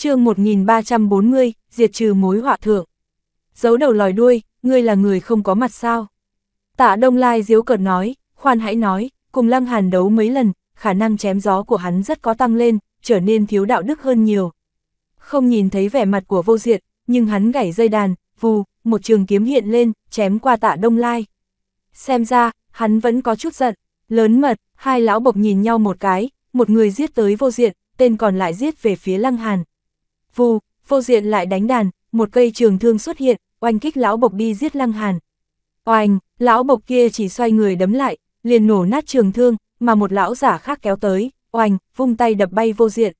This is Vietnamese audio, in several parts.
chương 1340, diệt trừ mối họa thượng. Giấu đầu lòi đuôi, ngươi là người không có mặt sao. Tạ Đông Lai diếu cợt nói, khoan hãy nói, cùng Lăng Hàn đấu mấy lần, khả năng chém gió của hắn rất có tăng lên, trở nên thiếu đạo đức hơn nhiều. Không nhìn thấy vẻ mặt của vô diệt, nhưng hắn gảy dây đàn, vù, một trường kiếm hiện lên, chém qua tạ Đông Lai. Xem ra, hắn vẫn có chút giận, lớn mật, hai lão bộc nhìn nhau một cái, một người giết tới vô diệt, tên còn lại giết về phía Lăng Hàn, vù, vô diện lại đánh đàn, một cây trường thương xuất hiện, oanh kích lão bộc đi giết lăng hàn. Oanh, lão bộc kia chỉ xoay người đấm lại, liền nổ nát trường thương, mà một lão giả khác kéo tới, oanh, vung tay đập bay vô diện.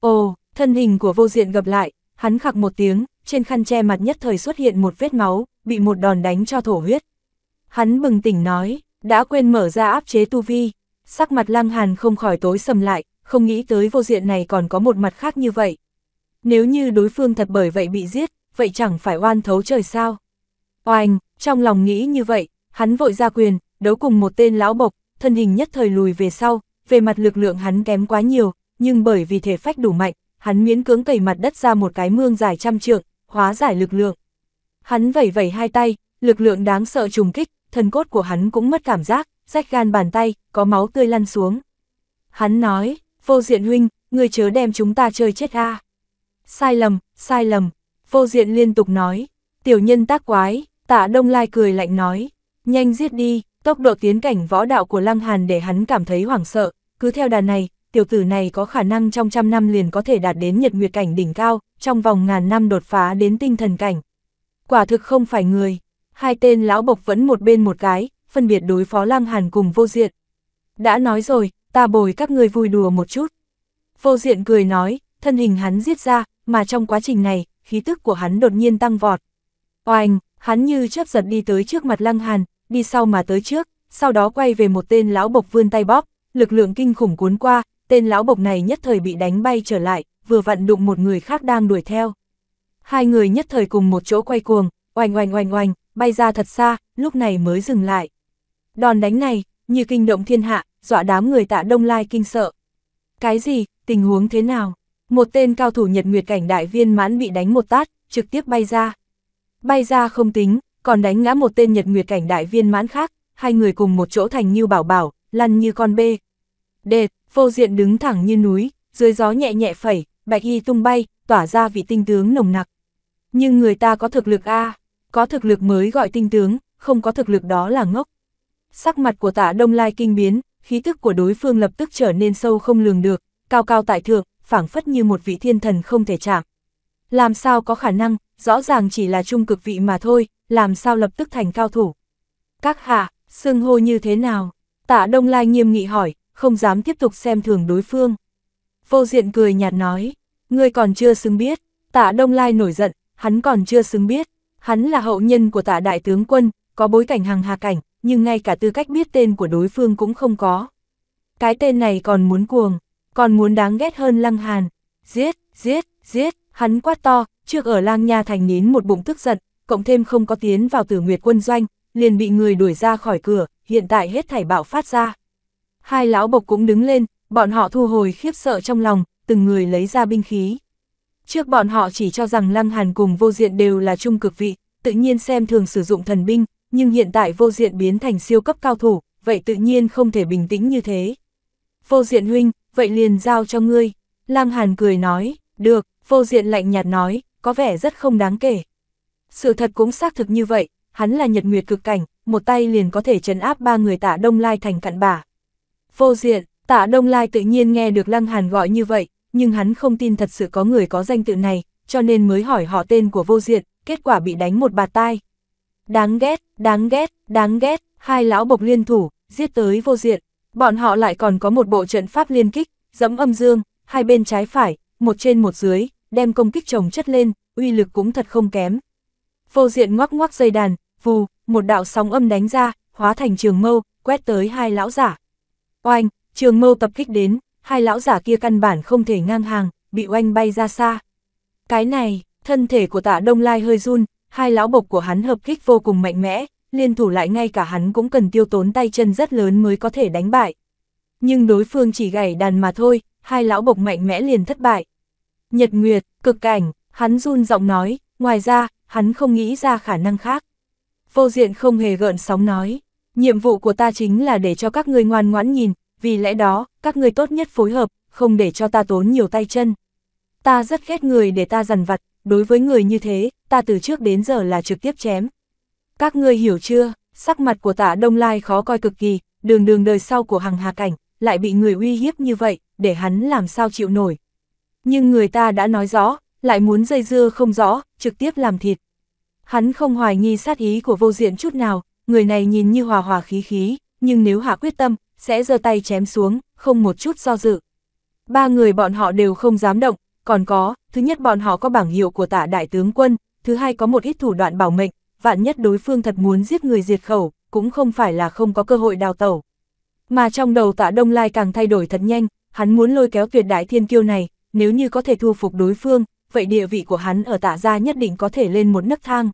Ồ, thân hình của vô diện gặp lại, hắn khặc một tiếng, trên khăn che mặt nhất thời xuất hiện một vết máu, bị một đòn đánh cho thổ huyết. Hắn bừng tỉnh nói, đã quên mở ra áp chế tu vi, sắc mặt lăng hàn không khỏi tối sầm lại, không nghĩ tới vô diện này còn có một mặt khác như vậy. Nếu như đối phương thật bởi vậy bị giết, vậy chẳng phải oan thấu trời sao. Oanh, trong lòng nghĩ như vậy, hắn vội ra quyền, đấu cùng một tên lão bộc, thân hình nhất thời lùi về sau, về mặt lực lượng hắn kém quá nhiều, nhưng bởi vì thể phách đủ mạnh, hắn miễn cưỡng cầy mặt đất ra một cái mương dài trăm trượng, hóa giải lực lượng. Hắn vẩy vẩy hai tay, lực lượng đáng sợ trùng kích, thân cốt của hắn cũng mất cảm giác, rách gan bàn tay, có máu tươi lăn xuống. Hắn nói, vô diện huynh, người chớ đem chúng ta chơi chết a sai lầm, sai lầm, vô diện liên tục nói, tiểu nhân tác quái, tạ đông lai cười lạnh nói, nhanh giết đi, tốc độ tiến cảnh võ đạo của lăng hàn để hắn cảm thấy hoảng sợ, cứ theo đàn này, tiểu tử này có khả năng trong trăm năm liền có thể đạt đến nhật nguyệt cảnh đỉnh cao, trong vòng ngàn năm đột phá đến tinh thần cảnh. Quả thực không phải người, hai tên lão bộc vẫn một bên một cái, phân biệt đối phó lăng hàn cùng vô diện. Đã nói rồi, ta bồi các người vui đùa một chút. Vô diện cười nói, thân hình hắn giết ra, mà trong quá trình này, khí tức của hắn đột nhiên tăng vọt. Oanh, hắn như chớp giật đi tới trước mặt Lăng Hàn, đi sau mà tới trước, sau đó quay về một tên lão bộc vươn tay bóp, lực lượng kinh khủng cuốn qua, tên lão bộc này nhất thời bị đánh bay trở lại, vừa vặn đụng một người khác đang đuổi theo. Hai người nhất thời cùng một chỗ quay cuồng, oanh oanh oanh oanh, bay ra thật xa, lúc này mới dừng lại. Đòn đánh này, như kinh động thiên hạ, dọa đám người tạ Đông Lai kinh sợ. Cái gì, tình huống thế nào? Một tên cao thủ nhật nguyệt cảnh đại viên mãn bị đánh một tát, trực tiếp bay ra. Bay ra không tính, còn đánh ngã một tên nhật nguyệt cảnh đại viên mãn khác, hai người cùng một chỗ thành như bảo bảo, lăn như con bê. Đệt, vô diện đứng thẳng như núi, dưới gió nhẹ nhẹ phẩy, bạch y tung bay, tỏa ra vị tinh tướng nồng nặc. Nhưng người ta có thực lực A, có thực lực mới gọi tinh tướng, không có thực lực đó là ngốc. Sắc mặt của tạ Đông Lai kinh biến, khí tức của đối phương lập tức trở nên sâu không lường được, cao cao tại thượng, phảng phất như một vị thiên thần không thể chạm. Làm sao có khả năng, rõ ràng chỉ là trung cực vị mà thôi, làm sao lập tức thành cao thủ. Các hạ, xưng hô như thế nào? Tạ Đông Lai nghiêm nghị hỏi, không dám tiếp tục xem thường đối phương. Vô diện cười nhạt nói, ngươi còn chưa xứng biết, tạ Đông Lai nổi giận, hắn còn chưa xứng biết, hắn là hậu nhân của tạ đại tướng quân, có bối cảnh hàng hà cảnh, nhưng ngay cả tư cách biết tên của đối phương cũng không có. Cái tên này còn muốn cuồng, còn muốn đáng ghét hơn Lăng Hàn. Giết, giết, giết, hắn quát to, trước ở lang nha thành nín một bụng tức giận, cộng thêm không có tiến vào tử nguyệt quân doanh, liền bị người đuổi ra khỏi cửa, hiện tại hết thảy bạo phát ra. Hai lão bộc cũng đứng lên, bọn họ thu hồi khiếp sợ trong lòng, từng người lấy ra binh khí. Trước bọn họ chỉ cho rằng Lăng Hàn cùng vô diện đều là trung cực vị, tự nhiên xem thường sử dụng thần binh, nhưng hiện tại vô diện biến thành siêu cấp cao thủ, vậy tự nhiên không thể bình tĩnh như thế. Vô diện huynh, vậy liền giao cho ngươi. Lam Hàn cười nói, được, vô diện lạnh nhạt nói, có vẻ rất không đáng kể. Sự thật cũng xác thực như vậy, hắn là nhật nguyệt cực cảnh, một tay liền có thể trấn áp ba người tạ Đông Lai thành cặn bả. Vô diện, tạ Đông Lai tự nhiên nghe được Lăng Hàn gọi như vậy, nhưng hắn không tin thật sự có người có danh tự này, cho nên mới hỏi họ tên của vô diện, kết quả bị đánh một bà tai. Đáng ghét, đáng ghét, đáng ghét, hai lão bộc liên thủ, giết tới vô diện, Bọn họ lại còn có một bộ trận pháp liên kích, dẫm âm dương, hai bên trái phải, một trên một dưới, đem công kích chồng chất lên, uy lực cũng thật không kém. Vô diện ngoắc ngoắc dây đàn, vù, một đạo sóng âm đánh ra, hóa thành trường mâu, quét tới hai lão giả. Oanh, trường mâu tập kích đến, hai lão giả kia căn bản không thể ngang hàng, bị oanh bay ra xa. Cái này, thân thể của tạ Đông Lai hơi run, hai lão bộc của hắn hợp kích vô cùng mạnh mẽ, liên thủ lại ngay cả hắn cũng cần tiêu tốn tay chân rất lớn mới có thể đánh bại. Nhưng đối phương chỉ gảy đàn mà thôi, hai lão bộc mạnh mẽ liền thất bại. Nhật Nguyệt, cực cảnh, hắn run giọng nói, ngoài ra, hắn không nghĩ ra khả năng khác. Vô diện không hề gợn sóng nói, nhiệm vụ của ta chính là để cho các ngươi ngoan ngoãn nhìn, vì lẽ đó, các ngươi tốt nhất phối hợp, không để cho ta tốn nhiều tay chân. Ta rất ghét người để ta dằn vặt, đối với người như thế, ta từ trước đến giờ là trực tiếp chém, các ngươi hiểu chưa, sắc mặt của tạ Đông Lai khó coi cực kỳ, đường đường đời sau của hằng hà cảnh, lại bị người uy hiếp như vậy, để hắn làm sao chịu nổi. Nhưng người ta đã nói rõ, lại muốn dây dưa không rõ, trực tiếp làm thịt. Hắn không hoài nghi sát ý của vô diện chút nào, người này nhìn như hòa hòa khí khí, nhưng nếu hạ quyết tâm, sẽ giơ tay chém xuống, không một chút do dự. Ba người bọn họ đều không dám động, còn có, thứ nhất bọn họ có bảng hiệu của tả đại tướng quân, thứ hai có một ít thủ đoạn bảo mệnh, vạn nhất đối phương thật muốn giết người diệt khẩu, cũng không phải là không có cơ hội đào tẩu. Mà trong đầu tạ Đông Lai càng thay đổi thật nhanh, hắn muốn lôi kéo tuyệt đại thiên kiêu này, nếu như có thể thu phục đối phương, vậy địa vị của hắn ở tạ gia nhất định có thể lên một nấc thang.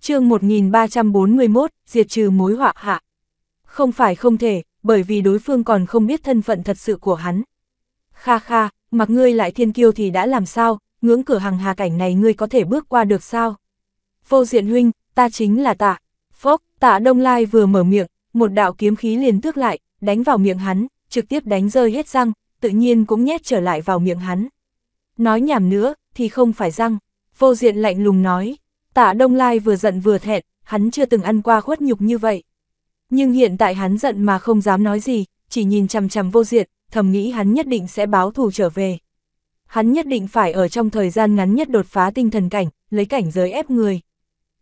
chương 1341, diệt trừ mối họa hạ. Không phải không thể, bởi vì đối phương còn không biết thân phận thật sự của hắn. Kha kha, mặc ngươi lại thiên kiêu thì đã làm sao, ngưỡng cửa hàng hà cảnh này ngươi có thể bước qua được sao? Vô diện huynh, ta chính là tạ. Phốc, tạ Đông Lai vừa mở miệng, một đạo kiếm khí liền tước lại, đánh vào miệng hắn, trực tiếp đánh rơi hết răng, tự nhiên cũng nhét trở lại vào miệng hắn. Nói nhảm nữa, thì không phải răng. Vô diện lạnh lùng nói, tạ Đông Lai vừa giận vừa thẹn, hắn chưa từng ăn qua khuất nhục như vậy. Nhưng hiện tại hắn giận mà không dám nói gì, chỉ nhìn chằm chằm vô diện thầm nghĩ hắn nhất định sẽ báo thù trở về. Hắn nhất định phải ở trong thời gian ngắn nhất đột phá tinh thần cảnh, lấy cảnh giới ép người.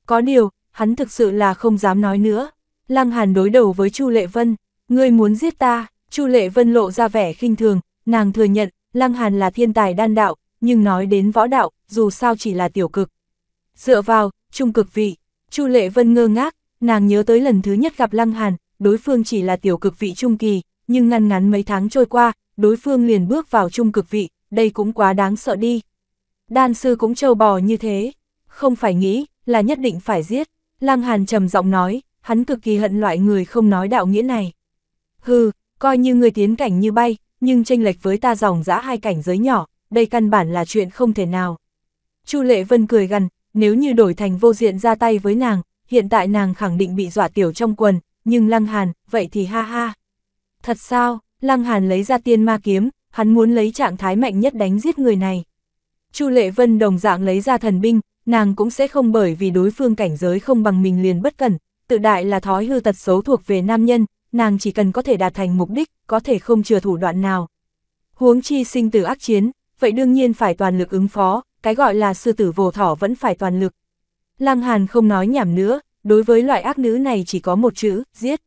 Có điều, hắn thực sự là không dám nói nữa. Lăng Hàn đối đầu với Chu Lệ Vân, ngươi muốn giết ta, Chu Lệ Vân lộ ra vẻ khinh thường, nàng thừa nhận, Lăng Hàn là thiên tài đan đạo, nhưng nói đến võ đạo, dù sao chỉ là tiểu cực. Dựa vào, trung cực vị, Chu Lệ Vân ngơ ngác, nàng nhớ tới lần thứ nhất gặp Lăng Hàn, đối phương chỉ là tiểu cực vị trung kỳ, nhưng ngăn ngắn mấy tháng trôi qua, đối phương liền bước vào trung cực vị, đây cũng quá đáng sợ đi. Đan sư cũng trâu bò như thế, không phải nghĩ, là nhất định phải giết. Lăng Hàn trầm giọng nói, hắn cực kỳ hận loại người không nói đạo nghĩa này. Hừ, coi như người tiến cảnh như bay, nhưng tranh lệch với ta dòng dã hai cảnh giới nhỏ, đây căn bản là chuyện không thể nào. Chu Lệ Vân cười gần, nếu như đổi thành vô diện ra tay với nàng, hiện tại nàng khẳng định bị dọa tiểu trong quần, nhưng Lăng Hàn, vậy thì ha ha. Thật sao, Lăng Hàn lấy ra tiên ma kiếm, hắn muốn lấy trạng thái mạnh nhất đánh giết người này. Chu Lệ Vân đồng dạng lấy ra thần binh, nàng cũng sẽ không bởi vì đối phương cảnh giới không bằng mình liền bất cẩn, tự đại là thói hư tật xấu thuộc về nam nhân, nàng chỉ cần có thể đạt thành mục đích, có thể không chừa thủ đoạn nào. Huống chi sinh tử ác chiến, vậy đương nhiên phải toàn lực ứng phó, cái gọi là sư tử vồ thỏ vẫn phải toàn lực. Lăng Hàn không nói nhảm nữa, đối với loại ác nữ này chỉ có một chữ, giết.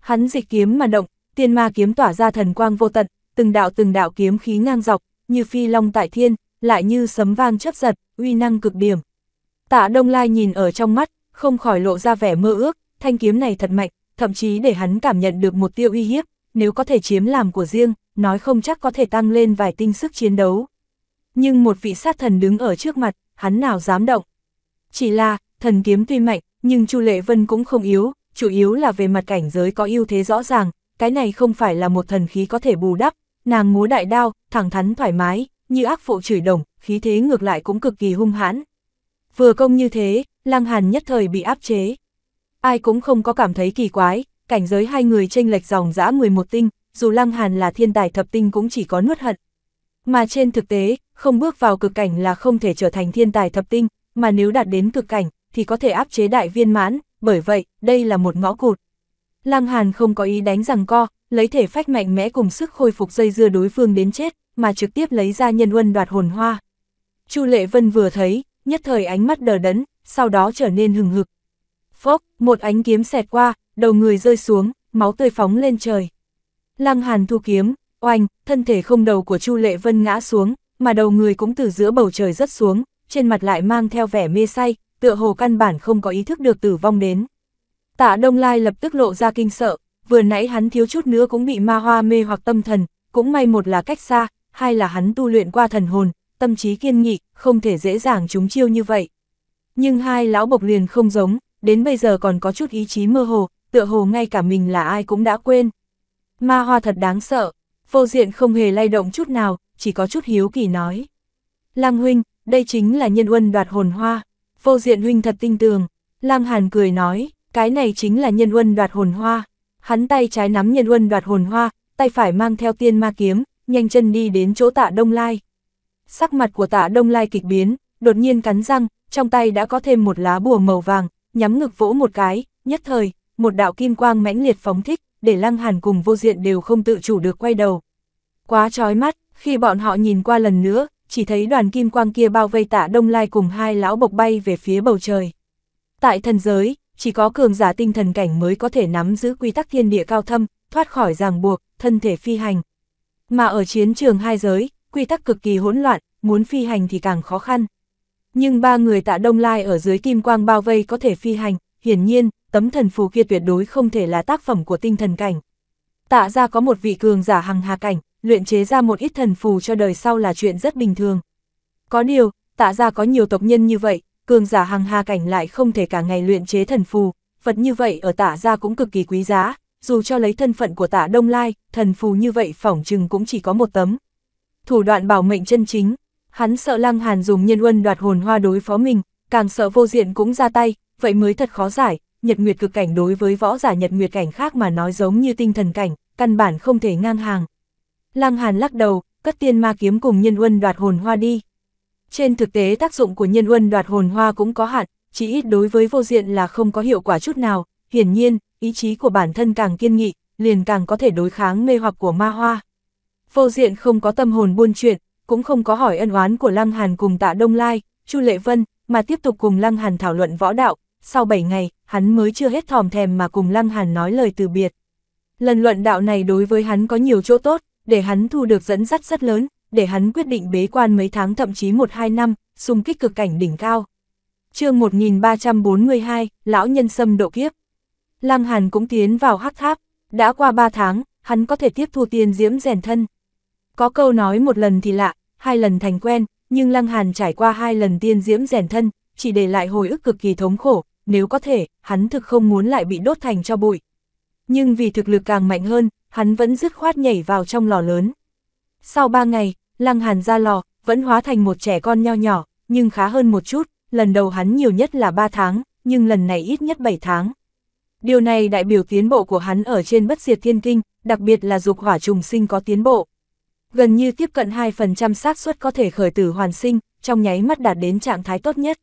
Hắn dịch kiếm mà động, tiên ma kiếm tỏa ra thần quang vô tận, từng đạo từng đạo kiếm khí ngang dọc, như phi long tại thiên, lại như sấm vang chấp giật, uy năng cực điểm. Tạ Đông Lai nhìn ở trong mắt, không khỏi lộ ra vẻ mơ ước, thanh kiếm này thật mạnh, thậm chí để hắn cảm nhận được một tiêu uy hiếp, nếu có thể chiếm làm của riêng, nói không chắc có thể tăng lên vài tinh sức chiến đấu. Nhưng một vị sát thần đứng ở trước mặt, hắn nào dám động. Chỉ là, thần kiếm tuy mạnh, nhưng Chu Lệ Vân cũng không yếu, chủ yếu là về mặt cảnh giới có ưu thế rõ ràng, cái này không phải là một thần khí có thể bù đắp, nàng múa đại đao, thẳng thắn thoải mái, như ác phụ chửi đồng, khí thế ngược lại cũng cực kỳ hung hãn, Vừa công như thế, Lăng Hàn nhất thời bị áp chế. Ai cũng không có cảm thấy kỳ quái, cảnh giới hai người chênh lệch dòng dã 11 tinh, dù Lăng Hàn là thiên tài thập tinh cũng chỉ có nuốt hận. Mà trên thực tế, không bước vào cực cảnh là không thể trở thành thiên tài thập tinh, mà nếu đạt đến cực cảnh thì có thể áp chế đại viên mãn, bởi vậy, đây là một ngõ cụt. Lăng Hàn không có ý đánh rằng co, lấy thể phách mạnh mẽ cùng sức khôi phục dây dưa đối phương đến chết, mà trực tiếp lấy ra nhân uân đoạt hồn hoa. Chu Lệ Vân vừa thấy, nhất thời ánh mắt đờ đẫn, sau đó trở nên hừng hực. Phốc, một ánh kiếm xẹt qua, đầu người rơi xuống, máu tươi phóng lên trời. Lăng Hàn thu kiếm, oanh, thân thể không đầu của Chu Lệ Vân ngã xuống, mà đầu người cũng từ giữa bầu trời rất xuống, trên mặt lại mang theo vẻ mê say, tựa hồ căn bản không có ý thức được tử vong đến. Tạ Đông Lai lập tức lộ ra kinh sợ, vừa nãy hắn thiếu chút nữa cũng bị ma hoa mê hoặc tâm thần, cũng may một là cách xa, hai là hắn tu luyện qua thần hồn, tâm trí kiên nghị, không thể dễ dàng chúng chiêu như vậy. Nhưng hai lão bộc liền không giống, đến bây giờ còn có chút ý chí mơ hồ, tựa hồ ngay cả mình là ai cũng đã quên. Ma hoa thật đáng sợ, vô diện không hề lay động chút nào, chỉ có chút hiếu kỳ nói. Lang huynh, đây chính là nhân quân đoạt hồn hoa, vô diện huynh thật tinh tường. Lang hàn cười nói, cái này chính là nhân quân đoạt hồn hoa. Hắn tay trái nắm nhân quân đoạt hồn hoa, tay phải mang theo tiên ma kiếm, nhanh chân đi đến chỗ tạ Đông Lai. Sắc mặt của tạ Đông Lai kịch biến, đột nhiên cắn răng, trong tay đã có thêm một lá bùa màu vàng, nhắm ngực vỗ một cái, nhất thời, một đạo kim quang mãnh liệt phóng thích, để Lăng Hàn cùng vô diện đều không tự chủ được quay đầu. Quá chói mắt, khi bọn họ nhìn qua lần nữa, chỉ thấy đoàn kim quang kia bao vây tạ Đông Lai cùng hai lão bộc bay về phía bầu trời. Tại thần giới, chỉ có cường giả tinh thần cảnh mới có thể nắm giữ quy tắc thiên địa cao thâm, thoát khỏi ràng buộc, thân thể phi hành. Mà ở chiến trường hai giới, quy tắc cực kỳ hỗn loạn, muốn phi hành thì càng khó khăn. Nhưng ba người tạ Đông Lai ở dưới kim quang bao vây có thể phi hành, hiển nhiên, tấm thần phù kia tuyệt đối không thể là tác phẩm của tinh thần cảnh. Tạ ra có một vị cường giả hằng hà cảnh, luyện chế ra một ít thần phù cho đời sau là chuyện rất bình thường. Có điều, tạ ra có nhiều tộc nhân như vậy, cường giả hằng hà cảnh lại không thể cả ngày luyện chế thần phù, vật như vậy ở tạ ra cũng cực kỳ quý giá, dù cho lấy thân phận của tạ Đông Lai, thần phù như vậy phỏng chừng cũng chỉ có một tấm thủ đoạn bảo mệnh chân chính. Hắn sợ Lăng Hàn dùng nhân uân đoạt hồn hoa đối phó mình, càng sợ vô diện cũng ra tay, vậy mới thật khó giải. Nhật Nguyệt cực cảnh đối với võ giả Nhật Nguyệt cảnh khác mà nói giống như tinh thần cảnh, căn bản không thể ngang hàng. Lăng Hàn lắc đầu, cất tiên ma kiếm cùng nhân uân đoạt hồn hoa đi. Trên thực tế tác dụng của nhân uân đoạt hồn hoa cũng có hạn, chỉ ít đối với vô diện là không có hiệu quả chút nào, hiển nhiên, ý chí của bản thân càng kiên nghị, liền càng có thể đối kháng mê hoặc của ma hoa. Vô diện không có tâm hồn buôn chuyện, cũng không có hỏi ân oán của Lăng Hàn cùng tạ Đông Lai, Chu Lệ Vân, mà tiếp tục cùng Lăng Hàn thảo luận võ đạo, sau 7 ngày, hắn mới chưa hết thòm thèm mà cùng Lăng Hàn nói lời từ biệt. Lần luận đạo này đối với hắn có nhiều chỗ tốt, để hắn thu được dẫn dắt rất lớn, để hắn quyết định bế quan mấy tháng thậm chí 1-2 năm, xung kích cực cảnh đỉnh cao. chương 1342, Lão Nhân Sâm Độ Kiếp Lăng Hàn cũng tiến vào hắc tháp, đã qua 3 tháng, hắn có thể tiếp thu tiên diễm rèn thân. Có câu nói một lần thì lạ, hai lần thành quen, nhưng Lăng Hàn trải qua hai lần tiên diễm rèn thân, chỉ để lại hồi ức cực kỳ thống khổ, nếu có thể, hắn thực không muốn lại bị đốt thành cho bụi. Nhưng vì thực lực càng mạnh hơn, hắn vẫn dứt khoát nhảy vào trong lò lớn. Sau ba ngày, Lăng Hàn ra lò, vẫn hóa thành một trẻ con nho nhỏ, nhưng khá hơn một chút, lần đầu hắn nhiều nhất là ba tháng, nhưng lần này ít nhất bảy tháng. Điều này đại biểu tiến bộ của hắn ở trên bất diệt thiên kinh, đặc biệt là dục hỏa trùng sinh có tiến bộ gần như tiếp cận 2% xác suất có thể khởi tử hoàn sinh, trong nháy mắt đạt đến trạng thái tốt nhất.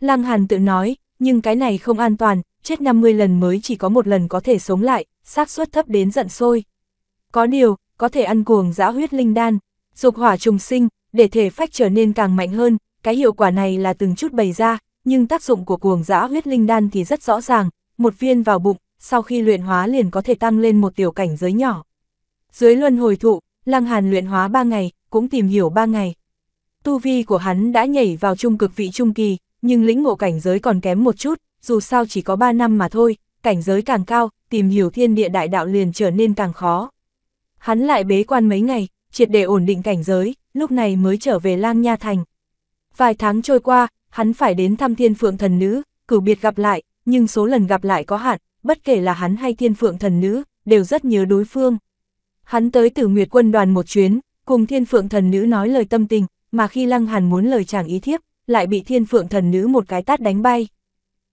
Lăng Hàn tự nói, nhưng cái này không an toàn, chết 50 lần mới chỉ có một lần có thể sống lại, xác suất thấp đến giận sôi. Có điều, có thể ăn cuồng giã huyết linh đan, dục hỏa trùng sinh, để thể phách trở nên càng mạnh hơn, cái hiệu quả này là từng chút bày ra, nhưng tác dụng của cuồng giã huyết linh đan thì rất rõ ràng, một viên vào bụng, sau khi luyện hóa liền có thể tăng lên một tiểu cảnh giới nhỏ. Dưới luân hồi thụ, Lăng Hàn luyện hóa 3 ngày, cũng tìm hiểu 3 ngày. Tu vi của hắn đã nhảy vào trung cực vị trung kỳ, nhưng lĩnh ngộ cảnh giới còn kém một chút, dù sao chỉ có 3 năm mà thôi, cảnh giới càng cao, tìm hiểu thiên địa đại đạo liền trở nên càng khó. Hắn lại bế quan mấy ngày, triệt để ổn định cảnh giới, lúc này mới trở về Lang Nha Thành. Vài tháng trôi qua, hắn phải đến thăm thiên phượng thần nữ, cử biệt gặp lại, nhưng số lần gặp lại có hạn, bất kể là hắn hay thiên phượng thần nữ, đều rất nhớ đối phương. Hắn tới từ Nguyệt quân đoàn một chuyến, cùng thiên phượng thần nữ nói lời tâm tình, mà khi Lăng Hàn muốn lời chàng ý thiếp, lại bị thiên phượng thần nữ một cái tát đánh bay.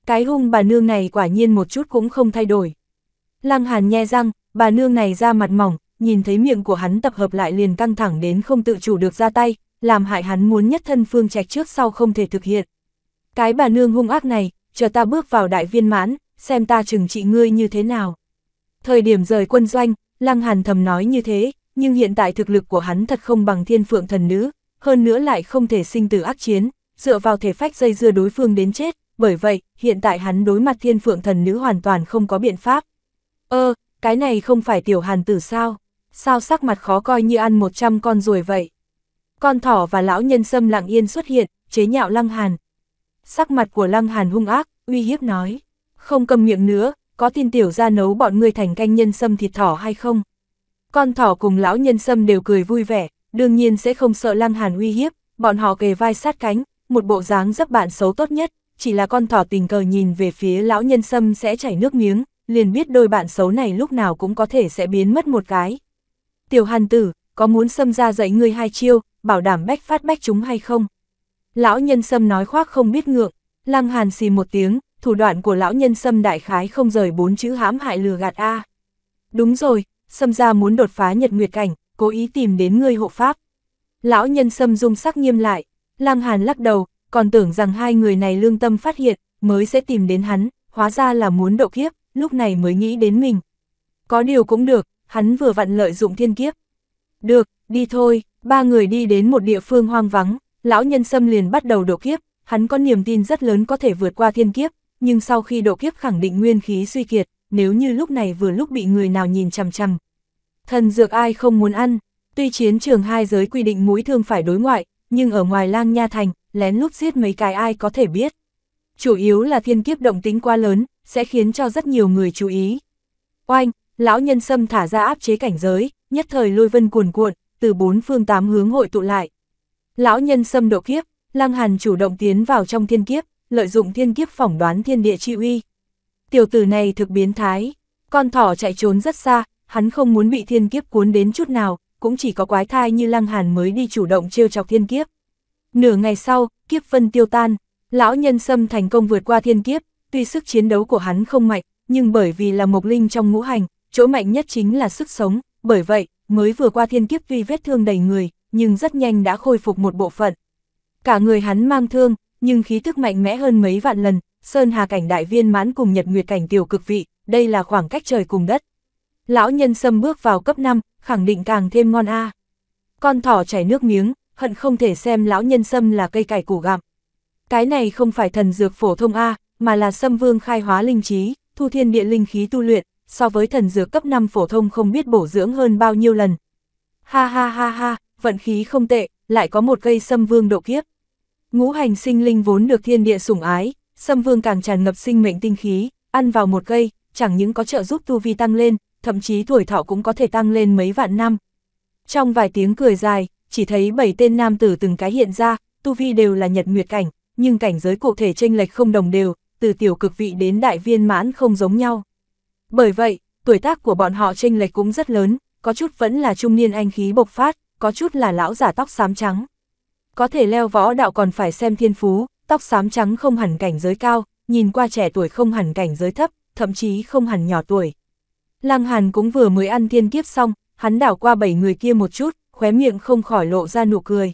Cái hung bà nương này quả nhiên một chút cũng không thay đổi. Lăng Hàn nhe răng, bà nương này ra mặt mỏng, nhìn thấy miệng của hắn tập hợp lại liền căng thẳng đến không tự chủ được ra tay, làm hại hắn muốn nhất thân phương trạch trước sau không thể thực hiện. Cái bà nương hung ác này, chờ ta bước vào đại viên mãn, xem ta trừng trị ngươi như thế nào. Thời điểm rời quân doanh, Lăng Hàn thầm nói như thế, nhưng hiện tại thực lực của hắn thật không bằng thiên phượng thần nữ, hơn nữa lại không thể sinh tử ác chiến, dựa vào thể phách dây dưa đối phương đến chết, bởi vậy, hiện tại hắn đối mặt thiên phượng thần nữ hoàn toàn không có biện pháp. Ơ, cái này không phải tiểu hàn tử sao? Sao sắc mặt khó coi như ăn 100 con ruồi vậy? Con thỏ và lão nhân sâm lặng yên xuất hiện, chế nhạo lăng hàn. Sắc mặt của lăng hàn hung ác, uy hiếp nói. Không cầm miệng nữa, có tin tiểu ra nấu bọn ngươi thành canh nhân sâm thịt thỏ hay không? Con thỏ cùng lão nhân sâm đều cười vui vẻ, đương nhiên sẽ không sợ lăng hàn uy hiếp, bọn họ kề vai sát cánh, một bộ dáng dấp bạn xấu tốt nhất, chỉ là con thỏ tình cờ nhìn về phía lão nhân sâm sẽ chảy nước miếng, liền biết đôi bạn xấu này lúc nào cũng có thể sẽ biến mất một cái. Tiểu hàn tử, có muốn sâm ra dạy ngươi hai chiêu, bảo đảm bách phát bách chúng hay không? Lão nhân sâm nói khoác không biết ngượng, lăng hàn xì một tiếng, thủ đoạn của lão nhân xâm đại khái không rời bốn chữ hãm hại lừa gạt A. Đúng rồi, xâm gia muốn đột phá nhật nguyệt cảnh, cố ý tìm đến ngươi hộ pháp. Lão nhân xâm dung sắc nghiêm lại, lang hàn lắc đầu, còn tưởng rằng hai người này lương tâm phát hiện, mới sẽ tìm đến hắn, hóa ra là muốn độ kiếp, lúc này mới nghĩ đến mình. Có điều cũng được, hắn vừa vặn lợi dụng thiên kiếp. Được, đi thôi, ba người đi đến một địa phương hoang vắng, lão nhân xâm liền bắt đầu độ kiếp, hắn có niềm tin rất lớn có thể vượt qua thiên kiếp, nhưng sau khi độ kiếp khẳng định nguyên khí suy kiệt, nếu như lúc này vừa lúc bị người nào nhìn chằm chằm. Thần dược ai không muốn ăn, tuy chiến trường hai giới quy định mũi thương phải đối ngoại, nhưng ở ngoài lang nha thành, lén lút giết mấy cái ai có thể biết. Chủ yếu là thiên kiếp động tính quá lớn, sẽ khiến cho rất nhiều người chú ý. Oanh, lão nhân sâm thả ra áp chế cảnh giới, nhất thời lôi vân cuồn cuộn, từ bốn phương tám hướng hội tụ lại. Lão nhân sâm độ kiếp, lang hàn chủ động tiến vào trong thiên kiếp, lợi dụng thiên kiếp phỏng đoán thiên địa chi uy. Tiểu tử này thực biến thái, con thỏ chạy trốn rất xa, hắn không muốn bị thiên kiếp cuốn đến chút nào, cũng chỉ có quái thai như Lăng Hàn mới đi chủ động trêu chọc thiên kiếp. Nửa ngày sau, kiếp phân tiêu tan, lão nhân sâm thành công vượt qua thiên kiếp, tuy sức chiến đấu của hắn không mạnh, nhưng bởi vì là mộc linh trong ngũ hành, chỗ mạnh nhất chính là sức sống, bởi vậy, mới vừa qua thiên kiếp tuy vết thương đầy người, nhưng rất nhanh đã khôi phục một bộ phận. Cả người hắn mang thương, nhưng khí thức mạnh mẽ hơn mấy vạn lần, Sơn Hà cảnh đại viên mãn cùng Nhật Nguyệt cảnh tiểu cực vị, đây là khoảng cách trời cùng đất. Lão nhân sâm bước vào cấp 5, khẳng định càng thêm ngon a. Con thỏ chảy nước miếng, hận không thể xem lão nhân sâm là cây cải củ gặm. Cái này không phải thần dược phổ thông a, mà là sâm vương khai hóa linh trí, thu thiên địa linh khí tu luyện, so với thần dược cấp 5 phổ thông không biết bổ dưỡng hơn bao nhiêu lần. Ha ha ha ha, vận khí không tệ, lại có một cây sâm vương độ kiếp. Ngũ hành sinh linh vốn được thiên địa sủng ái, xâm vương càng tràn ngập sinh mệnh tinh khí, ăn vào một cây, chẳng những có trợ giúp tu vi tăng lên, thậm chí tuổi thọ cũng có thể tăng lên mấy vạn năm. Trong vài tiếng cười dài, chỉ thấy bảy tên nam tử từng cái hiện ra, tu vi đều là nhật nguyệt cảnh, nhưng cảnh giới cụ thể chênh lệch không đồng đều, từ tiểu cực vị đến đại viên mãn không giống nhau. Bởi vậy, tuổi tác của bọn họ chênh lệch cũng rất lớn, có chút vẫn là trung niên anh khí bộc phát, có chút là lão giả tóc xám trắng. Có thể leo võ đạo còn phải xem thiên phú, tóc xám trắng không hẳn cảnh giới cao, nhìn qua trẻ tuổi không hẳn cảnh giới thấp, thậm chí không hẳn nhỏ tuổi. Lăng Hàn cũng vừa mới ăn thiên kiếp xong, hắn đảo qua bảy người kia một chút, khóe miệng không khỏi lộ ra nụ cười.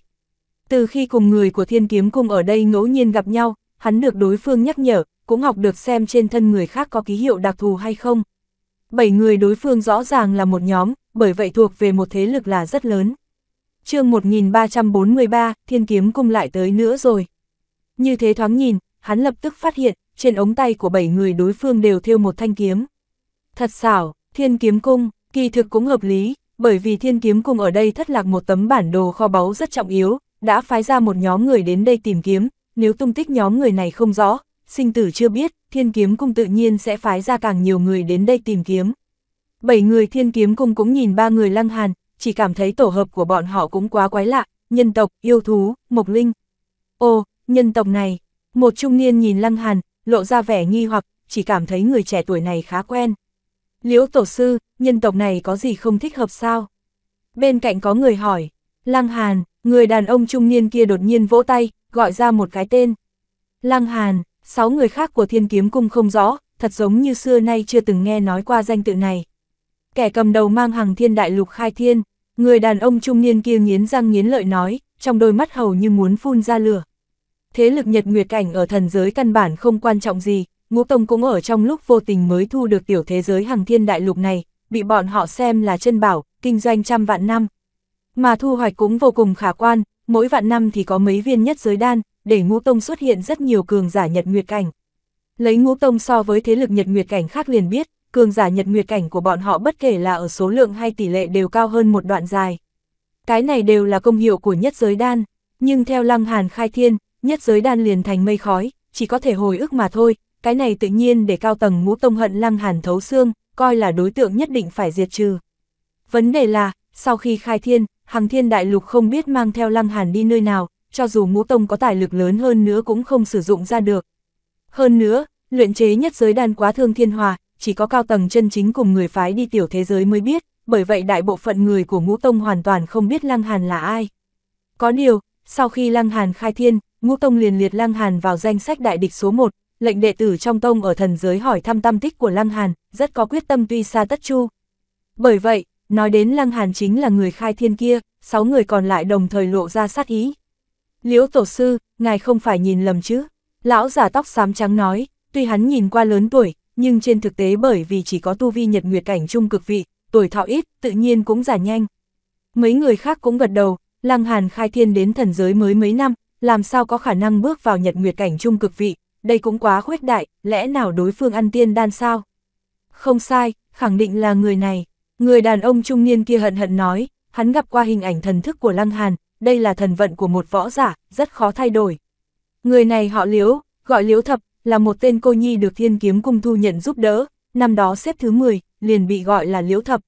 Từ khi cùng người của thiên kiếm cung ở đây ngẫu nhiên gặp nhau, hắn được đối phương nhắc nhở, cũng học được xem trên thân người khác có ký hiệu đặc thù hay không. Bảy người đối phương rõ ràng là một nhóm, bởi vậy thuộc về một thế lực là rất lớn chương 1343, thiên kiếm cung lại tới nữa rồi. Như thế thoáng nhìn, hắn lập tức phát hiện, trên ống tay của bảy người đối phương đều thiêu một thanh kiếm. Thật xảo, thiên kiếm cung, kỳ thực cũng hợp lý, bởi vì thiên kiếm cung ở đây thất lạc một tấm bản đồ kho báu rất trọng yếu, đã phái ra một nhóm người đến đây tìm kiếm, nếu tung tích nhóm người này không rõ, sinh tử chưa biết, thiên kiếm cung tự nhiên sẽ phái ra càng nhiều người đến đây tìm kiếm. Bảy người thiên kiếm cung cũng nhìn ba người lăng hàn, chỉ cảm thấy tổ hợp của bọn họ cũng quá quái lạ, nhân tộc, yêu thú, mộc linh. Ô, nhân tộc này, một trung niên nhìn Lăng Hàn, lộ ra vẻ nghi hoặc, chỉ cảm thấy người trẻ tuổi này khá quen. Liễu tổ sư, nhân tộc này có gì không thích hợp sao? Bên cạnh có người hỏi, Lăng Hàn, người đàn ông trung niên kia đột nhiên vỗ tay, gọi ra một cái tên. Lăng Hàn, sáu người khác của thiên kiếm cung không rõ, thật giống như xưa nay chưa từng nghe nói qua danh tự này kẻ cầm đầu mang hàng thiên đại lục khai thiên, người đàn ông trung niên kia nghiến răng nghiến lợi nói, trong đôi mắt hầu như muốn phun ra lửa. Thế lực nhật nguyệt cảnh ở thần giới căn bản không quan trọng gì, ngũ tông cũng ở trong lúc vô tình mới thu được tiểu thế giới hàng thiên đại lục này, bị bọn họ xem là chân bảo, kinh doanh trăm vạn năm. Mà thu hoạch cũng vô cùng khả quan, mỗi vạn năm thì có mấy viên nhất giới đan, để ngũ tông xuất hiện rất nhiều cường giả nhật nguyệt cảnh. Lấy ngũ tông so với thế lực nhật nguyệt cảnh khác liền biết, cường giả nhật nguyệt cảnh của bọn họ bất kể là ở số lượng hay tỷ lệ đều cao hơn một đoạn dài. Cái này đều là công hiệu của nhất giới đan, nhưng theo lăng hàn khai thiên, nhất giới đan liền thành mây khói, chỉ có thể hồi ức mà thôi, cái này tự nhiên để cao tầng ngũ tông hận lăng hàn thấu xương, coi là đối tượng nhất định phải diệt trừ. Vấn đề là, sau khi khai thiên, hàng thiên đại lục không biết mang theo lăng hàn đi nơi nào, cho dù ngũ tông có tài lực lớn hơn nữa cũng không sử dụng ra được. Hơn nữa, luyện chế nhất giới đan quá thương thiên hòa, chỉ có cao tầng chân chính cùng người phái đi tiểu thế giới mới biết, bởi vậy đại bộ phận người của ngũ tông hoàn toàn không biết Lăng Hàn là ai. Có điều, sau khi Lăng Hàn khai thiên, ngũ tông liền liệt Lăng Hàn vào danh sách đại địch số 1, lệnh đệ tử trong tông ở thần giới hỏi thăm tâm tích của Lăng Hàn, rất có quyết tâm tuy xa tất chu. Bởi vậy, nói đến Lăng Hàn chính là người khai thiên kia, sáu người còn lại đồng thời lộ ra sát ý. Liễu Tổ Sư, ngài không phải nhìn lầm chứ? Lão giả tóc xám trắng nói, tuy hắn nhìn qua lớn tuổi, nhưng trên thực tế bởi vì chỉ có tu vi nhật nguyệt cảnh trung cực vị, tuổi thọ ít, tự nhiên cũng giả nhanh. Mấy người khác cũng gật đầu, Lăng Hàn khai thiên đến thần giới mới mấy năm, làm sao có khả năng bước vào nhật nguyệt cảnh trung cực vị, đây cũng quá khuyết đại, lẽ nào đối phương ăn tiên đan sao? Không sai, khẳng định là người này. Người đàn ông trung niên kia hận hận nói, hắn gặp qua hình ảnh thần thức của Lăng Hàn, đây là thần vận của một võ giả, rất khó thay đổi. Người này họ liếu gọi liếu Thập, là một tên cô nhi được thiên kiếm cung thu nhận giúp đỡ, năm đó xếp thứ 10, liền bị gọi là liễu thập.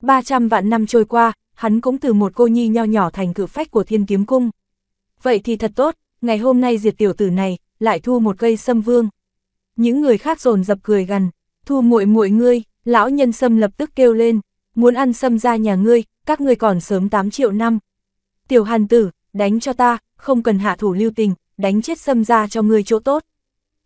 300 vạn năm trôi qua, hắn cũng từ một cô nhi nho nhỏ thành cử phách của thiên kiếm cung. Vậy thì thật tốt, ngày hôm nay diệt tiểu tử này, lại thu một cây sâm vương. Những người khác rồn dập cười gần thu muội muội ngươi, lão nhân sâm lập tức kêu lên, muốn ăn sâm ra nhà ngươi, các ngươi còn sớm 8 triệu năm. Tiểu hàn tử, đánh cho ta, không cần hạ thủ lưu tình, đánh chết sâm ra cho ngươi chỗ tốt.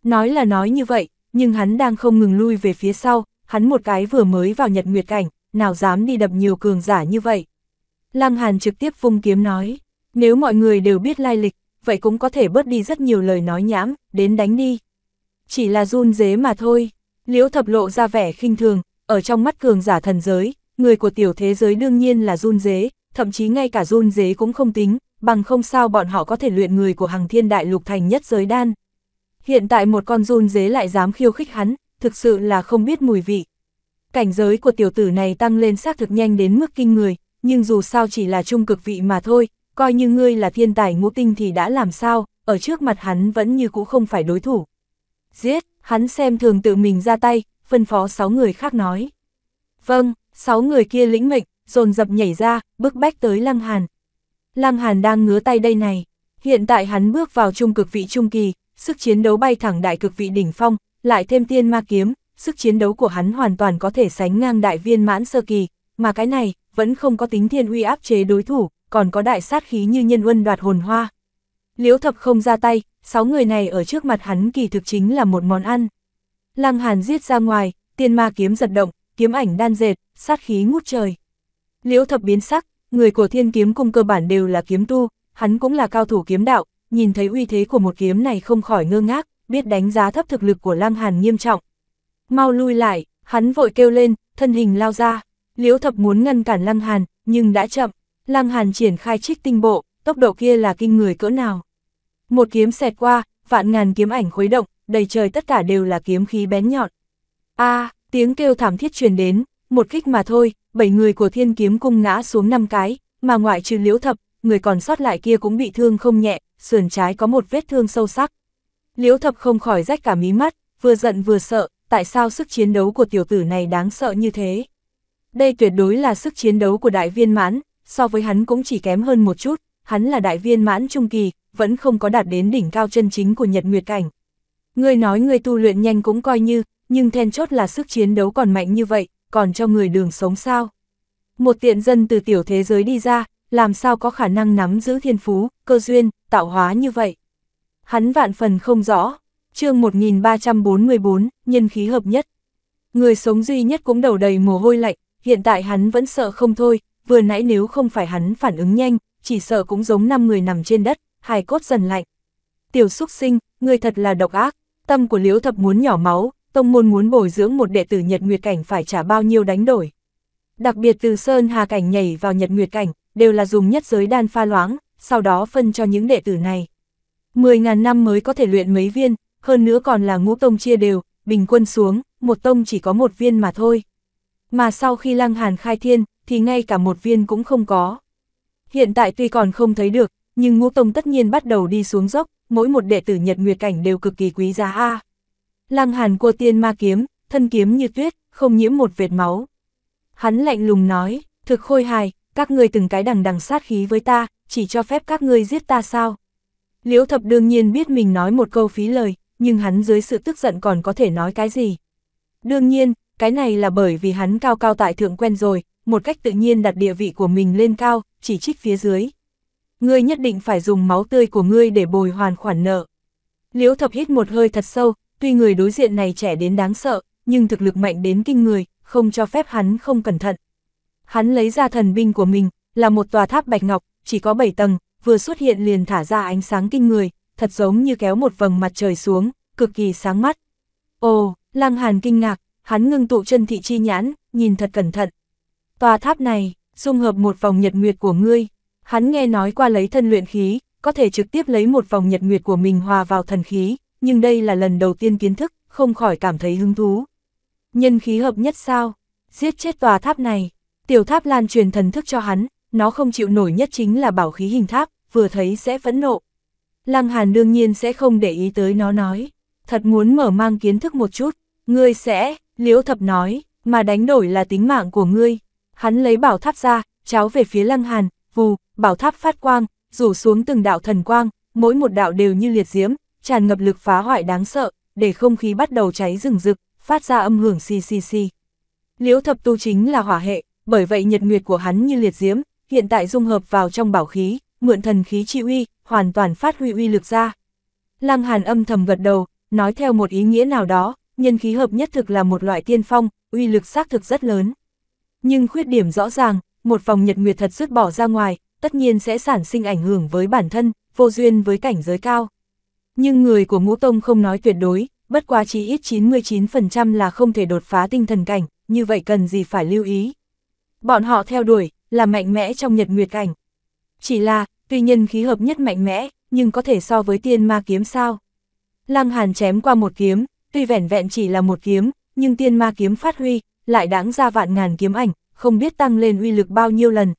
Nói là nói như vậy, nhưng hắn đang không ngừng lui về phía sau, hắn một cái vừa mới vào nhật nguyệt cảnh, nào dám đi đập nhiều cường giả như vậy. Lăng Hàn trực tiếp vung kiếm nói, nếu mọi người đều biết lai lịch, vậy cũng có thể bớt đi rất nhiều lời nói nhảm, đến đánh đi. Chỉ là run dế mà thôi, liễu thập lộ ra vẻ khinh thường, ở trong mắt cường giả thần giới, người của tiểu thế giới đương nhiên là run dế, thậm chí ngay cả run dế cũng không tính, bằng không sao bọn họ có thể luyện người của hàng thiên đại lục thành nhất giới đan. Hiện tại một con run dế lại dám khiêu khích hắn, thực sự là không biết mùi vị. Cảnh giới của tiểu tử này tăng lên xác thực nhanh đến mức kinh người, nhưng dù sao chỉ là trung cực vị mà thôi, coi như ngươi là thiên tài ngũ tinh thì đã làm sao, ở trước mặt hắn vẫn như cũ không phải đối thủ. Giết, hắn xem thường tự mình ra tay, phân phó sáu người khác nói. Vâng, sáu người kia lĩnh mệnh, dồn dập nhảy ra, bước bách tới Lăng Hàn. Lăng Hàn đang ngứa tay đây này, hiện tại hắn bước vào trung cực vị trung kỳ, sức chiến đấu bay thẳng đại cực vị đỉnh phong, lại thêm tiên ma kiếm, sức chiến đấu của hắn hoàn toàn có thể sánh ngang đại viên mãn sơ kỳ, mà cái này, vẫn không có tính thiên uy áp chế đối thủ, còn có đại sát khí như nhân quân đoạt hồn hoa. Liễu thập không ra tay, sáu người này ở trước mặt hắn kỳ thực chính là một món ăn. Lăng hàn giết ra ngoài, tiên ma kiếm giật động, kiếm ảnh đan dệt, sát khí ngút trời. Liễu thập biến sắc, người của thiên kiếm cung cơ bản đều là kiếm tu, hắn cũng là cao thủ kiếm đạo, nhìn thấy uy thế của một kiếm này không khỏi ngơ ngác, biết đánh giá thấp thực lực của Lăng Hàn nghiêm trọng. Mau lui lại, hắn vội kêu lên, thân hình lao ra. Liễu thập muốn ngăn cản Lăng Hàn, nhưng đã chậm. Lăng Hàn triển khai trích tinh bộ, tốc độ kia là kinh người cỡ nào. Một kiếm xẹt qua, vạn ngàn kiếm ảnh khuấy động, đầy trời tất cả đều là kiếm khí bén nhọn. A, tiếng kêu thảm thiết truyền đến, một kích mà thôi, bảy người của Thiên Kiếm cung ngã xuống năm cái, mà ngoại trừ Liễu Thập, người còn sót lại kia cũng bị thương không nhẹ, sườn trái có một vết thương sâu sắc. Liễu thập không khỏi rách cả mí mắt, vừa giận vừa sợ, tại sao sức chiến đấu của tiểu tử này đáng sợ như thế. Đây tuyệt đối là sức chiến đấu của đại viên mãn, so với hắn cũng chỉ kém hơn một chút, hắn là đại viên mãn trung kỳ, vẫn không có đạt đến đỉnh cao chân chính của nhật nguyệt cảnh. Người nói người tu luyện nhanh cũng coi như, nhưng then chốt là sức chiến đấu còn mạnh như vậy, còn cho người đường sống sao. Một tiện dân từ tiểu thế giới đi ra, làm sao có khả năng nắm giữ thiên phú, cơ duyên, tạo hóa như vậy. Hắn vạn phần không rõ, chương 1344, nhân khí hợp nhất. Người sống duy nhất cũng đầu đầy mồ hôi lạnh, hiện tại hắn vẫn sợ không thôi, vừa nãy nếu không phải hắn phản ứng nhanh, chỉ sợ cũng giống năm người nằm trên đất, hài cốt dần lạnh. Tiểu xúc sinh, người thật là độc ác, tâm của liễu thập muốn nhỏ máu, tông môn muốn bồi dưỡng một đệ tử nhật nguyệt cảnh phải trả bao nhiêu đánh đổi. Đặc biệt từ Sơn Hà Cảnh nhảy vào nhật nguyệt cảnh, đều là dùng nhất giới đan pha loãng, sau đó phân cho những đệ tử này. 10.000 năm mới có thể luyện mấy viên, hơn nữa còn là ngũ tông chia đều, bình quân xuống, một tông chỉ có một viên mà thôi. Mà sau khi lăng hàn khai thiên, thì ngay cả một viên cũng không có. Hiện tại tuy còn không thấy được, nhưng ngũ tông tất nhiên bắt đầu đi xuống dốc, mỗi một đệ tử nhật nguyệt cảnh đều cực kỳ quý giá a. Lăng hàn cua tiên ma kiếm, thân kiếm như tuyết, không nhiễm một vệt máu. Hắn lạnh lùng nói, thực khôi hài, các ngươi từng cái đằng đằng sát khí với ta, chỉ cho phép các ngươi giết ta sao? Liễu thập đương nhiên biết mình nói một câu phí lời, nhưng hắn dưới sự tức giận còn có thể nói cái gì? Đương nhiên, cái này là bởi vì hắn cao cao tại thượng quen rồi, một cách tự nhiên đặt địa vị của mình lên cao, chỉ trích phía dưới. Ngươi nhất định phải dùng máu tươi của ngươi để bồi hoàn khoản nợ. Liễu thập hít một hơi thật sâu, tuy người đối diện này trẻ đến đáng sợ, nhưng thực lực mạnh đến kinh người, không cho phép hắn không cẩn thận. Hắn lấy ra thần binh của mình, là một tòa tháp bạch ngọc, chỉ có 7 tầng, vừa xuất hiện liền thả ra ánh sáng kinh người, thật giống như kéo một vầng mặt trời xuống, cực kỳ sáng mắt. Ồ, Lăng Hàn kinh ngạc, hắn ngưng tụ chân thị chi nhãn, nhìn thật cẩn thận. Tòa tháp này, dung hợp một vòng nhật nguyệt của ngươi, hắn nghe nói qua lấy thân luyện khí, có thể trực tiếp lấy một vòng nhật nguyệt của mình hòa vào thần khí, nhưng đây là lần đầu tiên kiến thức, không khỏi cảm thấy hứng thú. Nhân khí hợp nhất sao? Giết chết tòa tháp này, tiểu tháp lan truyền thần thức cho hắn, nó không chịu nổi nhất chính là bảo khí hình tháp, vừa thấy sẽ phẫn nộ. Lăng Hàn đương nhiên sẽ không để ý tới nó nói, thật muốn mở mang kiến thức một chút, ngươi sẽ, liễu thập nói, mà đánh đổi là tính mạng của ngươi. Hắn lấy bảo tháp ra, cháo về phía Lăng Hàn, vù, bảo tháp phát quang, rủ xuống từng đạo thần quang, mỗi một đạo đều như liệt diễm, tràn ngập lực phá hoại đáng sợ, để không khí bắt đầu cháy rừng rực, phát ra âm hưởng xì xì xì. Liễu thập tu chính là hỏa hệ, bởi vậy nhật nguyệt của hắn như liệt diễm, hiện tại dung hợp vào trong bảo khí, mượn thần khí chi uy, hoàn toàn phát huy uy lực ra. Lăng Hàn âm thầm gật đầu, nói theo một ý nghĩa nào đó, nhân khí hợp nhất thực là một loại tiên phong, uy lực xác thực rất lớn. Nhưng khuyết điểm rõ ràng, một vòng nhật nguyệt thật dứt bỏ ra ngoài, tất nhiên sẽ sản sinh ảnh hưởng với bản thân, vô duyên với cảnh giới cao. Nhưng người của ngũ tông không nói tuyệt đối, bất quá chỉ ít 99% là không thể đột phá tinh thần cảnh, như vậy cần gì phải lưu ý. Bọn họ theo đuổi, là mạnh mẽ trong nhật nguyệt cảnh. Chỉ là, tuy nhân khí hợp nhất mạnh mẽ, nhưng có thể so với tiên ma kiếm sao. Lăng Hàn chém qua một kiếm, tuy vẻn vẹn chỉ là một kiếm, nhưng tiên ma kiếm phát huy, lại đáng ra vạn ngàn kiếm ảnh, không biết tăng lên uy lực bao nhiêu lần.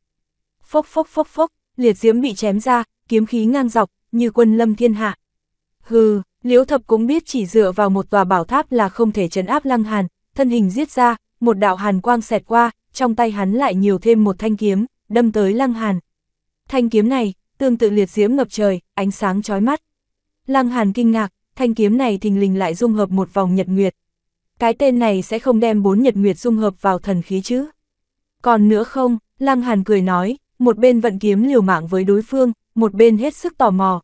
Phốc phốc phốc phốc, liệt diễm bị chém ra, kiếm khí ngang dọc, như quân lâm thiên hạ. Hừ, Liễu Thập cũng biết chỉ dựa vào một tòa bảo tháp là không thể trấn áp Lăng Hàn, thân hình giết ra, một đạo hàn quang xẹt qua, trong tay hắn lại nhiều thêm một thanh kiếm, đâm tới Lăng Hàn. Thanh kiếm này, tương tự liệt diễm ngập trời, ánh sáng chói mắt. Lăng Hàn kinh ngạc, thanh kiếm này thình lình lại dung hợp một vòng nhật nguyệt. Cái tên này sẽ không đem bốn nhật nguyệt dung hợp vào thần khí chứ? Còn nữa không, Lăng Hàn cười nói, một bên vận kiếm liều mạng với đối phương, một bên hết sức tò mò.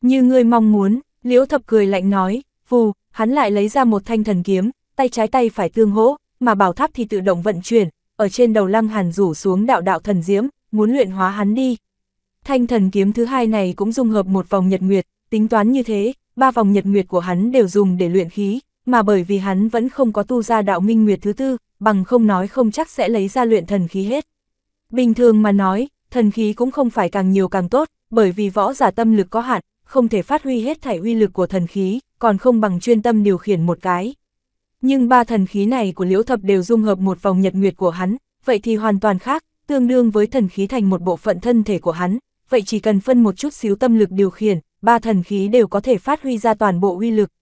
Như ngươi mong muốn, Liễu Thập cười lạnh nói, vù, hắn lại lấy ra một thanh thần kiếm, tay trái tay phải tương hỗ, mà bảo tháp thì tự động vận chuyển, ở trên đầu Lăng Hàn rủ xuống đạo đạo thần diễm, muốn luyện hóa hắn đi. Thanh thần kiếm thứ hai này cũng dung hợp một vòng nhật nguyệt, tính toán như thế, ba vòng nhật nguyệt của hắn đều dùng để luyện khí, mà bởi vì hắn vẫn không có tu ra đạo minh nguyệt thứ tư, bằng không nói không chắc sẽ lấy ra luyện thần khí hết. Bình thường mà nói, thần khí cũng không phải càng nhiều càng tốt, bởi vì võ giả tâm lực có hạn, không thể phát huy hết thảy uy lực của thần khí, còn không bằng chuyên tâm điều khiển một cái nhưng ba thần khí này của Liễu Thập đều dung hợp một vòng nhật nguyệt của hắn, vậy thì hoàn toàn khác, tương đương với thần khí thành một bộ phận thân thể của hắn, vậy chỉ cần phân một chút xíu tâm lực điều khiển, ba thần khí đều có thể phát huy ra toàn bộ uy lực.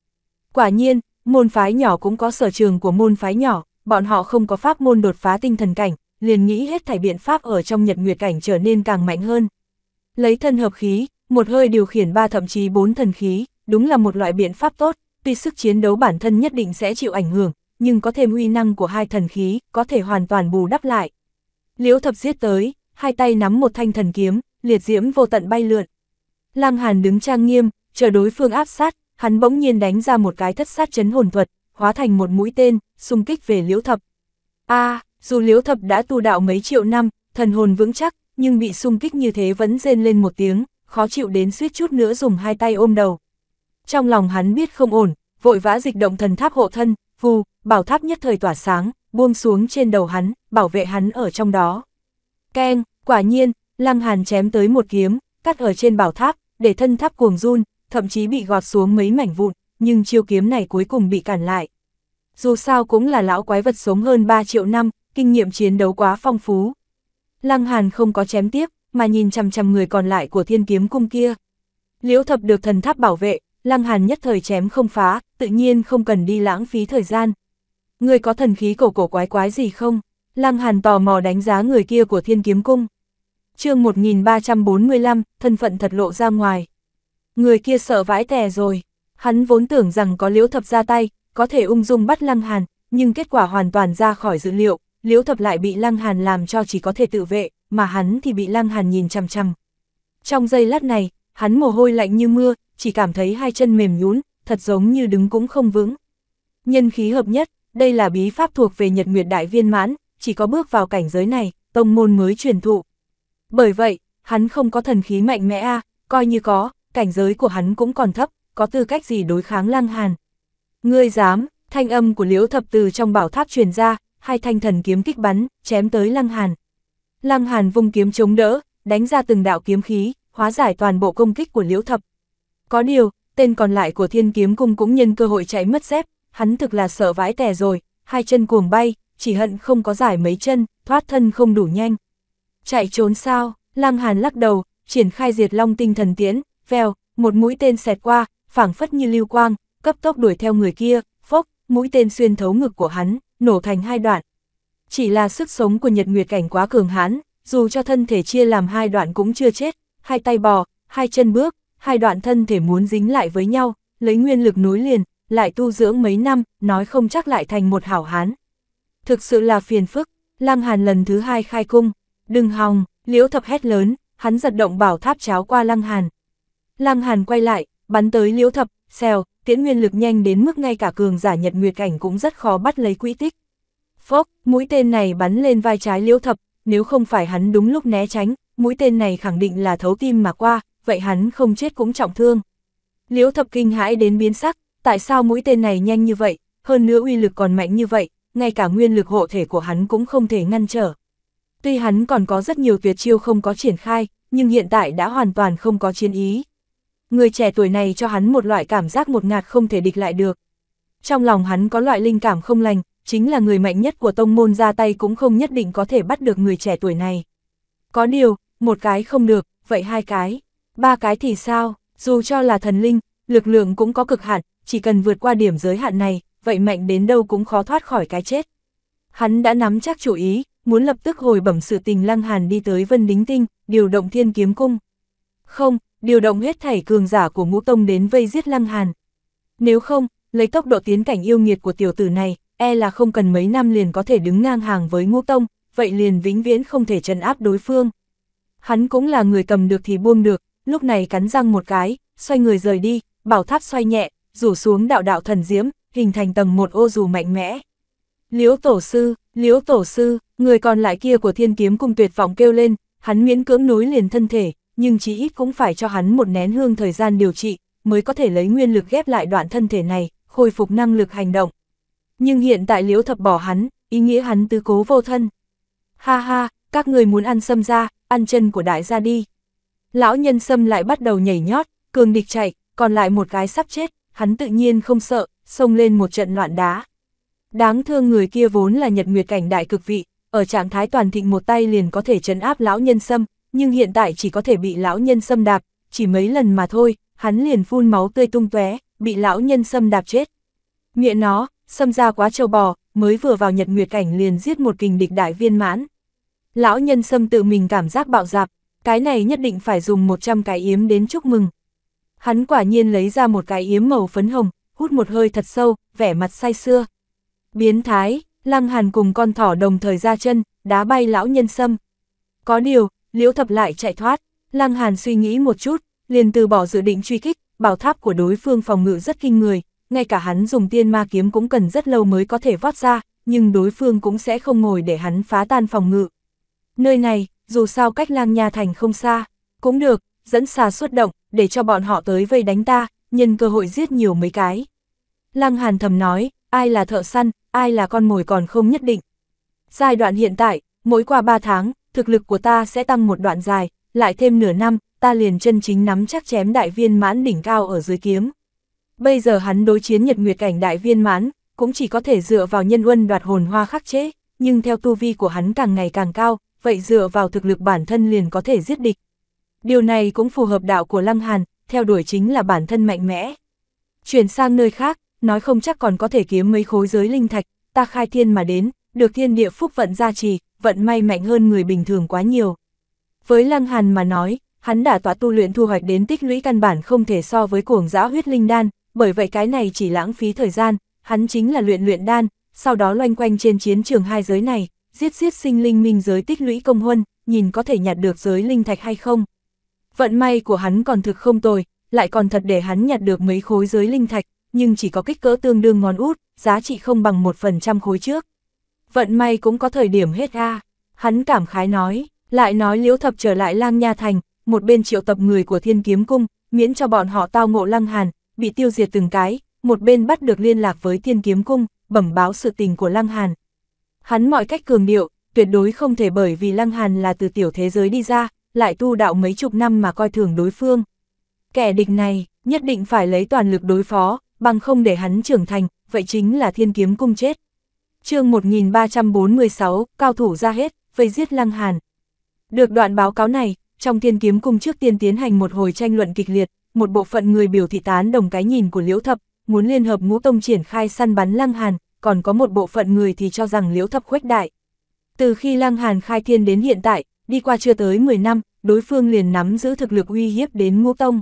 Quả nhiên, môn phái nhỏ cũng có sở trường của môn phái nhỏ, bọn họ không có pháp môn đột phá tinh thần cảnh, liền nghĩ hết thảy biện pháp ở trong nhật nguyệt cảnh trở nên càng mạnh hơn. Lấy thân hợp khí, một hơi điều khiển ba thậm chí bốn thần khí, đúng là một loại biện pháp tốt, tuy sức chiến đấu bản thân nhất định sẽ chịu ảnh hưởng, nhưng có thêm uy năng của hai thần khí, có thể hoàn toàn bù đắp lại. Liễu thập giết tới, hai tay nắm một thanh thần kiếm, liệt diễm vô tận bay lượn. Lăng Hàn đứng trang nghiêm, chờ đối phương áp sát, hắn bỗng nhiên đánh ra một cái thất sát chấn hồn thuật, hóa thành một mũi tên, xung kích về Liễu thập. A, dù Liễu thập đã tu đạo mấy triệu năm, thần hồn vững chắc, nhưng bị xung kích như thế vẫn rên lên một tiếng, khó chịu đến suýt chút nữa dùng hai tay ôm đầu trong lòng hắn biết không ổn, vội vã dịch động thần tháp hộ thân, vù, bảo tháp nhất thời tỏa sáng, buông xuống trên đầu hắn, bảo vệ hắn ở trong đó. Keng, quả nhiên, Lăng Hàn chém tới một kiếm, cắt ở trên bảo tháp, để thân tháp cuồng run, thậm chí bị gọt xuống mấy mảnh vụn, nhưng chiêu kiếm này cuối cùng bị cản lại. Dù sao cũng là lão quái vật sống hơn 3 triệu năm, kinh nghiệm chiến đấu quá phong phú. Lăng Hàn không có chém tiếp, mà nhìn chằm chằm người còn lại của thiên kiếm cung kia. Liễu thập được thần tháp bảo vệ, Lăng Hàn nhất thời chém không phá, tự nhiên không cần đi lãng phí thời gian. Người có thần khí cổ cổ quái quái gì không? Lăng Hàn tò mò đánh giá người kia của thiên kiếm cung. chương 1345, thân phận thật lộ ra ngoài. Người kia sợ vãi tè rồi. Hắn vốn tưởng rằng có liễu thập ra tay, có thể ung dung bắt Lăng Hàn, nhưng kết quả hoàn toàn ra khỏi dữ liệu. Liễu thập lại bị Lăng Hàn làm cho chỉ có thể tự vệ, mà hắn thì bị Lăng Hàn nhìn chằm chằm. Trong giây lát này, hắn mồ hôi lạnh như mưa, chỉ cảm thấy hai chân mềm nhún, thật giống như đứng cũng không vững. Nhân khí hợp nhất, đây là bí pháp thuộc về Nhật Nguyệt Đại Viên Mãn, chỉ có bước vào cảnh giới này, tông môn mới truyền thụ. Bởi vậy, hắn không có thần khí mạnh mẽ a, à, coi như có, cảnh giới của hắn cũng còn thấp, có tư cách gì đối kháng Lăng Hàn. Ngươi dám, thanh âm của Liễu Thập Từ trong bảo tháp truyền ra, hai thanh thần kiếm kích bắn, chém tới Lăng Hàn. Lăng Hàn vung kiếm chống đỡ, đánh ra từng đạo kiếm khí, hóa giải toàn bộ công kích của Liễu Thập. Có điều, tên còn lại của thiên kiếm cung cũng nhân cơ hội chạy mất dép, hắn thực là sợ vãi tè rồi, hai chân cuồng bay, chỉ hận không có giải mấy chân, thoát thân không đủ nhanh. Chạy trốn sao, Lăng Hàn lắc đầu, triển khai diệt long tinh thần tiễn, vèo, một mũi tên xẹt qua, phảng phất như lưu quang, cấp tốc đuổi theo người kia, phốc, mũi tên xuyên thấu ngực của hắn, nổ thành hai đoạn. Chỉ là sức sống của nhật nguyệt cảnh quá cường hãn, dù cho thân thể chia làm hai đoạn cũng chưa chết, hai tay bò, hai chân bước, hai đoạn thân thể muốn dính lại với nhau, lấy nguyên lực nối liền, lại tu dưỡng mấy năm, nói không chắc lại thành một hảo hán. Thực sự là phiền phức, Lăng Hàn lần thứ hai khai cung, đừng hòng, liễu thập hét lớn, hắn giật động bảo tháp cháo qua Lăng Hàn. Lăng Hàn quay lại, bắn tới liễu thập, xèo, tiễn nguyên lực nhanh đến mức ngay cả cường giả nhật nguyệt cảnh cũng rất khó bắt lấy quỹ tích. Phốc, mũi tên này bắn lên vai trái liễu thập, nếu không phải hắn đúng lúc né tránh, mũi tên này khẳng định là thấu tim mà qua, vậy hắn không chết cũng trọng thương. Liễu thập kinh hãi đến biến sắc, tại sao mũi tên này nhanh như vậy, hơn nữa uy lực còn mạnh như vậy, ngay cả nguyên lực hộ thể của hắn cũng không thể ngăn trở. Tuy hắn còn có rất nhiều tuyệt chiêu không có triển khai, nhưng hiện tại đã hoàn toàn không có chiến ý. Người trẻ tuổi này cho hắn một loại cảm giác một ngạt không thể địch lại được. Trong lòng hắn có loại linh cảm không lành, chính là người mạnh nhất của tông môn ra tay cũng không nhất định có thể bắt được người trẻ tuổi này. Có điều, một cái không được, vậy hai cái ba cái thì sao, dù cho là thần linh, lực lượng cũng có cực hạn, chỉ cần vượt qua điểm giới hạn này, vậy mạnh đến đâu cũng khó thoát khỏi cái chết. Hắn đã nắm chắc chủ ý, muốn lập tức hồi bẩm sự tình Lăng Hàn đi tới Vân Đính Tinh, điều động thiên kiếm cung. Không, điều động hết thảy cường giả của ngũ tông đến vây giết Lăng Hàn. Nếu không, lấy tốc độ tiến cảnh yêu nghiệt của tiểu tử này, e là không cần mấy năm liền có thể đứng ngang hàng với ngũ tông, vậy liền vĩnh viễn không thể trần áp đối phương. Hắn cũng là người cầm được thì buông được, lúc này cắn răng một cái, xoay người rời đi, bảo tháp xoay nhẹ, rủ xuống đạo đạo thần diễm, hình thành tầng một ô dù mạnh mẽ. Liễu tổ sư, liễu tổ sư, người còn lại kia của thiên kiếm cùng tuyệt vọng kêu lên, hắn miễn cưỡng nối liền thân thể, nhưng chí ít cũng phải cho hắn một nén hương thời gian điều trị, mới có thể lấy nguyên lực ghép lại đoạn thân thể này, khôi phục năng lực hành động. Nhưng hiện tại liễu thập bỏ hắn, ý nghĩa hắn tứ cố vô thân. Ha ha, các người muốn ăn xâm ra, ăn chân của đại gia đi. Lão nhân sâm lại bắt đầu nhảy nhót, cường địch chạy, còn lại một gái sắp chết, hắn tự nhiên không sợ, xông lên một trận loạn đá. Đáng thương người kia vốn là nhật nguyệt cảnh đại cực vị, ở trạng thái toàn thịnh một tay liền có thể trấn áp lão nhân sâm, nhưng hiện tại chỉ có thể bị lão nhân sâm đạp, chỉ mấy lần mà thôi, hắn liền phun máu tươi tung tóe, bị lão nhân sâm đạp chết. Nghĩa nó, sâm ra quá trâu bò, mới vừa vào nhật nguyệt cảnh liền giết một kình địch đại viên mãn. Lão nhân sâm tự mình cảm giác bạo dạp, cái này nhất định phải dùng 100 cái yếm đến chúc mừng. Hắn quả nhiên lấy ra một cái yếm màu phấn hồng, hút một hơi thật sâu, vẻ mặt say xưa. Biến thái, Lăng Hàn cùng con thỏ đồng thời ra chân, đá bay lão nhân sâm. Có điều, Liễu Thập lại chạy thoát, Lăng Hàn suy nghĩ một chút, liền từ bỏ dự định truy kích, bảo tháp của đối phương phòng ngự rất kinh người, ngay cả hắn dùng tiên ma kiếm cũng cần rất lâu mới có thể vót ra, nhưng đối phương cũng sẽ không ngồi để hắn phá tan phòng ngự. Nơi này, dù sao cách lang nha thành không xa, cũng được, dẫn xà xuất động, để cho bọn họ tới vây đánh ta, nhân cơ hội giết nhiều mấy cái. Lăng Hàn thầm nói, ai là thợ săn, ai là con mồi còn không nhất định. Giai đoạn hiện tại, mỗi qua 3 tháng, thực lực của ta sẽ tăng một đoạn dài, lại thêm nửa năm, ta liền chân chính nắm chắc chém đại viên mãn đỉnh cao ở dưới kiếm. Bây giờ hắn đối chiến nhật nguyệt cảnh đại viên mãn, cũng chỉ có thể dựa vào nhân uân đoạt hồn hoa khắc chế, nhưng theo tu vi của hắn càng ngày càng cao, vậy dựa vào thực lực bản thân liền có thể giết địch. Điều này cũng phù hợp đạo của Lăng Hàn, theo đuổi chính là bản thân mạnh mẽ. Chuyển sang nơi khác, nói không chắc còn có thể kiếm mấy khối giới linh thạch, ta khai thiên mà đến, được thiên địa phúc vận gia trì, vận may mạnh hơn người bình thường quá nhiều. Với Lăng Hàn mà nói, hắn đã tỏa tu luyện thu hoạch đến tích lũy căn bản không thể so với cuồng giã huyết linh đan, bởi vậy cái này chỉ lãng phí thời gian, hắn chính là luyện luyện đan, sau đó loanh quanh trên chiến trường hai giới này, giết giết sinh linh minh giới tích lũy công huân, nhìn có thể nhặt được giới linh thạch hay không. Vận may của hắn còn thực không tồi, lại còn thật để hắn nhặt được mấy khối giới linh thạch, nhưng chỉ có kích cỡ tương đương ngón út, giá trị không bằng một phần trăm khối trước. Vận may cũng có thời điểm hết a hắn cảm khái nói, lại nói liễu thập trở lại lang nha thành, một bên triệu tập người của thiên kiếm cung, miễn cho bọn họ tao ngộ lăng hàn, bị tiêu diệt từng cái, một bên bắt được liên lạc với thiên kiếm cung, bẩm báo sự tình của lăng hàn, Hắn mọi cách cường điệu, tuyệt đối không thể bởi vì Lăng Hàn là từ tiểu thế giới đi ra, lại tu đạo mấy chục năm mà coi thường đối phương. Kẻ địch này, nhất định phải lấy toàn lực đối phó, bằng không để hắn trưởng thành, vậy chính là thiên kiếm cung chết. chương 1346, cao thủ ra hết, vây giết Lăng Hàn. Được đoạn báo cáo này, trong thiên kiếm cung trước tiên tiến hành một hồi tranh luận kịch liệt, một bộ phận người biểu thị tán đồng cái nhìn của Liễu Thập, muốn liên hợp ngũ tông triển khai săn bắn Lăng Hàn, còn có một bộ phận người thì cho rằng liễu thập khuếch đại. Từ khi Lăng Hàn khai thiên đến hiện tại, đi qua chưa tới 10 năm, đối phương liền nắm giữ thực lực uy hiếp đến ngũ tông.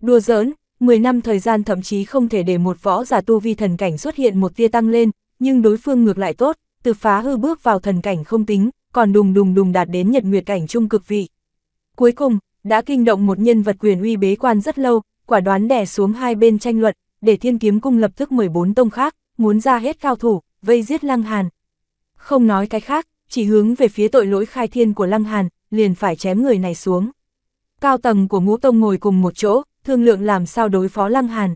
Đùa giỡn, 10 năm thời gian thậm chí không thể để một võ giả tu vi thần cảnh xuất hiện một tia tăng lên, nhưng đối phương ngược lại tốt, từ phá hư bước vào thần cảnh không tính, còn đùng đùng đùng đạt đến nhật nguyệt cảnh trung cực vị. Cuối cùng, đã kinh động một nhân vật quyền uy bế quan rất lâu, quả đoán đè xuống hai bên tranh luận, để thiên kiếm cung lập tức 14 tông khác, muốn ra hết cao thủ, vây giết Lăng Hàn. Không nói cái khác, chỉ hướng về phía tội lỗi khai thiên của Lăng Hàn, liền phải chém người này xuống. Cao tầng của ngũ tông ngồi cùng một chỗ, thương lượng làm sao đối phó Lăng Hàn.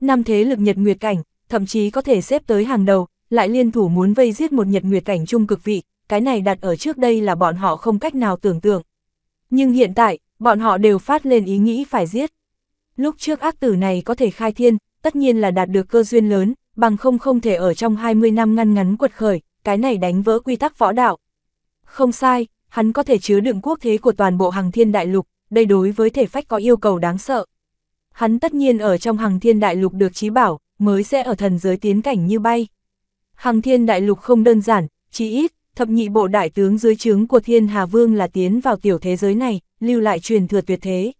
Năm thế lực nhật nguyệt cảnh, thậm chí có thể xếp tới hàng đầu, lại liên thủ muốn vây giết một nhật nguyệt cảnh trung cực vị, cái này đặt ở trước đây là bọn họ không cách nào tưởng tượng. Nhưng hiện tại, bọn họ đều phát lên ý nghĩ phải giết. Lúc trước ác tử này có thể khai thiên, tất nhiên là đạt được cơ duyên lớn, bằng không không thể ở trong 20 năm ngăn ngắn quật khởi, cái này đánh vỡ quy tắc võ đạo. Không sai, hắn có thể chứa đựng quốc thế của toàn bộ hàng thiên đại lục, đây đối với thể phách có yêu cầu đáng sợ. Hắn tất nhiên ở trong hàng thiên đại lục được trí bảo, mới sẽ ở thần giới tiến cảnh như bay. Hàng thiên đại lục không đơn giản, chỉ ít, thập nhị bộ đại tướng dưới trướng của thiên hà vương là tiến vào tiểu thế giới này, lưu lại truyền thừa tuyệt thế.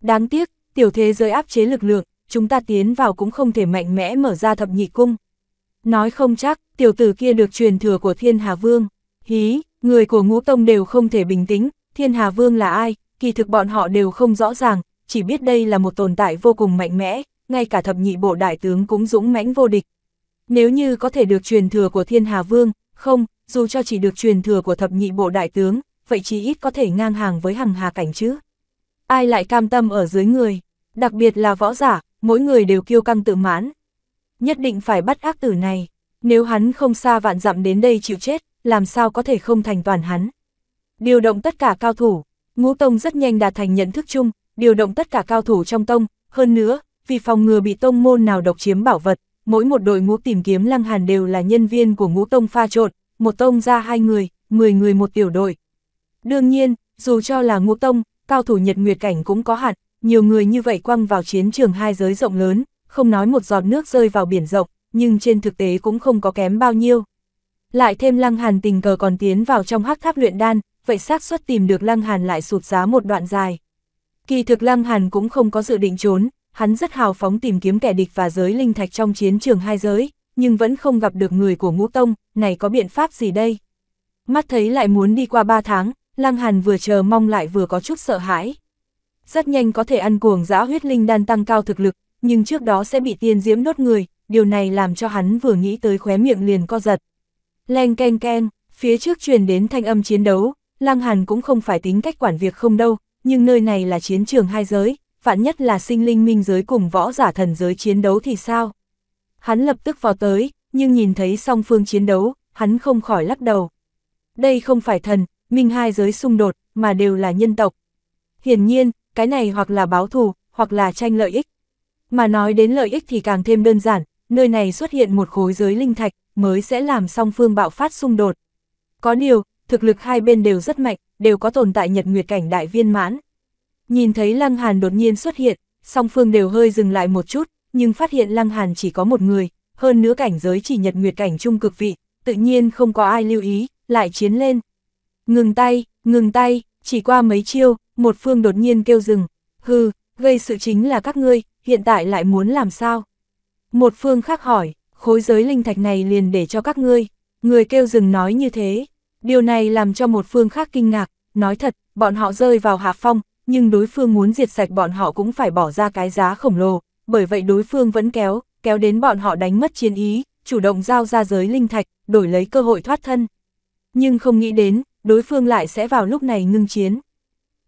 Đáng tiếc, tiểu thế giới áp chế lực lượng, chúng ta tiến vào cũng không thể mạnh mẽ mở ra thập nhị cung. Nói không chắc, tiểu tử kia được truyền thừa của Thiên Hà Vương. Hí, người của ngũ tông đều không thể bình tĩnh, Thiên Hà Vương là ai, kỳ thực bọn họ đều không rõ ràng, chỉ biết đây là một tồn tại vô cùng mạnh mẽ, ngay cả thập nhị bộ đại tướng cũng dũng mãnh vô địch. Nếu như có thể được truyền thừa của Thiên Hà Vương, không, dù cho chỉ được truyền thừa của thập nhị bộ đại tướng, vậy chỉ ít có thể ngang hàng với hằng hà cảnh chứ. Ai lại cam tâm ở dưới người, đặc biệt là võ giả, mỗi người đều kiêu căng tự mãn. Nhất định phải bắt ác tử này, nếu hắn không xa vạn dặm đến đây chịu chết, làm sao có thể không thành toàn hắn. Điều động tất cả cao thủ, ngũ tông rất nhanh đạt thành nhận thức chung, điều động tất cả cao thủ trong tông, hơn nữa, vì phòng ngừa bị tông môn nào độc chiếm bảo vật, mỗi một đội ngũ tìm kiếm lăng hàn đều là nhân viên của ngũ tông pha trộn, một tông ra hai người, 10 người một tiểu đội. Đương nhiên, dù cho là ngũ tông, cao thủ nhật nguyệt cảnh cũng có hạn, nhiều người như vậy quăng vào chiến trường hai giới rộng lớn, không nói một giọt nước rơi vào biển rộng, nhưng trên thực tế cũng không có kém bao nhiêu. Lại thêm Lăng Hàn tình cờ còn tiến vào trong hắc tháp luyện đan, vậy xác suất tìm được Lăng Hàn lại sụt giá một đoạn dài. Kỳ thực Lăng Hàn cũng không có dự định trốn, hắn rất hào phóng tìm kiếm kẻ địch và giới linh thạch trong chiến trường hai giới, nhưng vẫn không gặp được người của ngũ tông, này có biện pháp gì đây? Mắt thấy lại muốn đi qua ba tháng, Lăng Hàn vừa chờ mong lại vừa có chút sợ hãi rất nhanh có thể ăn cuồng dã huyết linh đan tăng cao thực lực, nhưng trước đó sẽ bị tiên diễm nốt người, điều này làm cho hắn vừa nghĩ tới khóe miệng liền co giật. Leng keng keng, phía trước truyền đến thanh âm chiến đấu, Lăng Hàn cũng không phải tính cách quản việc không đâu, nhưng nơi này là chiến trường hai giới, vạn nhất là sinh linh minh giới cùng võ giả thần giới chiến đấu thì sao? Hắn lập tức vào tới, nhưng nhìn thấy song phương chiến đấu, hắn không khỏi lắc đầu. Đây không phải thần, minh hai giới xung đột, mà đều là nhân tộc. Hiển nhiên, cái này hoặc là báo thù, hoặc là tranh lợi ích. Mà nói đến lợi ích thì càng thêm đơn giản, nơi này xuất hiện một khối giới linh thạch, mới sẽ làm song phương bạo phát xung đột. Có điều, thực lực hai bên đều rất mạnh, đều có tồn tại nhật nguyệt cảnh đại viên mãn. Nhìn thấy Lăng Hàn đột nhiên xuất hiện, song phương đều hơi dừng lại một chút, nhưng phát hiện Lăng Hàn chỉ có một người, hơn nữa cảnh giới chỉ nhật nguyệt cảnh trung cực vị, tự nhiên không có ai lưu ý, lại chiến lên. Ngừng tay, ngừng tay, chỉ qua mấy chiêu, một phương đột nhiên kêu dừng, hư, gây sự chính là các ngươi, hiện tại lại muốn làm sao? Một phương khác hỏi, khối giới linh thạch này liền để cho các ngươi, người kêu dừng nói như thế, điều này làm cho một phương khác kinh ngạc, nói thật, bọn họ rơi vào hạ phong, nhưng đối phương muốn diệt sạch bọn họ cũng phải bỏ ra cái giá khổng lồ, bởi vậy đối phương vẫn kéo, kéo đến bọn họ đánh mất chiến ý, chủ động giao ra giới linh thạch, đổi lấy cơ hội thoát thân. Nhưng không nghĩ đến, đối phương lại sẽ vào lúc này ngưng chiến.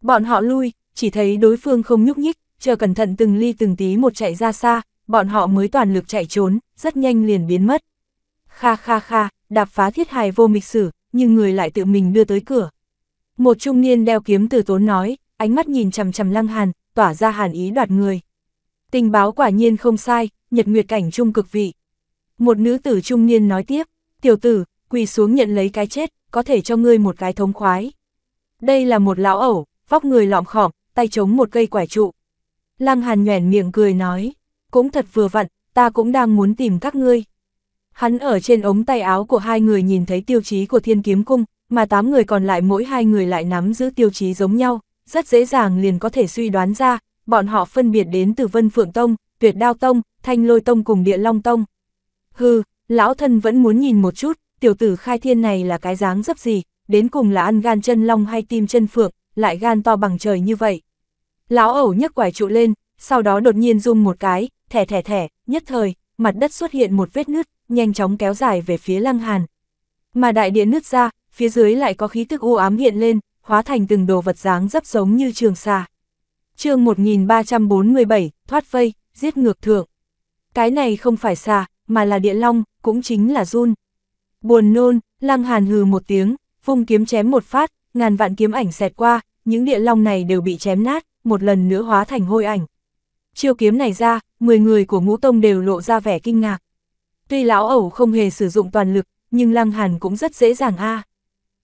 Bọn họ lui, chỉ thấy đối phương không nhúc nhích, chờ cẩn thận từng ly từng tí một chạy ra xa, bọn họ mới toàn lực chạy trốn, rất nhanh liền biến mất. Kha kha kha, đạp phá thiết hài vô mịch sử, nhưng người lại tự mình đưa tới cửa. Một trung niên đeo kiếm từ tốn nói, ánh mắt nhìn chằm chằm lăng hàn, tỏa ra hàn ý đoạt người. Tình báo quả nhiên không sai, nhật nguyệt cảnh trung cực vị. Một nữ tử trung niên nói tiếp, tiểu tử, quỳ xuống nhận lấy cái chết, có thể cho ngươi một cái thống khoái. Đây là một lão ẩu, vóc người lọm khọm, tay chống một cây quải trụ. Lăng Hàn nhoẻn miệng cười nói, cũng thật vừa vặn, ta cũng đang muốn tìm các ngươi. Hắn ở trên ống tay áo của hai người nhìn thấy tiêu chí của thiên kiếm cung, mà tám người còn lại mỗi hai người lại nắm giữ tiêu chí giống nhau, rất dễ dàng liền có thể suy đoán ra, bọn họ phân biệt đến từ Vân Phượng Tông, Tuyệt Đao Tông, Thanh Lôi Tông cùng Địa Long Tông. Hừ, lão thân vẫn muốn nhìn một chút, tiểu tử khai thiên này là cái dáng dấp gì, đến cùng là ăn gan chân long hay tim chân phượng, lại gan to bằng trời như vậy. Lão ẩu nhấc quải trụ lên, sau đó đột nhiên rung một cái, thẻ thẻ thẻ, nhất thời, mặt đất xuất hiện một vết nứt, nhanh chóng kéo dài về phía Lăng Hàn. Mà đại địa nứt ra, phía dưới lại có khí tức u ám hiện lên, hóa thành từng đồ vật dáng dấp giống như trường xa. Chương 1347, thoát vây, giết ngược thượng. Cái này không phải xa mà là địa long, cũng chính là run. Buồn nôn, Lăng Hàn hừ một tiếng, vung kiếm chém một phát, ngàn vạn kiếm ảnh xẹt qua, những địa long này đều bị chém nát, một lần nữa hóa thành hôi ảnh. Chiêu kiếm này ra, 10 người của ngũ tông đều lộ ra vẻ kinh ngạc. Tuy lão ẩu không hề sử dụng toàn lực, nhưng lăng hàn cũng rất dễ dàng a.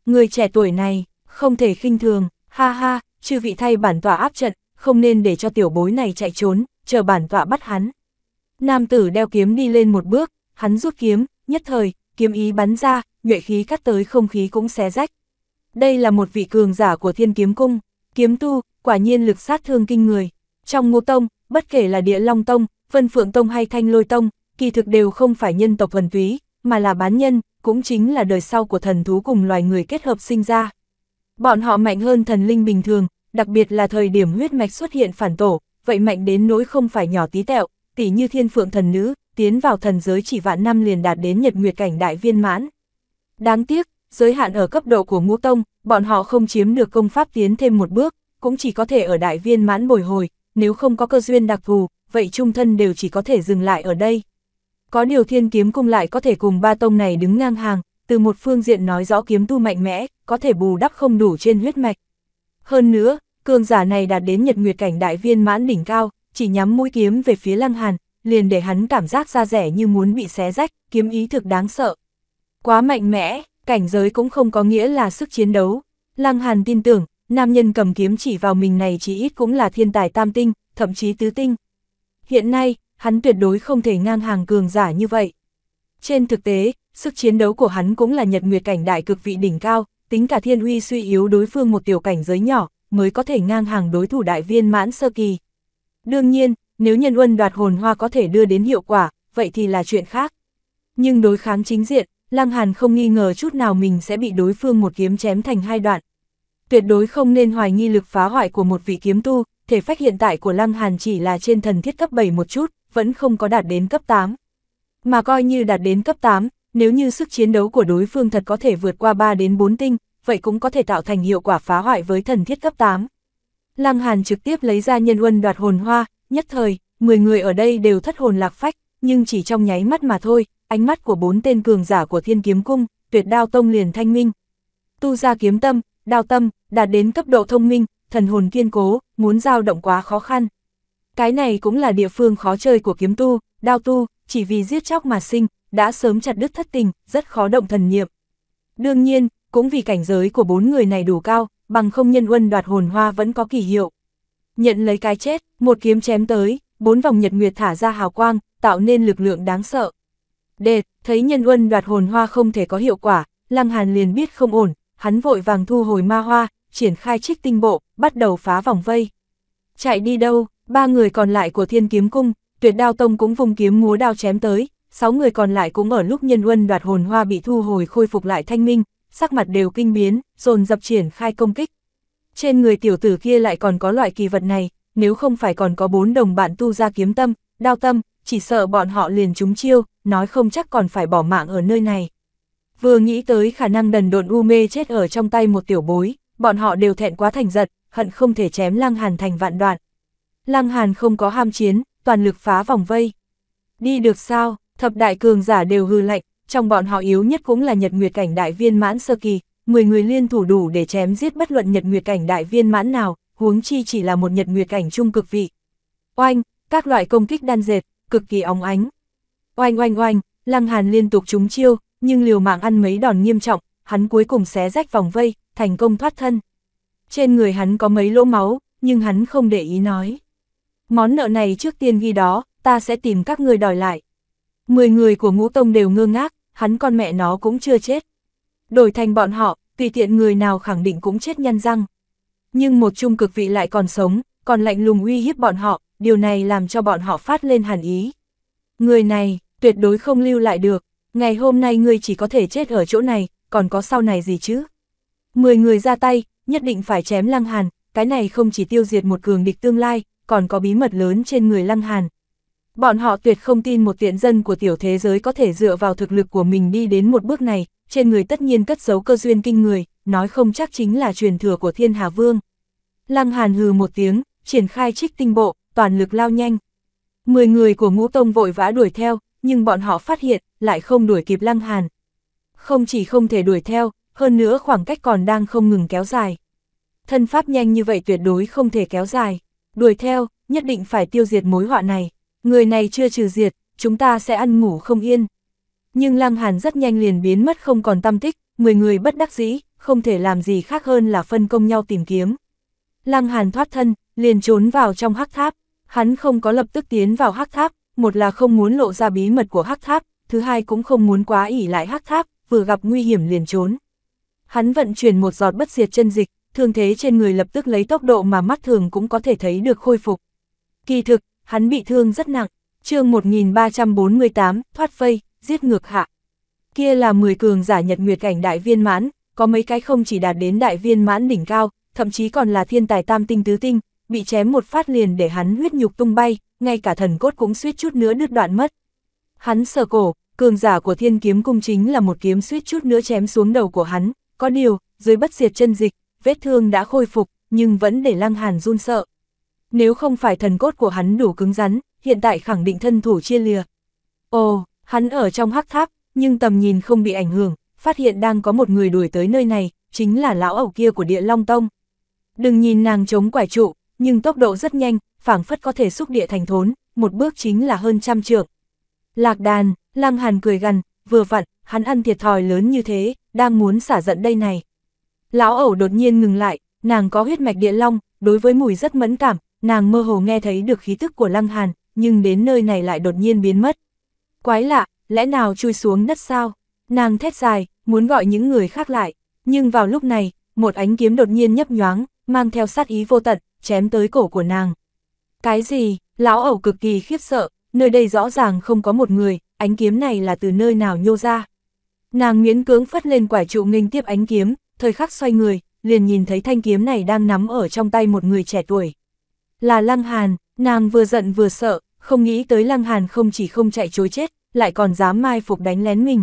Người trẻ tuổi này, không thể khinh thường, ha ha, chư vị thay bản tọa áp trận, không nên để cho tiểu bối này chạy trốn, chờ bản tọa bắt hắn. Nam tử đeo kiếm đi lên một bước, hắn rút kiếm, nhất thời, kiếm ý bắn ra, nhuệ khí cắt tới không khí cũng xé rách, đây là một vị cường giả của thiên kiếm cung, kiếm tu, quả nhiên lực sát thương kinh người. Trong ngô tông, bất kể là địa long tông, vân phượng tông hay thanh lôi tông, kỳ thực đều không phải nhân tộc thuần túy, mà là bán nhân, cũng chính là đời sau của thần thú cùng loài người kết hợp sinh ra. Bọn họ mạnh hơn thần linh bình thường, đặc biệt là thời điểm huyết mạch xuất hiện phản tổ, vậy mạnh đến nỗi không phải nhỏ tí tẹo, tỉ như thiên phượng thần nữ, tiến vào thần giới chỉ vạn năm liền đạt đến nhật nguyệt cảnh đại viên mãn. Đáng tiếc, giới hạn ở cấp độ của ngũ tông, bọn họ không chiếm được công pháp tiến thêm một bước, cũng chỉ có thể ở đại viên mãn bồi hồi, nếu không có cơ duyên đặc thù, vậy trung thân đều chỉ có thể dừng lại ở đây. Có điều thiên kiếm cung lại có thể cùng ba tông này đứng ngang hàng, từ một phương diện nói rõ kiếm tu mạnh mẽ, có thể bù đắp không đủ trên huyết mạch. Hơn nữa, cường giả này đạt đến nhật nguyệt cảnh đại viên mãn đỉnh cao, chỉ nhắm mũi kiếm về phía lăng hàn, liền để hắn cảm giác da rẻ như muốn bị xé rách, kiếm ý thực đáng sợ. Quá mạnh mẽ, cảnh giới cũng không có nghĩa là sức chiến đấu. Lăng Hàn tin tưởng, nam nhân cầm kiếm chỉ vào mình này chỉ ít cũng là thiên tài tam tinh, thậm chí tứ tinh. Hiện nay, hắn tuyệt đối không thể ngang hàng cường giả như vậy. Trên thực tế, sức chiến đấu của hắn cũng là nhật nguyệt cảnh đại cực vị đỉnh cao, tính cả thiên uy suy yếu đối phương một tiểu cảnh giới nhỏ, mới có thể ngang hàng đối thủ đại viên mãn sơ kỳ. Đương nhiên, nếu nhân uân đoạt hồn hoa có thể đưa đến hiệu quả, vậy thì là chuyện khác. Nhưng đối kháng chính diện, Lăng Hàn không nghi ngờ chút nào mình sẽ bị đối phương một kiếm chém thành hai đoạn. Tuyệt đối không nên hoài nghi lực phá hoại của một vị kiếm tu, thể phách hiện tại của Lăng Hàn chỉ là trên thần thiết cấp 7 một chút, vẫn không có đạt đến cấp 8. Mà coi như đạt đến cấp 8, nếu như sức chiến đấu của đối phương thật có thể vượt qua 3 đến 4 tinh, vậy cũng có thể tạo thành hiệu quả phá hoại với thần thiết cấp 8. Lăng Hàn trực tiếp lấy ra nhân uân đoạt hồn hoa, nhất thời, 10 người ở đây đều thất hồn lạc phách, nhưng chỉ trong nháy mắt mà thôi, ánh mắt của bốn tên cường giả của thiên kiếm cung, tuyệt đao tông liền thanh minh. Tu ra kiếm tâm, đao tâm, đạt đến cấp độ thông minh, thần hồn kiên cố, muốn giao động quá khó khăn. Cái này cũng là địa phương khó chơi của kiếm tu, đao tu, chỉ vì giết chóc mà sinh, đã sớm chặt đứt thất tình, rất khó động thần niệm. Đương nhiên, cũng vì cảnh giới của bốn người này đủ cao, bằng không nhân quân đoạt hồn hoa vẫn có kỳ hiệu. Nhận lấy cái chết, một kiếm chém tới, bốn vòng nhật nguyệt thả ra hào quang, tạo nên lực lượng đáng sợ. Đệt, thấy nhân uân đoạt hồn hoa không thể có hiệu quả, Lăng Hàn liền biết không ổn, hắn vội vàng thu hồi ma hoa, triển khai trích tinh bộ, bắt đầu phá vòng vây. Chạy đi đâu, ba người còn lại của thiên kiếm cung, tuyệt đao tông cũng vùng kiếm múa đao chém tới, sáu người còn lại cũng ở lúc nhân uân đoạt hồn hoa bị thu hồi khôi phục lại thanh minh, sắc mặt đều kinh biến, dồn dập triển khai công kích. Trên người tiểu tử kia lại còn có loại kỳ vật này, nếu không phải còn có bốn đồng bạn tu ra kiếm tâm, đao tâm, chỉ sợ bọn họ liền trúng chiêu, nói không chắc còn phải bỏ mạng ở nơi này. Vừa nghĩ tới khả năng đần độn u mê chết ở trong tay một tiểu bối, bọn họ đều thẹn quá thành giật, hận không thể chém Lăng Hàn thành vạn đoạn. Lăng Hàn không có ham chiến, toàn lực phá vòng vây. Đi được sao, thập đại cường giả đều hư lạnh, trong bọn họ yếu nhất cũng là nhật nguyệt cảnh đại viên mãn sơ kỳ, 10 người liên thủ đủ để chém giết bất luận nhật nguyệt cảnh đại viên mãn nào, huống chi chỉ là một nhật nguyệt cảnh trung cực vị. Oanh, các loại công kích đan dệt, cực kỳ óng ánh. Oanh oanh oanh, Lăng Hàn liên tục trúng chiêu, nhưng liều mạng ăn mấy đòn nghiêm trọng, hắn cuối cùng xé rách vòng vây, thành công thoát thân. Trên người hắn có mấy lỗ máu, nhưng hắn không để ý nói. Món nợ này trước tiên ghi đó, ta sẽ tìm các người đòi lại. Mười người của ngũ tông đều ngơ ngác, hắn con mẹ nó cũng chưa chết. Đổi thành bọn họ, tùy tiện người nào khẳng định cũng chết nhăn răng. Nhưng một trung cực vị lại còn sống, còn lạnh lùng uy hiếp bọn họ, điều này làm cho bọn họ phát lên hàn ý. Người này, tuyệt đối không lưu lại được, ngày hôm nay ngươi chỉ có thể chết ở chỗ này, còn có sau này gì chứ? Mười người ra tay, nhất định phải chém Lăng Hàn, cái này không chỉ tiêu diệt một cường địch tương lai, còn có bí mật lớn trên người Lăng Hàn. Bọn họ tuyệt không tin một tiện dân của tiểu thế giới có thể dựa vào thực lực của mình đi đến một bước này, trên người tất nhiên cất giấu cơ duyên kinh người, nói không chắc chính là truyền thừa của Thiên Hà Vương. Lăng Hàn hừ một tiếng, triển khai trích tinh bộ, toàn lực lao nhanh. Mười người của ngũ tông vội vã đuổi theo, nhưng bọn họ phát hiện, lại không đuổi kịp lăng hàn. Không chỉ không thể đuổi theo, hơn nữa khoảng cách còn đang không ngừng kéo dài. Thân pháp nhanh như vậy tuyệt đối không thể kéo dài. Đuổi theo, nhất định phải tiêu diệt mối họa này. Người này chưa trừ diệt, chúng ta sẽ ăn ngủ không yên. Nhưng lăng hàn rất nhanh liền biến mất không còn tâm tích, Mười người bất đắc dĩ, không thể làm gì khác hơn là phân công nhau tìm kiếm. Lăng hàn thoát thân, liền trốn vào trong hắc tháp hắn không có lập tức tiến vào hắc tháp, một là không muốn lộ ra bí mật của hắc tháp, thứ hai cũng không muốn quá ỉ lại hắc tháp, vừa gặp nguy hiểm liền trốn. Hắn vận chuyển một giọt bất diệt chân dịch, thương thế trên người lập tức lấy tốc độ mà mắt thường cũng có thể thấy được khôi phục. Kỳ thực, hắn bị thương rất nặng, chương 1348, thoát vây, giết ngược hạ. Kia là 10 cường giả nhật nguyệt cảnh đại viên mãn, có mấy cái không chỉ đạt đến đại viên mãn đỉnh cao, thậm chí còn là thiên tài tam tinh tứ tinh, bị chém một phát liền để hắn huyết nhục tung bay, ngay cả thần cốt cũng suýt chút nữa đứt đoạn mất. Hắn sờ cổ, cường giả của thiên kiếm cung chính là một kiếm suýt chút nữa chém xuống đầu của hắn, có điều, dưới bất diệt chân dịch, vết thương đã khôi phục, nhưng vẫn để lăng hàn run sợ. Nếu không phải thần cốt của hắn đủ cứng rắn, hiện tại khẳng định thân thủ chia lìa. Ồ, hắn ở trong hắc tháp, nhưng tầm nhìn không bị ảnh hưởng, phát hiện đang có một người đuổi tới nơi này, chính là lão ẩu kia của địa Long Tông. Đừng nhìn nàng chống quải trụ, nhưng tốc độ rất nhanh, phảng phất có thể xúc địa thành thốn, một bước chính là hơn trăm trượng. Lạc đàn, Lăng Hàn cười gằn, vừa vặn, hắn ăn thiệt thòi lớn như thế, đang muốn xả giận đây này. Lão ẩu đột nhiên ngừng lại, nàng có huyết mạch địa long, đối với mùi rất mẫn cảm, nàng mơ hồ nghe thấy được khí tức của Lăng Hàn, nhưng đến nơi này lại đột nhiên biến mất. Quái lạ, lẽ nào chui xuống đất sao? Nàng thét dài, muốn gọi những người khác lại, nhưng vào lúc này, một ánh kiếm đột nhiên nhấp nhoáng, mang theo sát ý vô tận, chém tới cổ của nàng. Cái gì, lão ẩu cực kỳ khiếp sợ, nơi đây rõ ràng không có một người, ánh kiếm này là từ nơi nào nhô ra. Nàng miễn cưỡng phất lên quả trụ nghênh tiếp ánh kiếm, thời khắc xoay người, liền nhìn thấy thanh kiếm này đang nắm ở trong tay một người trẻ tuổi. Là Lăng Hàn, nàng vừa giận vừa sợ, không nghĩ tới Lăng Hàn không chỉ không chạy chối chết, lại còn dám mai phục đánh lén mình.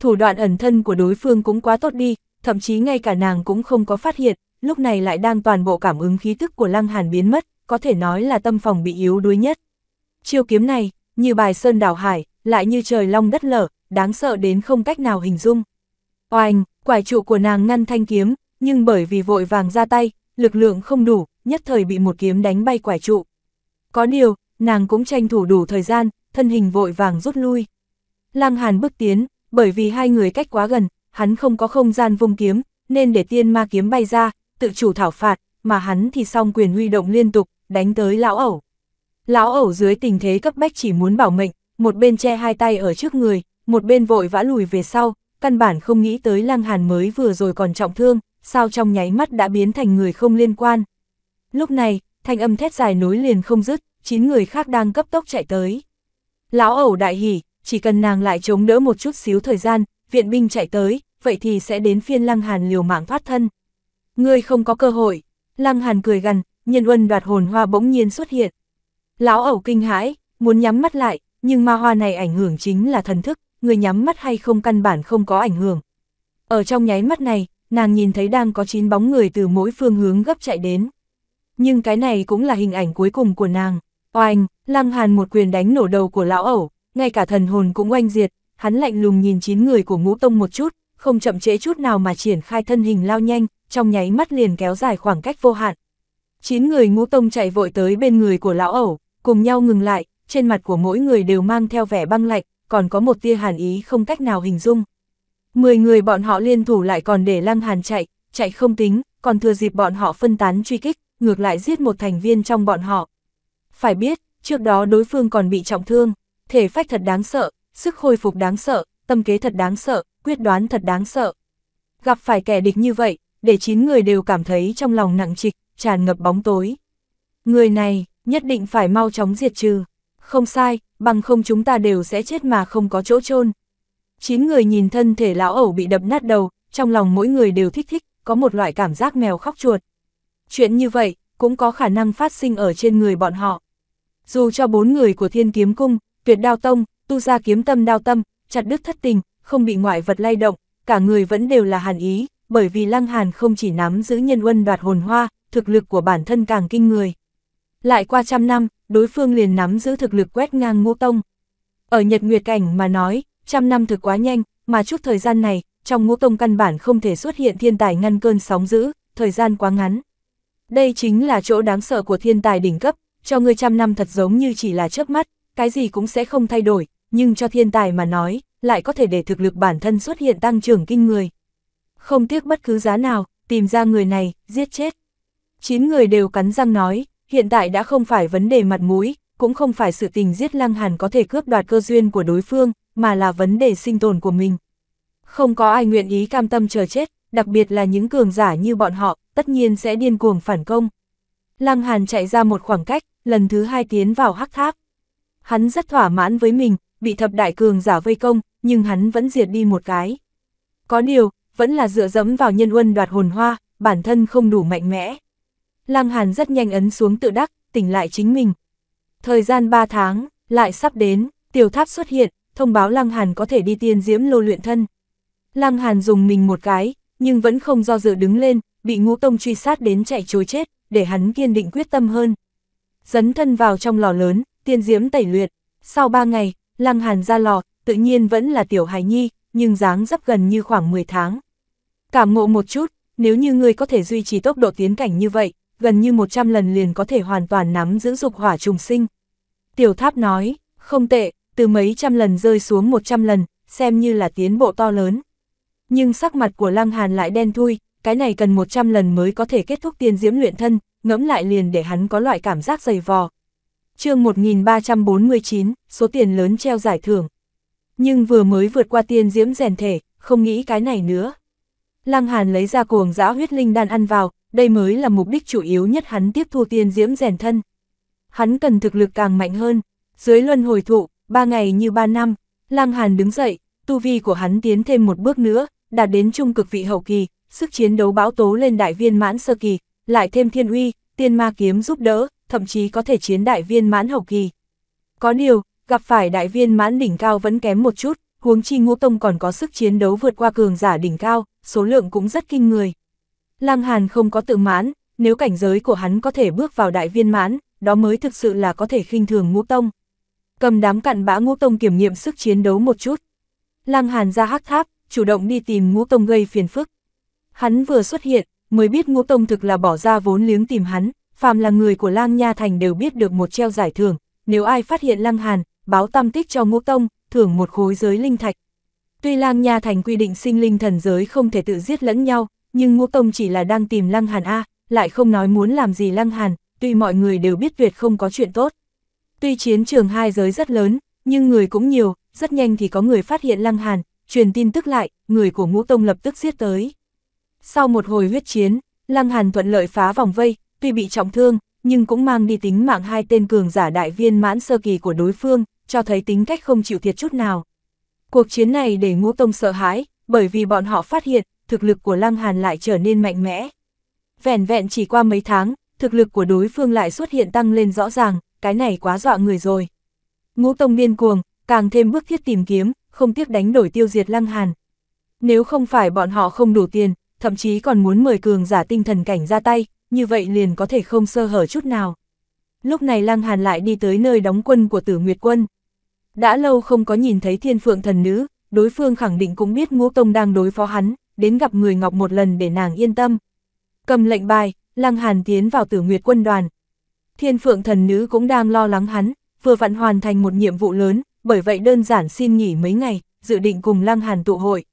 Thủ đoạn ẩn thân của đối phương cũng quá tốt đi, thậm chí ngay cả nàng cũng không có phát hiện, lúc này lại đang toàn bộ cảm ứng khí thức của Lăng Hàn biến mất, có thể nói là tâm phòng bị yếu đuối nhất. Chiêu kiếm này, như bài sơn đảo hải, lại như trời long đất lở, đáng sợ đến không cách nào hình dung. Oanh, quải trụ của nàng ngăn thanh kiếm, nhưng bởi vì vội vàng ra tay, lực lượng không đủ, nhất thời bị một kiếm đánh bay quải trụ. Có điều, nàng cũng tranh thủ đủ thời gian, thân hình vội vàng rút lui. Lăng Hàn bước tiến, bởi vì hai người cách quá gần, hắn không có không gian vung kiếm, nên để tiên ma kiếm bay ra, tự chủ thảo phạt, mà hắn thì song quyền huy động liên tục, đánh tới lão ẩu. Lão ẩu dưới tình thế cấp bách chỉ muốn bảo mệnh, một bên che hai tay ở trước người, một bên vội vã lùi về sau, căn bản không nghĩ tới lăng hàn mới vừa rồi còn trọng thương, sao trong nháy mắt đã biến thành người không liên quan. Lúc này, thanh âm thét dài nối liền không dứt, chín người khác đang cấp tốc chạy tới. Lão ẩu đại hỉ, chỉ cần nàng lại chống đỡ một chút xíu thời gian, viện binh chạy tới, vậy thì sẽ đến phiên lăng hàn liều mạng thoát thân. Ngươi không có cơ hội. Lăng Hàn cười gằn, nhân uân đoạt hồn hoa bỗng nhiên xuất hiện. Lão ẩu kinh hãi, muốn nhắm mắt lại, nhưng ma hoa này ảnh hưởng chính là thần thức, người nhắm mắt hay không căn bản không có ảnh hưởng. Ở trong nháy mắt này, nàng nhìn thấy đang có 9 bóng người từ mỗi phương hướng gấp chạy đến. Nhưng cái này cũng là hình ảnh cuối cùng của nàng. Oanh, Lăng Hàn một quyền đánh nổ đầu của lão ẩu, ngay cả thần hồn cũng oanh diệt, hắn lạnh lùng nhìn 9 người của ngũ tông một chút, không chậm trễ chút nào mà triển khai thân hình lao nhanh, trong nháy mắt liền kéo dài khoảng cách vô hạn. Chín người ngũ tông chạy vội tới bên người của lão ẩu, cùng nhau ngừng lại, trên mặt của mỗi người đều mang theo vẻ băng lạnh, còn có một tia hàn ý không cách nào hình dung. Mười người bọn họ liên thủ lại còn để lăng hàn chạy, chạy không tính, còn thừa dịp bọn họ phân tán truy kích, ngược lại giết một thành viên trong bọn họ. Phải biết, trước đó đối phương còn bị trọng thương, thể phách thật đáng sợ, sức khôi phục đáng sợ, tâm kế thật đáng sợ, quyết đoán thật đáng sợ. Gặp phải kẻ địch như vậy, để chín người đều cảm thấy trong lòng nặng trịch, tràn ngập bóng tối. Người này, nhất định phải mau chóng diệt trừ. Không sai, bằng không chúng ta đều sẽ chết mà không có chỗ chôn Chín người nhìn thân thể lão ẩu bị đập nát đầu, trong lòng mỗi người đều thích thích, có một loại cảm giác mèo khóc chuột. Chuyện như vậy, cũng có khả năng phát sinh ở trên người bọn họ. Dù cho bốn người của thiên kiếm cung, tuyệt đao tông, tu ra kiếm tâm đao tâm, chặt đứt thất tình, không bị ngoại vật lay động, cả người vẫn đều là hàn ý, bởi vì Lăng Hàn không chỉ nắm giữ nhân quân đoạt hồn hoa, thực lực của bản thân càng kinh người. Lại qua trăm năm, đối phương liền nắm giữ thực lực quét ngang ngũ tông. Ở Nhật Nguyệt Cảnh mà nói, trăm năm thực quá nhanh, mà chút thời gian này, trong ngũ tông căn bản không thể xuất hiện thiên tài ngăn cơn sóng dữ, thời gian quá ngắn. Đây chính là chỗ đáng sợ của thiên tài đỉnh cấp, cho người trăm năm thật giống như chỉ là chớp mắt, cái gì cũng sẽ không thay đổi, nhưng cho thiên tài mà nói, lại có thể để thực lực bản thân xuất hiện tăng trưởng kinh người không tiếc bất cứ giá nào, tìm ra người này, giết chết. Chín người đều cắn răng nói, hiện tại đã không phải vấn đề mặt mũi, cũng không phải sự tình giết Lăng Hàn có thể cướp đoạt cơ duyên của đối phương, mà là vấn đề sinh tồn của mình. Không có ai nguyện ý cam tâm chờ chết, đặc biệt là những cường giả như bọn họ, tất nhiên sẽ điên cuồng phản công. Lăng Hàn chạy ra một khoảng cách, lần thứ hai tiến vào hắc tháp. Hắn rất thỏa mãn với mình, bị thập đại cường giả vây công, nhưng hắn vẫn diệt đi một cái. Có điều, vẫn là dựa dẫm vào nhân uân đoạt hồn hoa, bản thân không đủ mạnh mẽ. Lăng Hàn rất nhanh ấn xuống tự đắc, tỉnh lại chính mình. Thời gian 3 tháng, lại sắp đến, tiểu tháp xuất hiện, thông báo Lăng Hàn có thể đi tiên diễm lô luyện thân. Lăng Hàn dùng mình một cái, nhưng vẫn không do dự đứng lên, bị ngũ tông truy sát đến chạy chối chết, để hắn kiên định quyết tâm hơn. Dấn thân vào trong lò lớn, tiên diễm tẩy luyện. Sau 3 ngày, Lăng Hàn ra lò, tự nhiên vẫn là tiểu hài nhi, nhưng dáng dấp gần như khoảng 10 tháng. Cảm ngộ một chút, nếu như ngươi có thể duy trì tốc độ tiến cảnh như vậy, gần như 100 lần liền có thể hoàn toàn nắm giữ dục hỏa trùng sinh. Tiểu tháp nói, không tệ, từ mấy trăm lần rơi xuống 100 lần, xem như là tiến bộ to lớn. Nhưng sắc mặt của Lăng Hàn lại đen thui, cái này cần 100 lần mới có thể kết thúc tiên diễm luyện thân, ngẫm lại liền để hắn có loại cảm giác dày vò. chương 1349, số tiền lớn treo giải thưởng nhưng vừa mới vượt qua tiên diễm rèn thể, không nghĩ cái này nữa. Lăng Hàn lấy ra cuồng dã huyết linh đan ăn vào, đây mới là mục đích chủ yếu nhất hắn tiếp thu tiên diễm rèn thân. Hắn cần thực lực càng mạnh hơn, dưới luân hồi thụ, ba ngày như ba năm, Lăng Hàn đứng dậy, tu vi của hắn tiến thêm một bước nữa, đạt đến trung cực vị hậu kỳ, sức chiến đấu bão tố lên đại viên mãn sơ kỳ, lại thêm thiên uy, tiên ma kiếm giúp đỡ, thậm chí có thể chiến đại viên mãn hậu kỳ. Có điều, gặp phải đại viên mãn đỉnh cao vẫn kém một chút, huống chi ngũ tông còn có sức chiến đấu vượt qua cường giả đỉnh cao, số lượng cũng rất kinh người. Lăng Hàn không có tự mãn, nếu cảnh giới của hắn có thể bước vào đại viên mãn, đó mới thực sự là có thể khinh thường ngũ tông. Cầm đám cặn bã ngũ tông kiểm nghiệm sức chiến đấu một chút. Lăng Hàn ra hắc tháp, chủ động đi tìm ngũ tông gây phiền phức. Hắn vừa xuất hiện, mới biết ngũ tông thực là bỏ ra vốn liếng tìm hắn, phàm là người của lang nha thành đều biết được một treo giải thưởng, nếu ai phát hiện lăng hàn, báo tam tích cho ngũ tông, thưởng một khối giới linh thạch. Tuy lang nha thành quy định sinh linh thần giới không thể tự giết lẫn nhau, nhưng ngũ tông chỉ là đang tìm lăng hàn A, lại không nói muốn làm gì lăng hàn, tuy mọi người đều biết tuyệt không có chuyện tốt. Tuy chiến trường hai giới rất lớn, nhưng người cũng nhiều, rất nhanh thì có người phát hiện lăng hàn, truyền tin tức lại, người của ngũ tông lập tức giết tới. Sau một hồi huyết chiến, lăng hàn thuận lợi phá vòng vây, tuy bị trọng thương, nhưng cũng mang đi tính mạng hai tên cường giả đại viên mãn sơ kỳ của đối phương, cho thấy tính cách không chịu thiệt chút nào. Cuộc chiến này để ngũ tông sợ hãi, bởi vì bọn họ phát hiện, thực lực của Lăng Hàn lại trở nên mạnh mẽ. Vẹn vẹn chỉ qua mấy tháng, thực lực của đối phương lại xuất hiện tăng lên rõ ràng, cái này quá dọa người rồi. Ngũ tông điên cuồng, càng thêm bước thiết tìm kiếm, không tiếc đánh đổi tiêu diệt Lăng Hàn. Nếu không phải bọn họ không đủ tiền, thậm chí còn muốn mời cường giả tinh thần cảnh ra tay, như vậy liền có thể không sơ hở chút nào lúc này Lăng Hàn lại đi tới nơi đóng quân của Tử Nguyệt quân. Đã lâu không có nhìn thấy thiên phượng thần nữ, đối phương khẳng định cũng biết ngũ tông đang đối phó hắn, đến gặp người ngọc một lần để nàng yên tâm. Cầm lệnh bài, Lăng Hàn tiến vào Tử Nguyệt quân đoàn. Thiên phượng thần nữ cũng đang lo lắng hắn, vừa vặn hoàn thành một nhiệm vụ lớn, bởi vậy đơn giản xin nghỉ mấy ngày, dự định cùng Lăng Hàn tụ hội.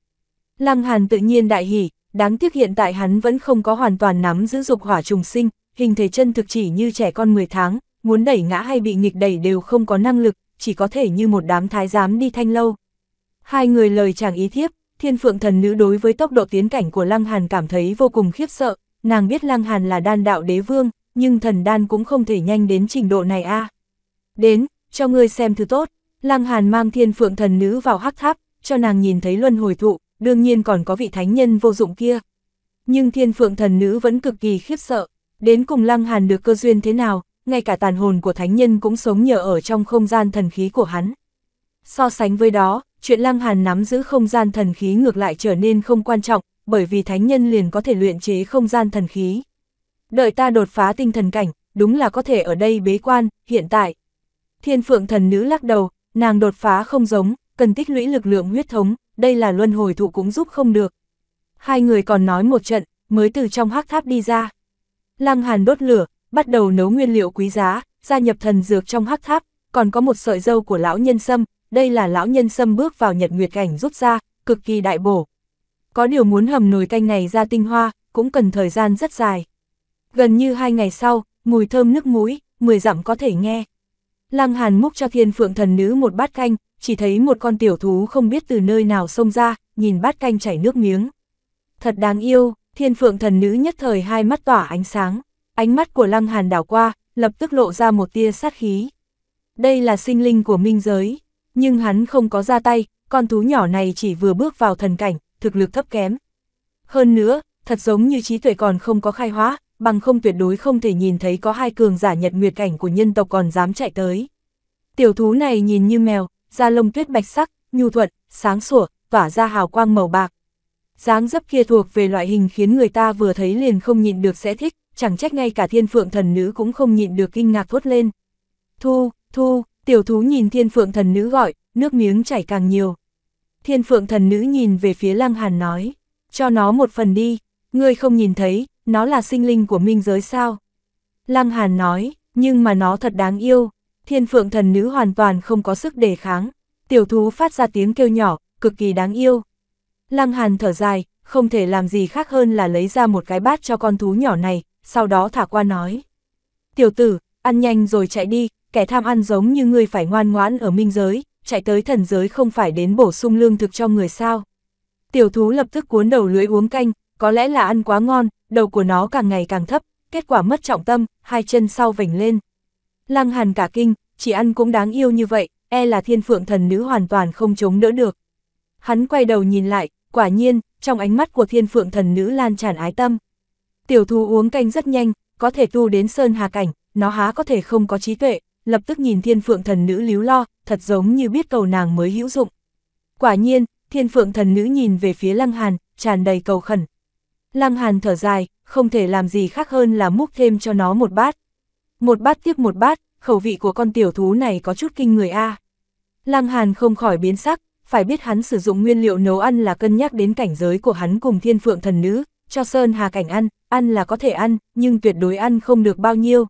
Lăng Hàn tự nhiên đại hỉ, đáng tiếc hiện tại hắn vẫn không có hoàn toàn nắm giữ dục hỏa trùng sinh, hình thể chân thực chỉ như trẻ con 10 tháng, muốn đẩy ngã hay bị nghịch đẩy đều không có năng lực, chỉ có thể như một đám thái giám đi thanh lâu. Hai người lời chàng ý thiếp, thiên phượng thần nữ đối với tốc độ tiến cảnh của Lăng Hàn cảm thấy vô cùng khiếp sợ, nàng biết Lăng Hàn là đan đạo đế vương, nhưng thần đan cũng không thể nhanh đến trình độ này a. Đến, cho ngươi xem thứ tốt, Lăng Hàn mang thiên phượng thần nữ vào hắc tháp, cho nàng nhìn thấy luân hồi thụ, đương nhiên còn có vị thánh nhân vô dụng kia. Nhưng thiên phượng thần nữ vẫn cực kỳ khiếp sợ, Đến cùng Lăng Hàn được cơ duyên thế nào, ngay cả tàn hồn của thánh nhân cũng sống nhờ ở trong không gian thần khí của hắn. So sánh với đó, chuyện Lăng Hàn nắm giữ không gian thần khí ngược lại trở nên không quan trọng, bởi vì thánh nhân liền có thể luyện chế không gian thần khí. Đợi ta đột phá tinh thần cảnh, đúng là có thể ở đây bế quan, hiện tại. Thiên phượng thần nữ lắc đầu, nàng đột phá không giống, cần tích lũy lực lượng huyết thống, đây là luân hồi thụ cũng giúp không được. Hai người còn nói một trận, mới từ trong hắc tháp đi ra. Lăng Hàn đốt lửa, bắt đầu nấu nguyên liệu quý giá, gia nhập thần dược trong hắc tháp, còn có một sợi dâu của lão nhân sâm, đây là lão nhân sâm bước vào nhật nguyệt cảnh rút ra, cực kỳ đại bổ. Có điều muốn hầm nồi canh này ra tinh hoa, cũng cần thời gian rất dài. Gần như hai ngày sau, mùi thơm nước mũi, mười dặm có thể nghe. Lăng Hàn múc cho thiên phượng thần nữ một bát canh, chỉ thấy một con tiểu thú không biết từ nơi nào xông ra, nhìn bát canh chảy nước miếng. Thật đáng yêu, thiên phượng thần nữ nhất thời hai mắt tỏa ánh sáng, ánh mắt của lăng hàn đảo qua, lập tức lộ ra một tia sát khí. Đây là sinh linh của minh giới, nhưng hắn không có ra tay, con thú nhỏ này chỉ vừa bước vào thần cảnh, thực lực thấp kém. Hơn nữa, thật giống như trí tuệ còn không có khai hóa, bằng không tuyệt đối không thể nhìn thấy có hai cường giả nhật nguyệt cảnh của nhân tộc còn dám chạy tới. Tiểu thú này nhìn như mèo, da lông tuyết bạch sắc, nhu thuận, sáng sủa, tỏa ra hào quang màu bạc, dáng dấp kia thuộc về loại hình khiến người ta vừa thấy liền không nhịn được sẽ thích, chẳng trách ngay cả thiên phượng thần nữ cũng không nhịn được kinh ngạc thốt lên. Thu, thu, tiểu thú nhìn thiên phượng thần nữ gọi, nước miếng chảy càng nhiều. Thiên phượng thần nữ nhìn về phía lăng hàn nói, cho nó một phần đi, ngươi không nhìn thấy, nó là sinh linh của minh giới sao. Lăng hàn nói, nhưng mà nó thật đáng yêu, thiên phượng thần nữ hoàn toàn không có sức đề kháng. Tiểu thú phát ra tiếng kêu nhỏ, cực kỳ đáng yêu. Lăng Hàn thở dài, không thể làm gì khác hơn là lấy ra một cái bát cho con thú nhỏ này, sau đó thả qua nói. Tiểu tử, ăn nhanh rồi chạy đi, kẻ tham ăn giống như ngươi phải ngoan ngoãn ở minh giới, chạy tới thần giới không phải đến bổ sung lương thực cho người sao. Tiểu thú lập tức cuốn đầu lưỡi uống canh, có lẽ là ăn quá ngon, đầu của nó càng ngày càng thấp, kết quả mất trọng tâm, hai chân sau vảnh lên. Lăng hàn cả kinh, chỉ ăn cũng đáng yêu như vậy, e là thiên phượng thần nữ hoàn toàn không chống đỡ được. Hắn quay đầu nhìn lại, quả nhiên, trong ánh mắt của thiên phượng thần nữ lan tràn ái tâm. Tiểu thú uống canh rất nhanh, có thể tu đến sơn hà cảnh, nó há có thể không có trí tuệ, lập tức nhìn thiên phượng thần nữ líu lo, thật giống như biết cầu nàng mới hữu dụng. Quả nhiên, thiên phượng thần nữ nhìn về phía lăng hàn, tràn đầy cầu khẩn. Lăng hàn thở dài, không thể làm gì khác hơn là múc thêm cho nó một bát. Một bát tiếp một bát, khẩu vị của con tiểu thú này có chút kinh người a. À. Lăng hàn không khỏi biến sắc, phải biết hắn sử dụng nguyên liệu nấu ăn là cân nhắc đến cảnh giới của hắn cùng thiên phượng thần nữ, cho Sơn Hà cảnh ăn, ăn là có thể ăn, nhưng tuyệt đối ăn không được bao nhiêu.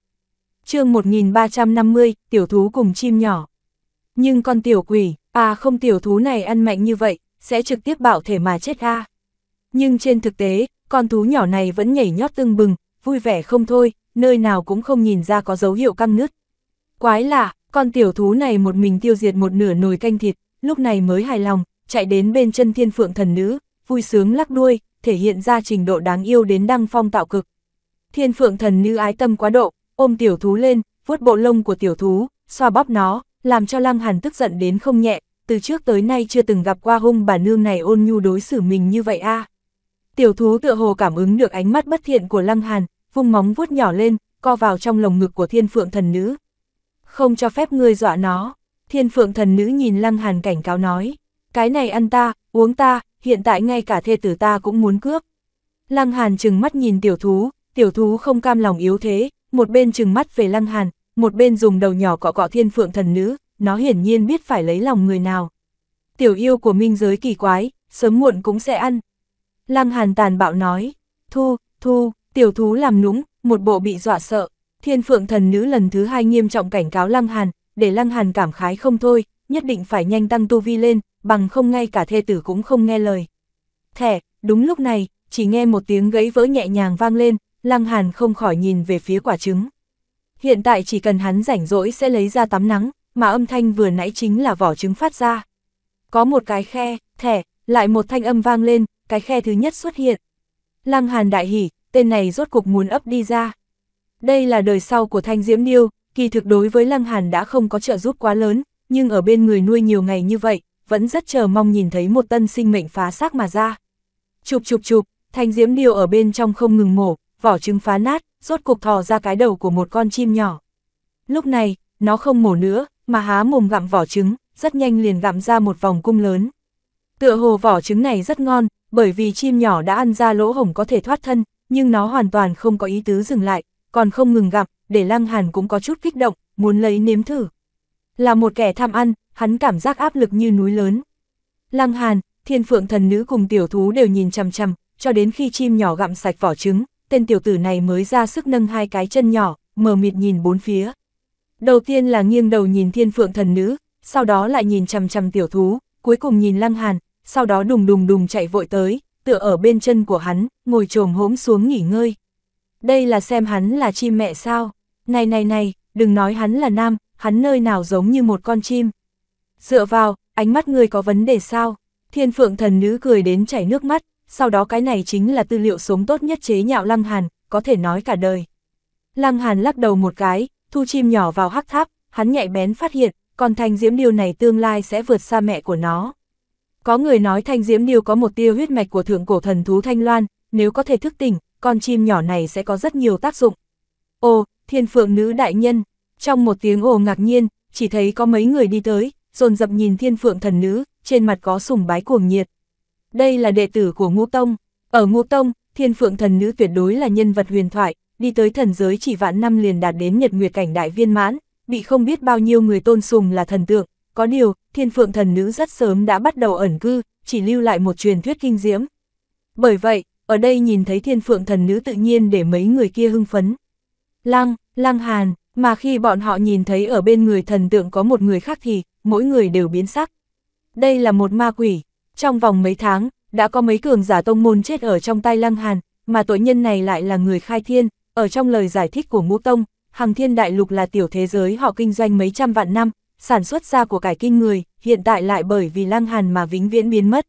chương 1350, tiểu thú cùng chim nhỏ. Nhưng con tiểu quỷ, à không tiểu thú này ăn mạnh như vậy, sẽ trực tiếp bảo thể mà chết a à? Nhưng trên thực tế, con thú nhỏ này vẫn nhảy nhót tưng bừng, vui vẻ không thôi, nơi nào cũng không nhìn ra có dấu hiệu căng nứt. Quái lạ, con tiểu thú này một mình tiêu diệt một nửa nồi canh thịt, lúc này mới hài lòng, chạy đến bên chân thiên phượng thần nữ, vui sướng lắc đuôi, thể hiện ra trình độ đáng yêu đến đăng phong tạo cực. Thiên phượng thần nữ ái tâm quá độ, ôm tiểu thú lên, vuốt bộ lông của tiểu thú, xoa bóp nó, làm cho lăng hàn tức giận đến không nhẹ, từ trước tới nay chưa từng gặp qua hung bà nương này ôn nhu đối xử mình như vậy a. Tiểu thú tựa hồ cảm ứng được ánh mắt bất thiện của lăng hàn, vung móng vuốt nhỏ lên, co vào trong lồng ngực của thiên phượng thần nữ. Không cho phép ngươi dọa nó. Thiên phượng thần nữ nhìn lăng hàn cảnh cáo nói, cái này ăn ta, uống ta, hiện tại ngay cả thê tử ta cũng muốn cướp. Lăng hàn trừng mắt nhìn tiểu thú, tiểu thú không cam lòng yếu thế, một bên trừng mắt về lăng hàn, một bên dùng đầu nhỏ cọ cọ thiên phượng thần nữ, nó hiển nhiên biết phải lấy lòng người nào. Tiểu yêu của minh giới kỳ quái, sớm muộn cũng sẽ ăn. Lăng hàn tàn bạo nói, thu, thu, tiểu thú làm núng, một bộ bị dọa sợ. Thiên phượng thần nữ lần thứ hai nghiêm trọng cảnh cáo lăng hàn, để Lăng Hàn cảm khái không thôi, nhất định phải nhanh tăng tu vi lên, bằng không ngay cả thê tử cũng không nghe lời. Thẻ, đúng lúc này, chỉ nghe một tiếng gãy vỡ nhẹ nhàng vang lên, Lăng Hàn không khỏi nhìn về phía quả trứng. Hiện tại chỉ cần hắn rảnh rỗi sẽ lấy ra tắm nắng, mà âm thanh vừa nãy chính là vỏ trứng phát ra. Có một cái khe, thẻ, lại một thanh âm vang lên, cái khe thứ nhất xuất hiện. Lăng Hàn đại hỉ, tên này rốt cục muốn ấp đi ra. Đây là đời sau của Thanh Diễm Điêu, kỳ thực đối với Lăng Hàn đã không có trợ giúp quá lớn, nhưng ở bên người nuôi nhiều ngày như vậy, vẫn rất chờ mong nhìn thấy một tân sinh mệnh phá xác mà ra. Chụp chụp chụp, thanh diễm điều ở bên trong không ngừng mổ, vỏ trứng phá nát, rốt cục thò ra cái đầu của một con chim nhỏ. Lúc này, nó không mổ nữa, mà há mồm gặm vỏ trứng, rất nhanh liền gặm ra một vòng cung lớn. Tựa hồ vỏ trứng này rất ngon, bởi vì chim nhỏ đã ăn ra lỗ hổng có thể thoát thân, nhưng nó hoàn toàn không có ý tứ dừng lại, còn không ngừng gặm, để Lăng Hàn cũng có chút kích động, muốn lấy nếm thử. Là một kẻ tham ăn, hắn cảm giác áp lực như núi lớn. Lăng Hàn, thiên phượng thần nữ cùng tiểu thú đều nhìn chằm chằm, cho đến khi chim nhỏ gặm sạch vỏ trứng, tên tiểu tử này mới ra sức nâng hai cái chân nhỏ, mờ mịt nhìn bốn phía. Đầu tiên là nghiêng đầu nhìn thiên phượng thần nữ, sau đó lại nhìn chằm chằm tiểu thú, cuối cùng nhìn Lăng Hàn, sau đó đùng đùng đùng chạy vội tới, tựa ở bên chân của hắn, ngồi trồm hỗm xuống nghỉ ngơi. Đây là xem hắn là chim mẹ sao? Này này này, đừng nói hắn là nam, hắn nơi nào giống như một con chim. Dựa vào, ánh mắt người có vấn đề sao? Thiên phượng thần nữ cười đến chảy nước mắt, sau đó cái này chính là tư liệu sống tốt nhất chế nhạo Lăng Hàn, có thể nói cả đời. Lăng Hàn lắc đầu một cái, thu chim nhỏ vào hắc tháp, hắn nhạy bén phát hiện, con thanh diễm điêu này tương lai sẽ vượt xa mẹ của nó. Có người nói thanh diễm điêu có một tiêu huyết mạch của thượng cổ thần thú Thanh Loan, nếu có thể thức tỉnh, con chim nhỏ này sẽ có rất nhiều tác dụng. Ồ, thiên phượng nữ đại nhân, trong một tiếng ồ ngạc nhiên, chỉ thấy có mấy người đi tới, dồn dập nhìn thiên phượng thần nữ, trên mặt có sùng bái cuồng nhiệt. Đây là đệ tử của Ngũ Tông, ở Ngũ Tông, thiên phượng thần nữ tuyệt đối là nhân vật huyền thoại, đi tới thần giới chỉ vạn năm liền đạt đến nhật nguyệt cảnh đại viên mãn, bị không biết bao nhiêu người tôn sùng là thần tượng, có điều, thiên phượng thần nữ rất sớm đã bắt đầu ẩn cư, chỉ lưu lại một truyền thuyết kinh diễm. Bởi vậy, ở đây nhìn thấy thiên phượng thần nữ tự nhiên để mấy người kia hưng phấn. Lăng, Lăng Hàn, mà khi bọn họ nhìn thấy ở bên người thần tượng có một người khác thì, mỗi người đều biến sắc. Đây là một ma quỷ, trong vòng mấy tháng, đã có mấy cường giả tông môn chết ở trong tay Lăng Hàn, mà tội nhân này lại là người khai thiên, ở trong lời giải thích của ngũ tông, Hằng thiên đại lục là tiểu thế giới họ kinh doanh mấy trăm vạn năm, sản xuất ra của cải kinh người, hiện tại lại bởi vì Lăng Hàn mà vĩnh viễn biến mất.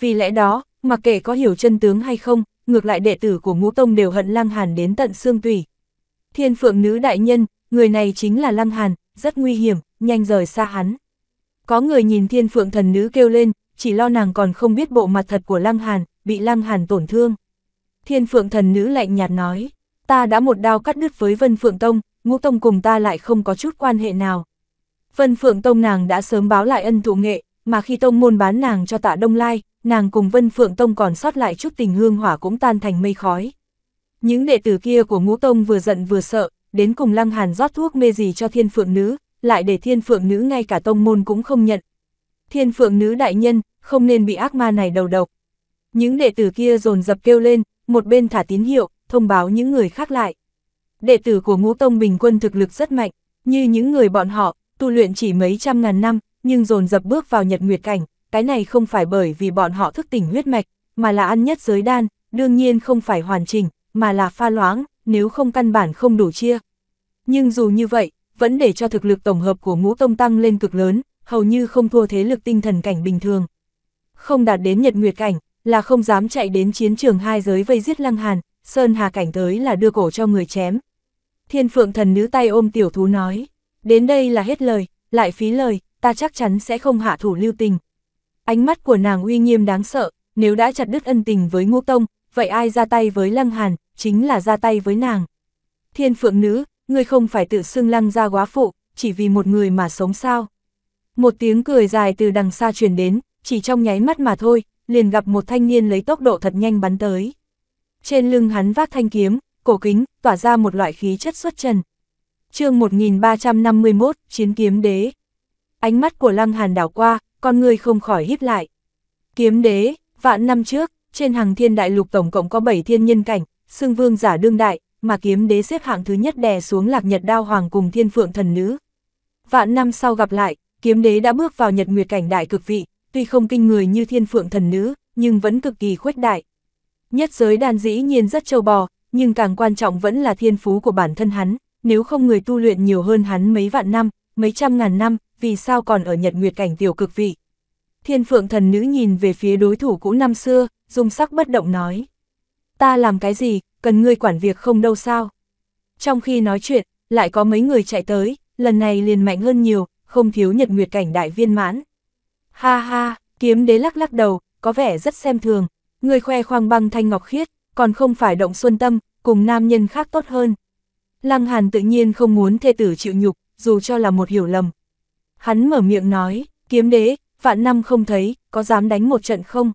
Vì lẽ đó, mặc kệ có hiểu chân tướng hay không, ngược lại đệ tử của ngũ tông đều hận Lăng Hàn đến tận xương tủy, Thiên phượng nữ đại nhân, người này chính là Lăng Hàn, rất nguy hiểm, nhanh rời xa hắn. Có người nhìn thiên phượng thần nữ kêu lên, chỉ lo nàng còn không biết bộ mặt thật của Lăng Hàn, bị Lăng Hàn tổn thương. Thiên phượng thần nữ lạnh nhạt nói, ta đã một đao cắt đứt với Vân Phượng Tông, ngũ tông cùng ta lại không có chút quan hệ nào. Vân Phượng Tông nàng đã sớm báo lại ân thụ nghệ, mà khi tông môn bán nàng cho tạ Đông Lai, nàng cùng Vân Phượng Tông còn sót lại chút tình hương hỏa cũng tan thành mây khói. Những đệ tử kia của ngũ tông vừa giận vừa sợ, đến cùng lăng hàn rót thuốc mê gì cho thiên phượng nữ, lại để thiên phượng nữ ngay cả tông môn cũng không nhận. Thiên phượng nữ đại nhân, không nên bị ác ma này đầu độc. Những đệ tử kia dồn dập kêu lên, một bên thả tín hiệu, thông báo những người khác lại. Đệ tử của ngũ tông bình quân thực lực rất mạnh, như những người bọn họ, tu luyện chỉ mấy trăm ngàn năm, nhưng dồn dập bước vào nhật nguyệt cảnh, cái này không phải bởi vì bọn họ thức tỉnh huyết mạch, mà là ăn nhất giới đan, đương nhiên không phải hoàn chỉnh, mà là pha loãng, nếu không căn bản không đủ chia. Nhưng dù như vậy, vẫn để cho thực lực tổng hợp của ngũ tông tăng lên cực lớn, hầu như không thua thế lực tinh thần cảnh bình thường. Không đạt đến nhật nguyệt cảnh, là không dám chạy đến chiến trường hai giới vây giết lăng hàn, sơn hà cảnh tới là đưa cổ cho người chém. Thiên phượng thần nữ tay ôm tiểu thú nói, đến đây là hết lời, lại phí lời, ta chắc chắn sẽ không hạ thủ lưu tình. Ánh mắt của nàng uy nghiêm đáng sợ, nếu đã chặt đứt ân tình với ngũ tông, vậy ai ra tay với lăng hàn, chính là ra tay với nàng. Thiên phượng nữ, ngươi không phải tự xưng lăng ra quá phụ, chỉ vì một người mà sống sao. Một tiếng cười dài từ đằng xa truyền đến, chỉ trong nháy mắt mà thôi, liền gặp một thanh niên lấy tốc độ thật nhanh bắn tới. Trên lưng hắn vác thanh kiếm, cổ kính, tỏa ra một loại khí chất xuất trần. chương 1351, Chiến kiếm đế. Ánh mắt của lăng hàn đảo qua, con người không khỏi híp lại. Kiếm đế, vạn năm trước, trên hàng thiên đại lục tổng cộng có 7 thiên nhân cảnh, xưng vương giả đương đại, mà kiếm đế xếp hạng thứ nhất đè xuống lạc nhật đao hoàng cùng thiên phượng thần nữ. Vạn năm sau gặp lại, kiếm đế đã bước vào nhật nguyệt cảnh đại cực vị, tuy không kinh người như thiên phượng thần nữ, nhưng vẫn cực kỳ khuếch đại. Nhất giới đàn dĩ nhiên rất châu bò, nhưng càng quan trọng vẫn là thiên phú của bản thân hắn, nếu không người tu luyện nhiều hơn hắn mấy vạn năm, mấy trăm ngàn năm, vì sao còn ở nhật nguyệt cảnh tiểu cực vị. Thiên phượng thần nữ nhìn về phía đối thủ cũ năm xưa, dùng sắc bất động nói ta làm cái gì, cần ngươi quản việc không đâu sao. Trong khi nói chuyện, lại có mấy người chạy tới, lần này liền mạnh hơn nhiều, không thiếu nhật nguyệt cảnh đại viên mãn. Ha ha, kiếm đế lắc lắc đầu, có vẻ rất xem thường, người khoe khoang băng thanh ngọc khiết, còn không phải động xuân tâm, cùng nam nhân khác tốt hơn. Lăng Hàn tự nhiên không muốn thê tử chịu nhục, dù cho là một hiểu lầm. Hắn mở miệng nói, kiếm đế, vạn năm không thấy, có dám đánh một trận không?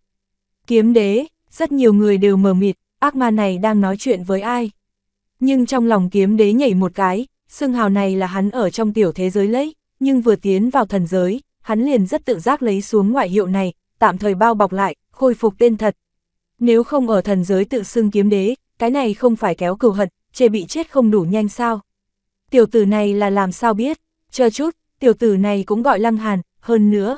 Kiếm đế, rất nhiều người đều mở mịt, ác ma này đang nói chuyện với ai. Nhưng trong lòng kiếm đế nhảy một cái, xưng hào này là hắn ở trong tiểu thế giới lấy, nhưng vừa tiến vào thần giới, hắn liền rất tự giác lấy xuống ngoại hiệu này, tạm thời bao bọc lại, khôi phục tên thật. Nếu không ở thần giới tự xưng kiếm đế, cái này không phải kéo cừu hận, chê bị chết không đủ nhanh sao. Tiểu tử này là làm sao biết, chờ chút, tiểu tử này cũng gọi lăng hàn, hơn nữa.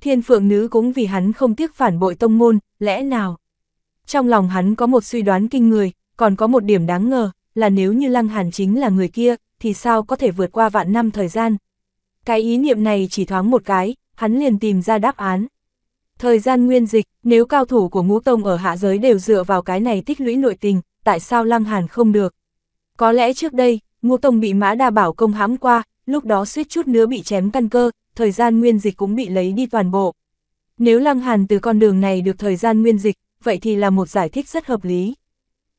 Thiên phượng nữ cũng vì hắn không tiếc phản bội tông môn, lẽ nào? Trong lòng hắn có một suy đoán kinh người, còn có một điểm đáng ngờ, là nếu như Lăng Hàn chính là người kia, thì sao có thể vượt qua vạn năm thời gian. Cái ý niệm này chỉ thoáng một cái, hắn liền tìm ra đáp án. Thời gian nguyên dịch, nếu cao thủ của ngũ tông ở hạ giới đều dựa vào cái này tích lũy nội tình, tại sao Lăng Hàn không được? Có lẽ trước đây, ngũ tông bị mã đa bảo công hãm qua, lúc đó suýt chút nữa bị chém căn cơ, thời gian nguyên dịch cũng bị lấy đi toàn bộ. Nếu Lăng Hàn từ con đường này được thời gian nguyên dịch, vậy thì là một giải thích rất hợp lý.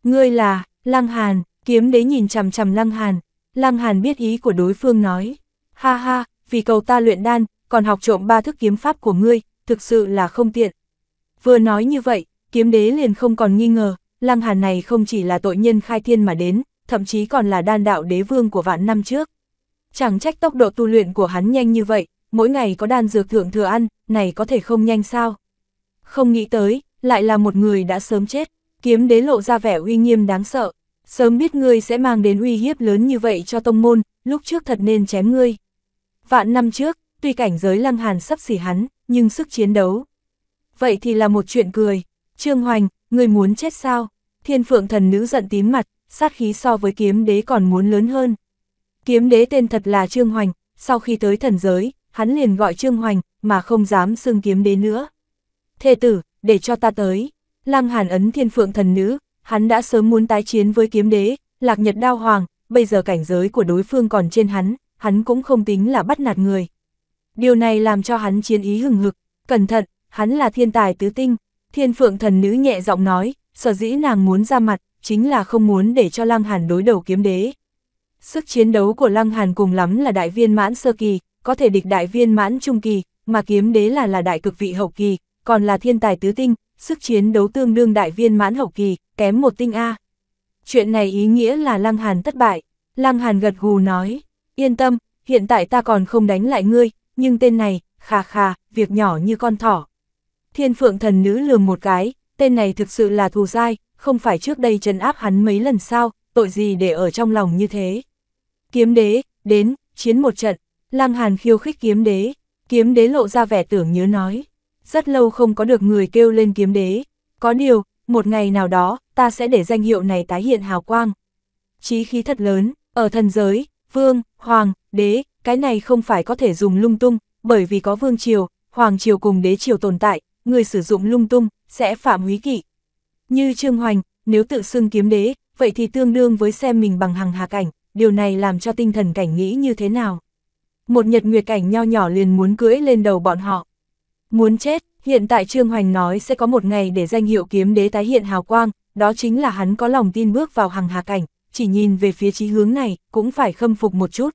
Ngươi là, Lăng Hàn, kiếm đế nhìn chằm chằm Lăng Hàn, Lăng Hàn biết ý của đối phương nói, ha ha, vì cầu ta luyện đan, còn học trộm ba thức kiếm pháp của ngươi, thực sự là không tiện. Vừa nói như vậy, kiếm đế liền không còn nghi ngờ, Lăng Hàn này không chỉ là tội nhân khai thiên mà đến, thậm chí còn là đan đạo đế vương của vạn năm trước. Chẳng trách tốc độ tu luyện của hắn nhanh như vậy, mỗi ngày có đan dược thượng thừa ăn, này có thể không nhanh sao? Không nghĩ tới, lại là một người đã sớm chết, kiếm đế lộ ra vẻ uy nghiêm đáng sợ. Sớm biết ngươi sẽ mang đến uy hiếp lớn như vậy cho tông môn, lúc trước thật nên chém ngươi. Vạn năm trước, tuy cảnh giới lăng hàn sắp xỉ hắn, nhưng sức chiến đấu. Vậy thì là một chuyện cười. Trương Hoành, ngươi muốn chết sao? Thiên phượng thần nữ giận tím mặt, sát khí so với kiếm đế còn muốn lớn hơn. Kiếm đế tên thật là Trương Hoành, sau khi tới thần giới, hắn liền gọi Trương Hoành, mà không dám xưng kiếm đế nữa. Thề tử, để cho ta tới. Lăng Hàn ấn thiên phượng thần nữ, hắn đã sớm muốn tái chiến với kiếm đế, lạc nhật đao hoàng, bây giờ cảnh giới của đối phương còn trên hắn, hắn cũng không tính là bắt nạt người. Điều này làm cho hắn chiến ý hừng hực, cẩn thận, hắn là thiên tài tứ tinh. Thiên phượng thần nữ nhẹ giọng nói, sở dĩ nàng muốn ra mặt, chính là không muốn để cho Lăng Hàn đối đầu kiếm đế. Sức chiến đấu của Lăng Hàn cùng lắm là đại viên mãn sơ kỳ, có thể địch đại viên mãn trung kỳ, mà kiếm đế là là đại cực vị hậu kỳ, còn là thiên tài tứ tinh, sức chiến đấu tương đương đại viên mãn hậu kỳ, kém một tinh A. Chuyện này ý nghĩa là Lăng Hàn thất bại. Lăng Hàn gật gù nói, yên tâm, hiện tại ta còn không đánh lại ngươi, nhưng tên này, khà khà, việc nhỏ như con thỏ. Thiên phượng thần nữ lường một cái, tên này thực sự là thù dai, không phải trước đây trấn áp hắn mấy lần sao, tội gì để ở trong lòng như thế. Kiếm đế, đến, chiến một trận, Lăng Hàn khiêu khích kiếm đế, kiếm đế lộ ra vẻ tưởng nhớ nói rất lâu không có được người kêu lên kiếm đế. Có điều, một ngày nào đó, ta sẽ để danh hiệu này tái hiện hào quang. Chí khí thật lớn, ở thần giới, vương, hoàng, đế, cái này không phải có thể dùng lung tung, bởi vì có vương triều, hoàng triều cùng đế triều tồn tại, người sử dụng lung tung, sẽ phạm húy kỵ. Như Trương Hoành, nếu tự xưng kiếm đế, vậy thì tương đương với xem mình bằng hàng hà cảnh, điều này làm cho tinh thần cảnh nghĩ như thế nào. Một nhật nguyệt cảnh nho nhỏ liền muốn cưỡi lên đầu bọn họ. Muốn chết, hiện tại Trương Hoành nói sẽ có một ngày để danh hiệu kiếm đế tái hiện hào quang, đó chính là hắn có lòng tin bước vào hàng hà cảnh, chỉ nhìn về phía chí hướng này, cũng phải khâm phục một chút.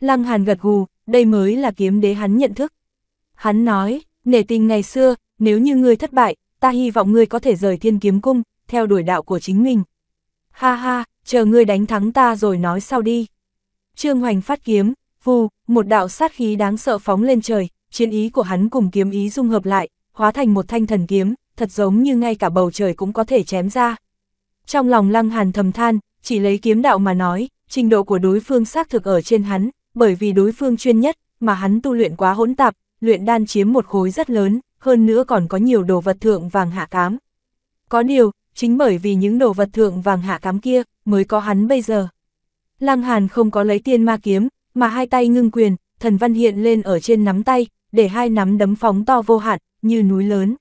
Lăng Hàn gật gù, đây mới là kiếm đế hắn nhận thức. Hắn nói, nể tình ngày xưa, nếu như ngươi thất bại, ta hy vọng ngươi có thể rời thiên kiếm cung, theo đuổi đạo của chính mình. Ha ha, chờ ngươi đánh thắng ta rồi nói sau đi. Trương Hoành phát kiếm, vù, một đạo sát khí đáng sợ phóng lên trời, chiến ý của hắn cùng kiếm ý dung hợp lại, hóa thành một thanh thần kiếm, thật giống như ngay cả bầu trời cũng có thể chém ra. Trong lòng Lăng Hàn thầm than, chỉ lấy kiếm đạo mà nói, trình độ của đối phương xác thực ở trên hắn, bởi vì đối phương chuyên nhất, mà hắn tu luyện quá hỗn tạp, luyện đan chiếm một khối rất lớn, hơn nữa còn có nhiều đồ vật thượng vàng hạ cám. Có điều, chính bởi vì những đồ vật thượng vàng hạ cám kia, mới có hắn bây giờ. Lăng Hàn không có lấy tiên ma kiếm, mà hai tay ngưng quyền, thần văn hiện lên ở trên nắm tay, để hai nắm đấm phóng to vô hạn, như núi lớn.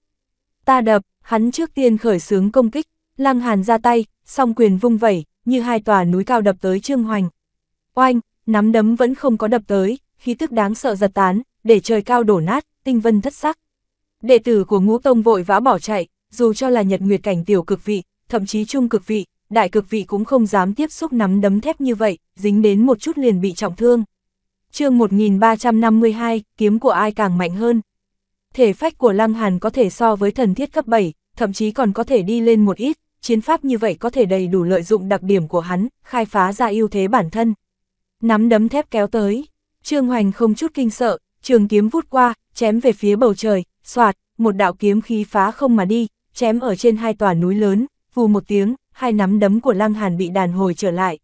Ta đập, hắn trước tiên khởi xướng công kích, lăng hàn ra tay, song quyền vung vẩy, như hai tòa núi cao đập tới Trương Hoành. Oanh, nắm đấm vẫn không có đập tới, khí tức đáng sợ giật tán, để trời cao đổ nát, tinh vân thất sắc. Đệ tử của ngũ tông vội vã bỏ chạy, dù cho là nhật nguyệt cảnh tiểu cực vị, thậm chí trung cực vị, đại cực vị cũng không dám tiếp xúc nắm đấm thép như vậy, dính đến một chút liền bị trọng thương chương 1352, kiếm của ai càng mạnh hơn. Thể phách của Lăng Hàn có thể so với thần thiết cấp 7, thậm chí còn có thể đi lên một ít, chiến pháp như vậy có thể đầy đủ lợi dụng đặc điểm của hắn, khai phá ra ưu thế bản thân. Nắm đấm thép kéo tới, Trương Hoành không chút kinh sợ, trường kiếm vút qua, chém về phía bầu trời, xoạt, một đạo kiếm khí phá không mà đi, chém ở trên hai tòa núi lớn, vù một tiếng, hai nắm đấm của Lăng Hàn bị đàn hồi trở lại.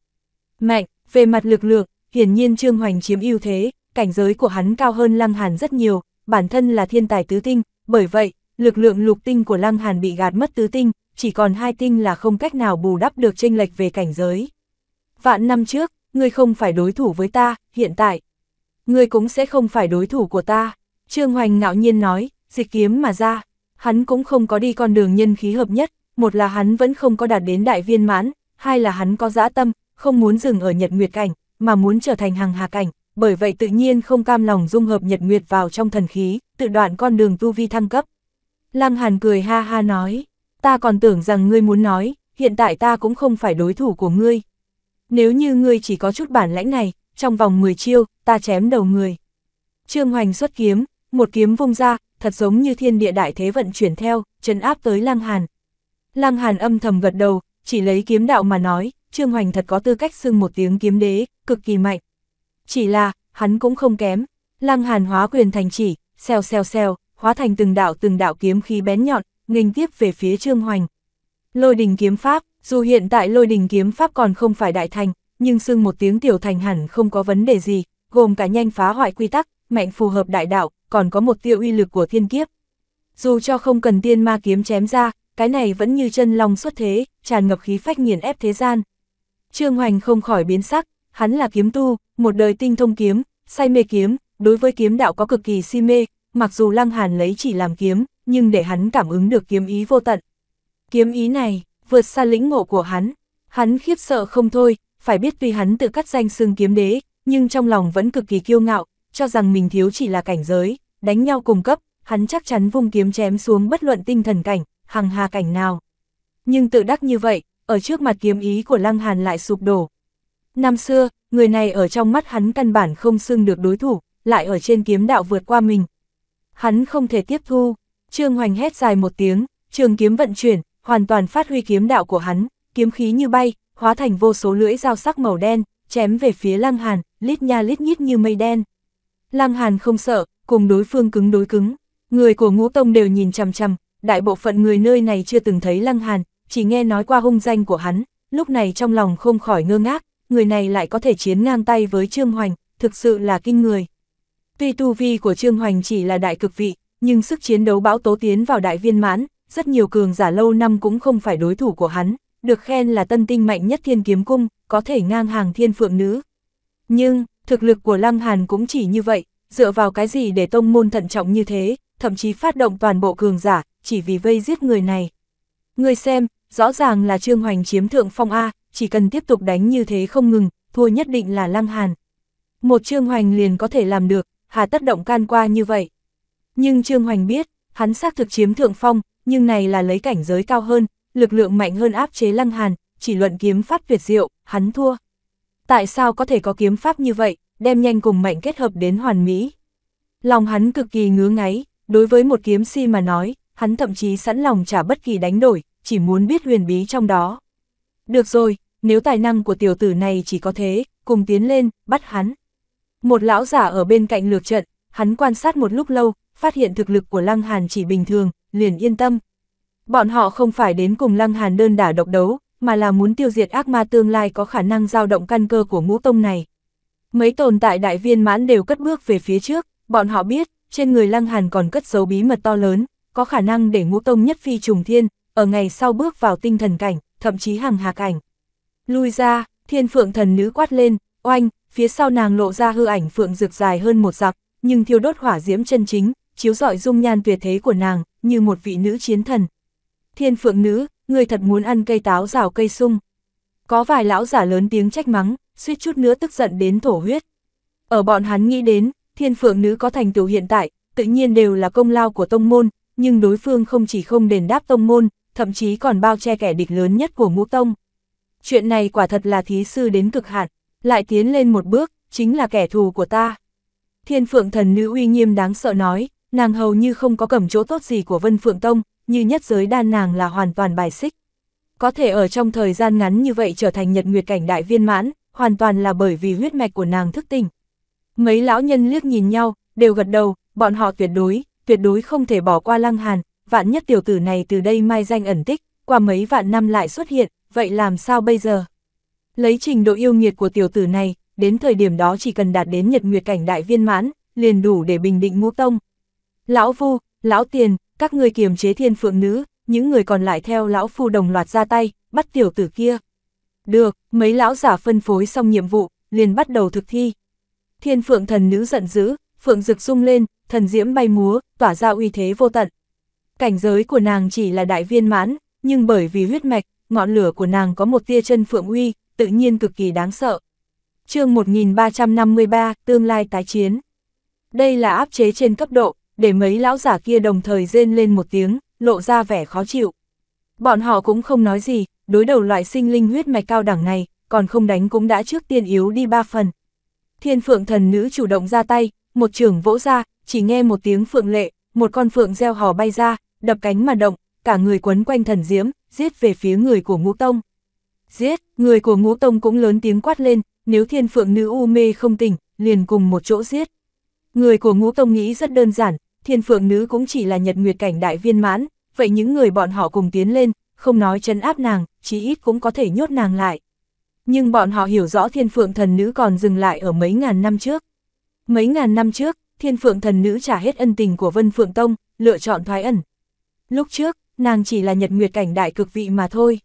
Mạnh, về mặt lực lượng, Hiển nhiên Trương Hoành chiếm ưu thế, cảnh giới của hắn cao hơn Lăng Hàn rất nhiều, bản thân là thiên tài tứ tinh, bởi vậy, lực lượng lục tinh của Lăng Hàn bị gạt mất tứ tinh, chỉ còn hai tinh là không cách nào bù đắp được chênh lệch về cảnh giới. Vạn năm trước, ngươi không phải đối thủ với ta, hiện tại, ngươi cũng sẽ không phải đối thủ của ta. Trương Hoành ngạo nhiên nói, dịch kiếm mà ra, hắn cũng không có đi con đường nhân khí hợp nhất, một là hắn vẫn không có đạt đến đại viên mãn, hai là hắn có dã tâm, không muốn dừng ở nhật nguyệt cảnh, mà muốn trở thành hàng hạc cảnh, bởi vậy tự nhiên không cam lòng dung hợp nhật nguyệt vào trong thần khí, tự đoạn con đường tu vi thăng cấp. Lăng Hàn cười ha ha nói, ta còn tưởng rằng ngươi muốn nói, hiện tại ta cũng không phải đối thủ của ngươi. Nếu như ngươi chỉ có chút bản lãnh này, trong vòng 10 chiêu, ta chém đầu người. Trương Hoành xuất kiếm, một kiếm vung ra, thật giống như thiên địa đại thế vận chuyển theo, chân áp tới Lăng Hàn. Lăng Hàn âm thầm gật đầu, chỉ lấy kiếm đạo mà nói, Trương Hoành thật có tư cách xưng một tiếng kiếm đế, cực kỳ mạnh. Chỉ là, hắn cũng không kém, lăng hàn hóa quyền thành chỉ, xèo xèo xèo, hóa thành từng đạo từng đạo kiếm khí bén nhọn, nghênh tiếp về phía Trương Hoành. Lôi đình kiếm pháp, dù hiện tại lôi đình kiếm pháp còn không phải đại thành, nhưng xưng một tiếng tiểu thành hẳn không có vấn đề gì, gồm cả nhanh phá hoại quy tắc, mạnh phù hợp đại đạo, còn có một tiêu uy lực của thiên kiếp. Dù cho không cần tiên ma kiếm chém ra, cái này vẫn như chân long xuất thế, tràn ngập khí phách nghiền ép thế gian. Trương Hoành không khỏi biến sắc, hắn là kiếm tu, một đời tinh thông kiếm, say mê kiếm, đối với kiếm đạo có cực kỳ si mê, mặc dù Lăng Hàn lấy chỉ làm kiếm, nhưng để hắn cảm ứng được kiếm ý vô tận. Kiếm ý này, vượt xa lĩnh ngộ của hắn, hắn khiếp sợ không thôi, phải biết tuy hắn tự cắt danh xương kiếm đế, nhưng trong lòng vẫn cực kỳ kiêu ngạo, cho rằng mình thiếu chỉ là cảnh giới, đánh nhau cùng cấp, hắn chắc chắn vung kiếm chém xuống bất luận tinh thần cảnh, hằng hà cảnh nào. Nhưng tự đắc như vậy, ở trước mặt kiếm ý của Lăng Hàn lại sụp đổ. Năm xưa, người này ở trong mắt hắn căn bản không xưng được đối thủ, lại ở trên kiếm đạo vượt qua mình. Hắn không thể tiếp thu, Trương Hoành hét dài một tiếng, trường kiếm vận chuyển, hoàn toàn phát huy kiếm đạo của hắn, kiếm khí như bay, hóa thành vô số lưỡi dao sắc màu đen, chém về phía Lăng Hàn, lít nha lít nhít như mây đen. Lăng Hàn không sợ, cùng đối phương cứng đối cứng, người của Ngũ Tông đều nhìn chằm chằm, đại bộ phận người nơi này chưa từng thấy Lăng Hàn, chỉ nghe nói qua hung danh của hắn, lúc này trong lòng không khỏi ngơ ngác, người này lại có thể chiến ngang tay với Trương Hoành, thực sự là kinh người. Tuy tu vi của Trương Hoành chỉ là đại cực vị, nhưng sức chiến đấu bão tố tiến vào đại viên mãn, rất nhiều cường giả lâu năm cũng không phải đối thủ của hắn, được khen là tân tinh mạnh nhất thiên kiếm cung, có thể ngang hàng thiên phượng nữ. Nhưng, thực lực của Lăng Hàn cũng chỉ như vậy, dựa vào cái gì để tông môn thận trọng như thế, thậm chí phát động toàn bộ cường giả, chỉ vì vây giết người này. Người xem, rõ ràng là Trương Hoành chiếm thượng phong A, chỉ cần tiếp tục đánh như thế không ngừng, thua nhất định là Lăng Hàn. Một Trương Hoành liền có thể làm được, hà tất động can qua như vậy. Nhưng Trương Hoành biết, hắn xác thực chiếm thượng phong, nhưng này là lấy cảnh giới cao hơn, lực lượng mạnh hơn áp chế Lăng Hàn, chỉ luận kiếm pháp tuyệt diệu, hắn thua. Tại sao có thể có kiếm pháp như vậy, đem nhanh cùng mạnh kết hợp đến hoàn mỹ? Lòng hắn cực kỳ ngứa ngáy, đối với một kiếm si mà nói, hắn thậm chí sẵn lòng trả bất kỳ đánh đổi, chỉ muốn biết huyền bí trong đó. Được rồi, nếu tài năng của tiểu tử này chỉ có thế, cùng tiến lên, bắt hắn. Một lão giả ở bên cạnh lược trận, hắn quan sát một lúc lâu, phát hiện thực lực của Lăng Hàn chỉ bình thường, liền yên tâm. Bọn họ không phải đến cùng Lăng Hàn đơn đả độc đấu, mà là muốn tiêu diệt ác ma tương lai có khả năng dao động căn cơ của ngũ tông này. Mấy tồn tại đại viên mãn đều cất bước về phía trước, bọn họ biết, trên người Lăng Hàn còn cất dấu bí mật to lớn, có khả năng để ngũ tông nhất phi trùng thiên, ở ngày sau bước vào tinh thần cảnh, thậm chí hàng hà cảnh. Lui ra, thiên phượng thần nữ quát lên, oanh, phía sau nàng lộ ra hư ảnh phượng rực dài hơn một giặc, nhưng thiêu đốt hỏa diễm chân chính, chiếu rọi dung nhan tuyệt thế của nàng, như một vị nữ chiến thần. Thiên phượng nữ, người thật muốn ăn cây táo rào cây sung. Có vài lão giả lớn tiếng trách mắng, suýt chút nữa tức giận đến thổ huyết. Ở bọn hắn nghĩ đến, thiên phượng nữ có thành tựu hiện tại, tự nhiên đều là công lao của tông môn, nhưng đối phương không chỉ không đền đáp tông môn, thậm chí còn bao che kẻ địch lớn nhất của ngũ tông. Chuyện này quả thật là thí sư đến cực hạn, lại tiến lên một bước, chính là kẻ thù của ta. Thiên phượng thần nữ uy nghiêm đáng sợ nói, nàng hầu như không có cầm chỗ tốt gì của vân phượng tông, như nhất giới đan nàng là hoàn toàn bài xích. Có thể ở trong thời gian ngắn như vậy trở thành nhật nguyệt cảnh đại viên mãn, hoàn toàn là bởi vì huyết mạch của nàng thức tỉnh. Mấy lão nhân liếc nhìn nhau, đều gật đầu, bọn họ tuyệt đối, tuyệt đối không thể bỏ qua lăng hàn, vạn nhất tiểu tử này từ đây mai danh ẩn tích, qua mấy vạn năm lại xuất hiện, vậy làm sao bây giờ? Lấy trình độ yêu nghiệt của tiểu tử này, đến thời điểm đó chỉ cần đạt đến nhật nguyệt cảnh đại viên mãn, liền đủ để bình định ngũ tông. Lão Vu, Lão Tiền, các người kiềm chế thiên phượng nữ, những người còn lại theo Lão Phu đồng loạt ra tay, bắt tiểu tử kia. Được, mấy lão giả phân phối xong nhiệm vụ, liền bắt đầu thực thi. Thiên phượng thần nữ giận dữ, phượng rực rung lên, thần diễm bay múa, tỏa ra uy thế vô tận. Cảnh giới của nàng chỉ là đại viên mãn, nhưng bởi vì huyết mạch, ngọn lửa của nàng có một tia chân phượng uy, tự nhiên cực kỳ đáng sợ. chương 1353, tương lai tái chiến. Đây là áp chế trên cấp độ, để mấy lão giả kia đồng thời rên lên một tiếng, lộ ra vẻ khó chịu. Bọn họ cũng không nói gì, đối đầu loại sinh linh huyết mạch cao đẳng này, còn không đánh cũng đã trước tiên yếu đi ba phần. Thiên phượng thần nữ chủ động ra tay, một trưởng vỗ ra, chỉ nghe một tiếng phượng lệ, một con phượng gieo hò bay ra, đập cánh mà động, cả người quấn quanh thần diễm, giết về phía người của ngũ tông. Giết, người của ngũ tông cũng lớn tiếng quát lên, nếu thiên phượng nữ u mê không tỉnh, liền cùng một chỗ giết. Người của ngũ tông nghĩ rất đơn giản, thiên phượng nữ cũng chỉ là nhật nguyệt cảnh đại viên mãn, vậy những người bọn họ cùng tiến lên, không nói chân áp nàng, chí ít cũng có thể nhốt nàng lại. Nhưng bọn họ hiểu rõ thiên phượng thần nữ còn dừng lại ở mấy ngàn năm trước. Mấy ngàn năm trước, thiên phượng thần nữ trả hết ân tình của Vân Phượng Tông, lựa chọn thoái ẩn. Lúc trước, nàng chỉ là nhật nguyệt cảnh đại cực vị mà thôi.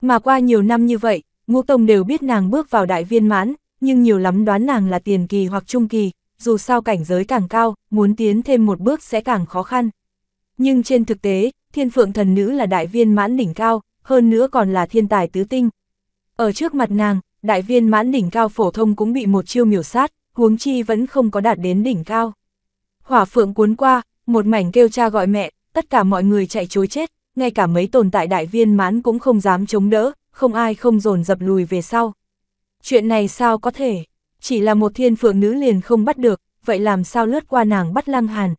Mà qua nhiều năm như vậy, ngũ tông đều biết nàng bước vào đại viên mãn, nhưng nhiều lắm đoán nàng là tiền kỳ hoặc trung kỳ, dù sao cảnh giới càng cao, muốn tiến thêm một bước sẽ càng khó khăn. Nhưng trên thực tế, thiên phượng thần nữ là đại viên mãn đỉnh cao, hơn nữa còn là thiên tài tứ tinh. Ở trước mặt nàng, đại viên mãn đỉnh cao phổ thông cũng bị một chiêu miểu sát, huống chi vẫn không có đạt đến đỉnh cao. Hỏa phượng cuốn qua, một mảnh kêu cha gọi mẹ, tất cả mọi người chạy chối chết, ngay cả mấy tồn tại đại viên mãn cũng không dám chống đỡ, không ai không dồn dập lùi về sau. Chuyện này sao có thể, chỉ là một thiên phượng nữ liền không bắt được, vậy làm sao lướt qua nàng bắt lăng hàn.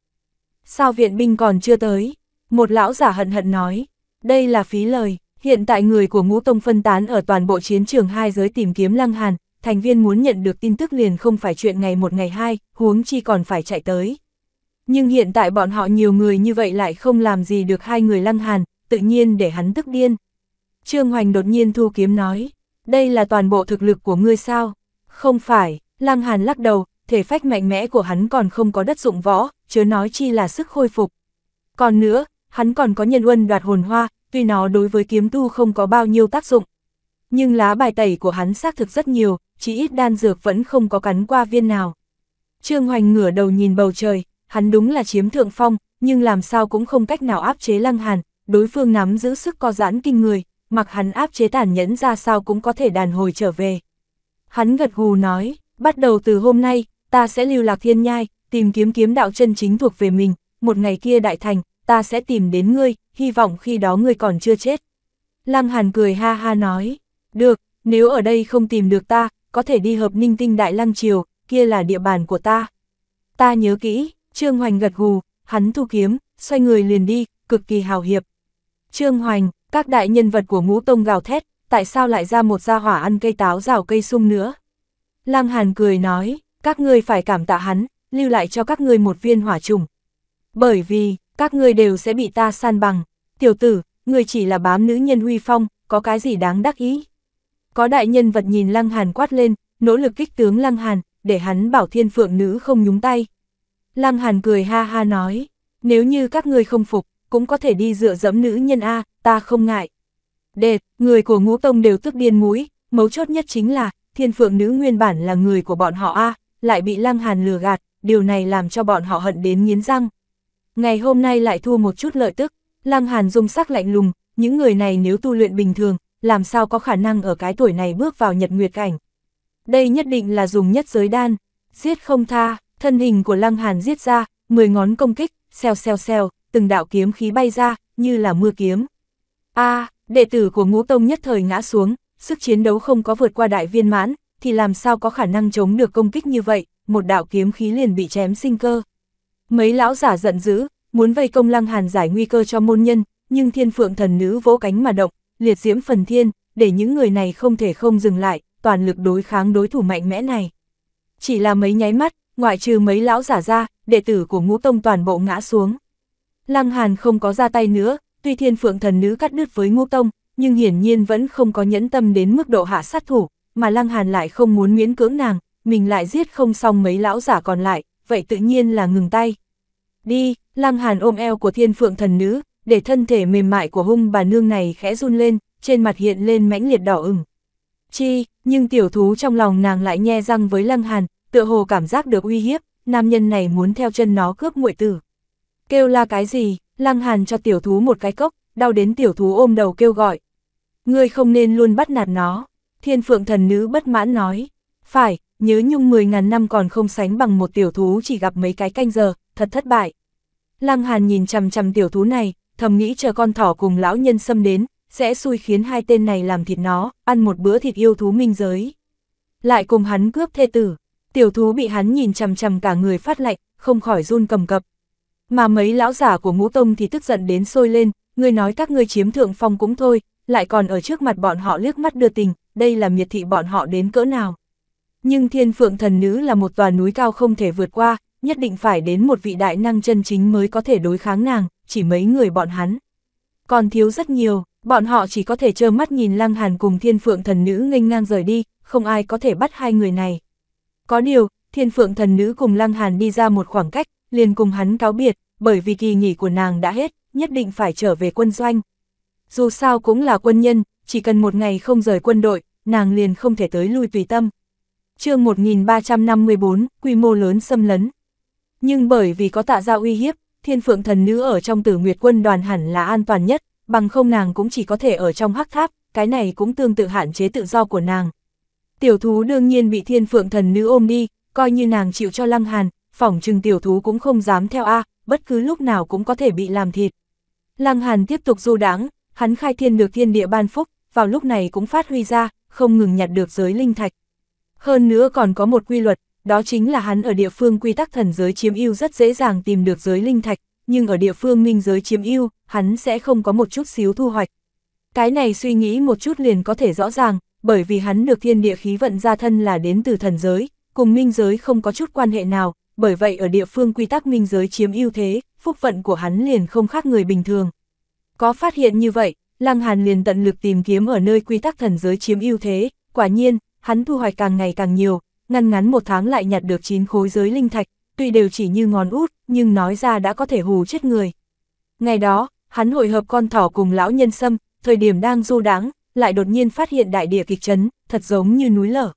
Sao viện binh còn chưa tới? Một lão giả hận hận nói, đây là phí lời, hiện tại người của ngũ tông phân tán ở toàn bộ chiến trường hai giới tìm kiếm lăng hàn, thành viên muốn nhận được tin tức liền không phải chuyện ngày một ngày hai, huống chi còn phải chạy tới. Nhưng hiện tại bọn họ nhiều người như vậy lại không làm gì được hai người lăng hàn, tự nhiên để hắn tức điên. Trương Hoành đột nhiên thu kiếm nói, đây là toàn bộ thực lực của ngươi sao? Không phải, lăng hàn lắc đầu, thể phách mạnh mẽ của hắn còn không có đất dụng võ, chớ nói chi là sức khôi phục. Còn nữa, hắn còn có nhân uân đoạt hồn hoa, tuy nó đối với kiếm tu không có bao nhiêu tác dụng. Nhưng lá bài tẩy của hắn xác thực rất nhiều, chỉ ít đan dược vẫn không có cắn qua viên nào. Trương Hoành ngửa đầu nhìn bầu trời, hắn đúng là chiếm thượng phong, nhưng làm sao cũng không cách nào áp chế lăng hàn, đối phương nắm giữ sức co giãn kinh người, mặc hắn áp chế tàn nhẫn ra sao cũng có thể đàn hồi trở về. Hắn gật gù nói, bắt đầu từ hôm nay, ta sẽ lưu lạc thiên nhai, tìm kiếm kiếm đạo chân chính thuộc về mình, một ngày kia đại thành, ta sẽ tìm đến ngươi, hy vọng khi đó ngươi còn chưa chết. Lăng Hàn cười ha ha nói, được, nếu ở đây không tìm được ta, có thể đi hợp ninh tinh đại lăng triều, kia là địa bàn của ta. Ta nhớ kỹ, Trương Hoành gật gù, hắn thu kiếm, xoay người liền đi, cực kỳ hào hiệp. Trương Hoành, các đại nhân vật của ngũ tông gào thét, tại sao lại ra một gia hỏa ăn cây táo rào cây sung nữa? Lăng Hàn cười nói, các ngươi phải cảm tạ hắn, lưu lại cho các ngươi một viên hỏa trùng. Bởi vì, các ngươi đều sẽ bị ta san bằng. Tiểu tử, người chỉ là bám nữ nhân huy phong, có cái gì đáng đắc ý? Có đại nhân vật nhìn Lăng Hàn quát lên, nỗ lực kích tướng Lăng Hàn, để hắn bảo thiên phượng nữ không nhúng tay. Lăng Hàn cười ha ha nói, nếu như các người không phục, cũng có thể đi dựa dẫm nữ nhân A, ta không ngại. Đệt, người của ngũ tông đều tức điên mũi, mấu chốt nhất chính là, thiên phượng nữ nguyên bản là người của bọn họ A, lại bị Lăng Hàn lừa gạt, điều này làm cho bọn họ hận đến nghiến răng. Ngày hôm nay lại thua một chút lợi tức, Lăng Hàn dung sắc lạnh lùng, những người này nếu tu luyện bình thường, làm sao có khả năng ở cái tuổi này bước vào nhật nguyệt cảnh. Đây nhất định là dùng nhất giới đan, giết không tha, thân hình của Lăng Hàn giết ra, 10 ngón công kích, xèo xèo xèo, từng đạo kiếm khí bay ra, như là mưa kiếm. A, đệ tử của Ngũ Tông nhất thời ngã xuống, sức chiến đấu không có vượt qua đại viên mãn, thì làm sao có khả năng chống được công kích như vậy, một đạo kiếm khí liền bị chém sinh cơ. Mấy lão giả giận dữ, muốn vây công Lăng Hàn giải nguy cơ cho môn nhân, nhưng Thiên Phượng thần nữ vỗ cánh mà động, liệt diễm phần thiên, để những người này không thể không dừng lại, toàn lực đối kháng đối thủ mạnh mẽ này. Chỉ là mấy nháy mắt, ngoại trừ mấy lão giả ra, đệ tử của ngũ tông toàn bộ ngã xuống. Lăng Hàn không có ra tay nữa, tuy thiên phượng thần nữ cắt đứt với ngũ tông, nhưng hiển nhiên vẫn không có nhẫn tâm đến mức độ hạ sát thủ, mà Lăng Hàn lại không muốn miễn cưỡng nàng, mình lại giết không xong mấy lão giả còn lại, vậy tự nhiên là ngừng tay. Đi, Lăng Hàn ôm eo của thiên phượng thần nữ, để thân thể mềm mại của hung bà nương này khẽ run lên, trên mặt hiện lên mãnh liệt đỏ ửng. Chi, nhưng tiểu thú trong lòng nàng lại nhe răng với Lăng Hàn, tựa hồ cảm giác được uy hiếp, nam nhân này muốn theo chân nó cướp muội tử. Kêu la cái gì, Lăng Hàn cho tiểu thú một cái cốc, đau đến tiểu thú ôm đầu kêu gọi. Ngươi không nên luôn bắt nạt nó, thiên phượng thần nữ bất mãn nói. Phải, nhớ nhung 10.000 năm còn không sánh bằng một tiểu thú chỉ gặp mấy cái canh giờ, thật thất bại. Lăng Hàn nhìn chằm chằm tiểu thú này, thầm nghĩ chờ con thỏ cùng lão nhân xâm đến, sẽ xui khiến hai tên này làm thịt nó, ăn một bữa thịt yêu thú minh giới. Lại cùng hắn cướp thê tử, tiểu thú bị hắn nhìn chằm chằm cả người phát lạnh, không khỏi run cầm cập. Mà mấy lão giả của ngũ tông thì tức giận đến sôi lên, người nói các ngươi chiếm thượng phong cũng thôi, lại còn ở trước mặt bọn họ liếc mắt đưa tình, đây là miệt thị bọn họ đến cỡ nào. Nhưng thiên phượng thần nữ là một tòa núi cao không thể vượt qua, nhất định phải đến một vị đại năng chân chính mới có thể đối kháng nàng, chỉ mấy người bọn hắn. Còn thiếu rất nhiều, bọn họ chỉ có thể trơ mắt nhìn Lăng Hàn cùng thiên phượng thần nữ nghênh ngang rời đi, không ai có thể bắt hai người này. Có điều, thiên phượng thần nữ cùng Lăng Hàn đi ra một khoảng cách, liền cùng hắn cáo biệt, bởi vì kỳ nghỉ của nàng đã hết, nhất định phải trở về quân doanh. Dù sao cũng là quân nhân, chỉ cần một ngày không rời quân đội, nàng liền không thể tới lui tùy tâm. chương 1354, quy mô lớn xâm lấn. Nhưng bởi vì có tạ gia uy hiếp, thiên phượng thần nữ ở trong tử nguyệt quân đoàn hẳn là an toàn nhất, bằng không nàng cũng chỉ có thể ở trong hắc tháp, cái này cũng tương tự hạn chế tự do của nàng. Tiểu thú đương nhiên bị thiên phượng thần nữ ôm đi, coi như nàng chịu cho lăng hàn, phỏng trừng tiểu thú cũng không dám theo A, bất cứ lúc nào cũng có thể bị làm thịt. Lăng hàn tiếp tục du đáng, hắn khai thiên được thiên địa ban phúc, vào lúc này cũng phát huy ra, không ngừng nhặt được giới linh thạch. Hơn nữa còn có một quy luật, đó chính là hắn ở địa phương quy tắc thần giới chiếm ưu rất dễ dàng tìm được giới linh thạch, nhưng ở địa phương minh giới chiếm ưu, hắn sẽ không có một chút xíu thu hoạch. Cái này suy nghĩ một chút liền có thể rõ ràng, bởi vì hắn được thiên địa khí vận ra thân là đến từ thần giới, cùng minh giới không có chút quan hệ nào, bởi vậy ở địa phương quy tắc minh giới chiếm ưu thế, phúc vận của hắn liền không khác người bình thường. Có phát hiện như vậy, Lăng Hàn liền tận lực tìm kiếm ở nơi quy tắc thần giới chiếm ưu thế, quả nhiên, hắn thu hoạch càng ngày càng nhiều, ngăn ngắn một tháng lại nhặt được 9 khối giới linh thạch, tuy đều chỉ như ngón út, nhưng nói ra đã có thể hù chết người. Ngày đó, hắn hội hợp con thỏ cùng lão nhân sâm, thời điểm đang du đáng, lại đột nhiên phát hiện đại địa kịch trấn, thật giống như núi lở.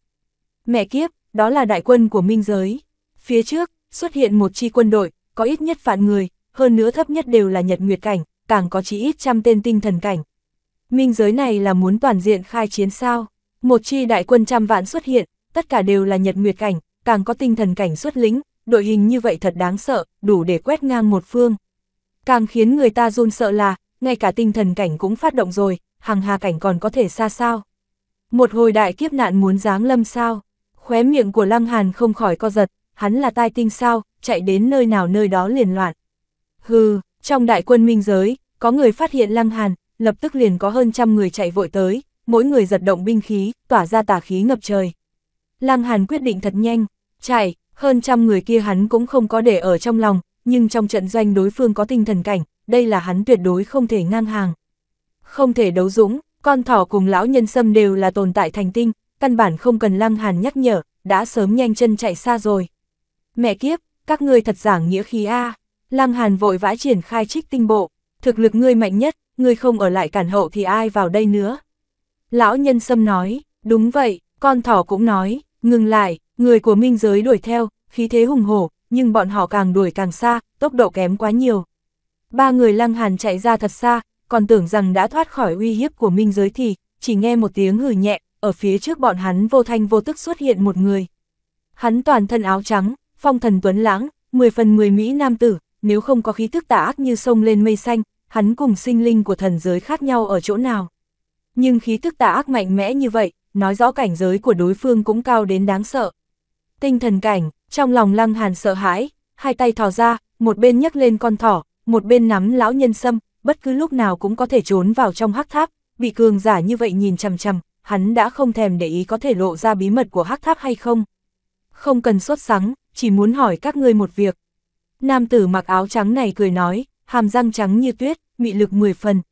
Mẹ kiếp, đó là đại quân của minh giới. Phía trước, xuất hiện một chi quân đội, có ít nhất phản người, hơn nữa thấp nhất đều là nhật nguyệt cảnh, càng có chỉ ít trăm tên tinh thần cảnh. Minh giới này là muốn toàn diện khai chiến sao? Một chi đại quân trăm vạn xuất hiện, tất cả đều là nhật nguyệt cảnh, càng có tinh thần cảnh xuất lĩnh, đội hình như vậy thật đáng sợ, đủ để quét ngang một phương. Càng khiến người ta run sợ là, ngay cả tinh thần cảnh cũng phát động rồi, hàng hà cảnh còn có thể xa sao. Một hồi đại kiếp nạn muốn giáng lâm sao, khóe miệng của Lăng Hàn không khỏi co giật, hắn là tai tinh sao, chạy đến nơi nào nơi đó liền loạn. Hừ, trong đại quân minh giới, có người phát hiện Lăng Hàn, lập tức liền có hơn trăm người chạy vội tới, mỗi người giật động binh khí, tỏa ra tà khí ngập trời. Lăng Hàn quyết định thật nhanh, chạy, hơn trăm người kia hắn cũng không có để ở trong lòng, nhưng trong trận doanh đối phương có tinh thần cảnh, đây là hắn tuyệt đối không thể ngang hàng. Không thể đấu dũng, con thỏ cùng lão nhân sâm đều là tồn tại thành tinh, căn bản không cần Lăng Hàn nhắc nhở, đã sớm nhanh chân chạy xa rồi. Mẹ kiếp, các ngươi thật giảng nghĩa khí a. À. Lăng Hàn vội vã triển khai trích tinh bộ, thực lực ngươi mạnh nhất, ngươi không ở lại cản hậu thì ai vào đây nữa. Lão nhân sâm nói, đúng vậy, con thỏ cũng nói, Ngừng lại, người của minh giới đuổi theo, khí thế hùng hổ, nhưng bọn họ càng đuổi càng xa, tốc độ kém quá nhiều. Ba người lăng hàn chạy ra thật xa, còn tưởng rằng đã thoát khỏi uy hiếp của minh giới thì, chỉ nghe một tiếng hử nhẹ, ở phía trước bọn hắn vô thanh vô tức xuất hiện một người. Hắn toàn thân áo trắng, phong thần tuấn lãng, 10 phần 10 Mỹ nam tử, nếu không có khí thức tà ác như sông lên mây xanh, hắn cùng sinh linh của thần giới khác nhau ở chỗ nào. Nhưng khí thức tà ác mạnh mẽ như vậy, nói rõ cảnh giới của đối phương cũng cao đến đáng sợ. Tinh thần cảnh, trong lòng lăng hàn sợ hãi, hai tay thò ra, một bên nhấc lên con thỏ, một bên nắm lão nhân sâm, bất cứ lúc nào cũng có thể trốn vào trong hắc tháp, bị cường giả như vậy nhìn chằm chằm, hắn đã không thèm để ý có thể lộ ra bí mật của hắc tháp hay không. Không cần sốt sắng, chỉ muốn hỏi các ngươi một việc. Nam tử mặc áo trắng này cười nói, hàm răng trắng như tuyết, mị lực 10 phần.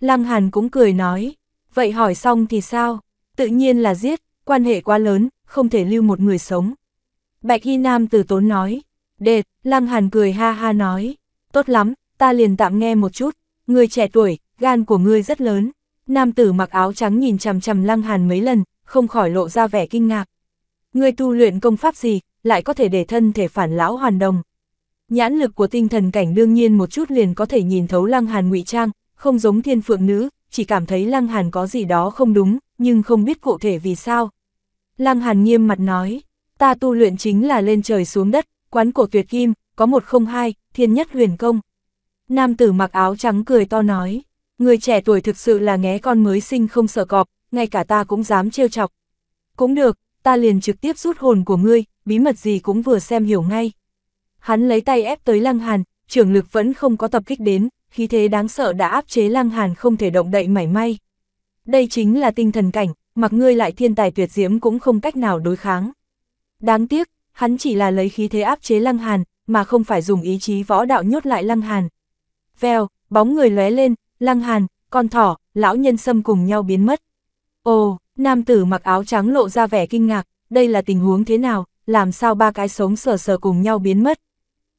Lăng Hàn cũng cười nói, vậy hỏi xong thì sao? Tự nhiên là giết, quan hệ quá lớn, không thể lưu một người sống. Bạch Hy Nam từ tốn nói. Đệt, Lăng Hàn cười ha ha nói. Tốt lắm, ta liền tạm nghe một chút. Người trẻ tuổi, gan của ngươi rất lớn. Nam tử mặc áo trắng nhìn chằm chằm Lăng Hàn mấy lần, không khỏi lộ ra vẻ kinh ngạc. Ngươi tu luyện công pháp gì, lại có thể để thân thể phản lão hoàn đồng. Nhãn lực của tinh thần cảnh đương nhiên một chút liền có thể nhìn thấu Lăng Hàn ngụy trang, không giống thiên phượng nữ, chỉ cảm thấy Lăng Hàn có gì đó không đúng, nhưng không biết cụ thể vì sao. Lăng Hàn nghiêm mặt nói, ta tu luyện chính là lên trời xuống đất, quán cổ tuyệt kim, có một không hai, thiên nhất huyền công. Nam tử mặc áo trắng cười to nói, người trẻ tuổi thực sự là nghé con mới sinh không sợ cọp, ngay cả ta cũng dám trêu chọc. Cũng được, ta liền trực tiếp rút hồn của ngươi, bí mật gì cũng vừa xem hiểu ngay. Hắn lấy tay ép tới Lăng Hàn, trưởng lực vẫn không có tập kích đến, khí thế đáng sợ đã áp chế Lăng Hàn không thể động đậy mảy may. Đây chính là tinh thần cảnh, mặc ngươi lại thiên tài tuyệt diễm cũng không cách nào đối kháng. Đáng tiếc, hắn chỉ là lấy khí thế áp chế Lăng Hàn, mà không phải dùng ý chí võ đạo nhốt lại Lăng Hàn. Vèo, bóng người lóe lên, Lăng Hàn, con thỏ, lão nhân xâm cùng nhau biến mất. Ồ, nam tử mặc áo trắng lộ ra vẻ kinh ngạc, đây là tình huống thế nào, làm sao ba cái sống sờ sờ cùng nhau biến mất.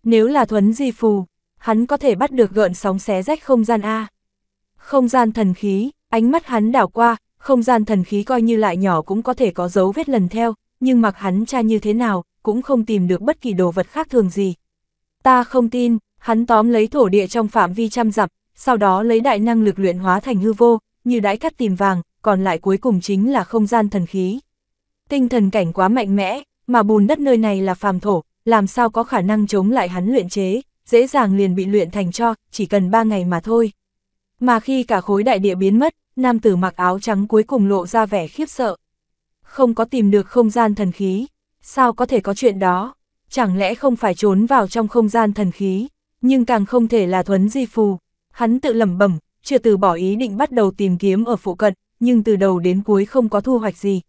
Nếu là thuấn di phù, hắn có thể bắt được gợn sóng xé rách không gian A. Không gian thần khí, ánh mắt hắn đảo qua, không gian thần khí coi như lại nhỏ cũng có thể có dấu vết lần theo, nhưng mặc hắn tra như thế nào, cũng không tìm được bất kỳ đồ vật khác thường gì. Ta không tin, hắn tóm lấy thổ địa trong phạm vi trăm dặm, sau đó lấy đại năng lực luyện hóa thành hư vô, như đãi cắt tìm vàng, còn lại cuối cùng chính là không gian thần khí. Tinh thần cảnh quá mạnh mẽ, mà bùn đất nơi này là phàm thổ, làm sao có khả năng chống lại hắn luyện chế dễ dàng liền bị luyện thành cho, chỉ cần 3 ngày mà thôi. Mà khi cả khối đại địa biến mất, nam tử mặc áo trắng cuối cùng lộ ra vẻ khiếp sợ. Không có tìm được không gian thần khí, sao có thể có chuyện đó? Chẳng lẽ không phải trốn vào trong không gian thần khí, nhưng càng không thể là thuấn di phù. Hắn tự lẩm bẩm, chưa từ bỏ ý định bắt đầu tìm kiếm ở phụ cận, nhưng từ đầu đến cuối không có thu hoạch gì.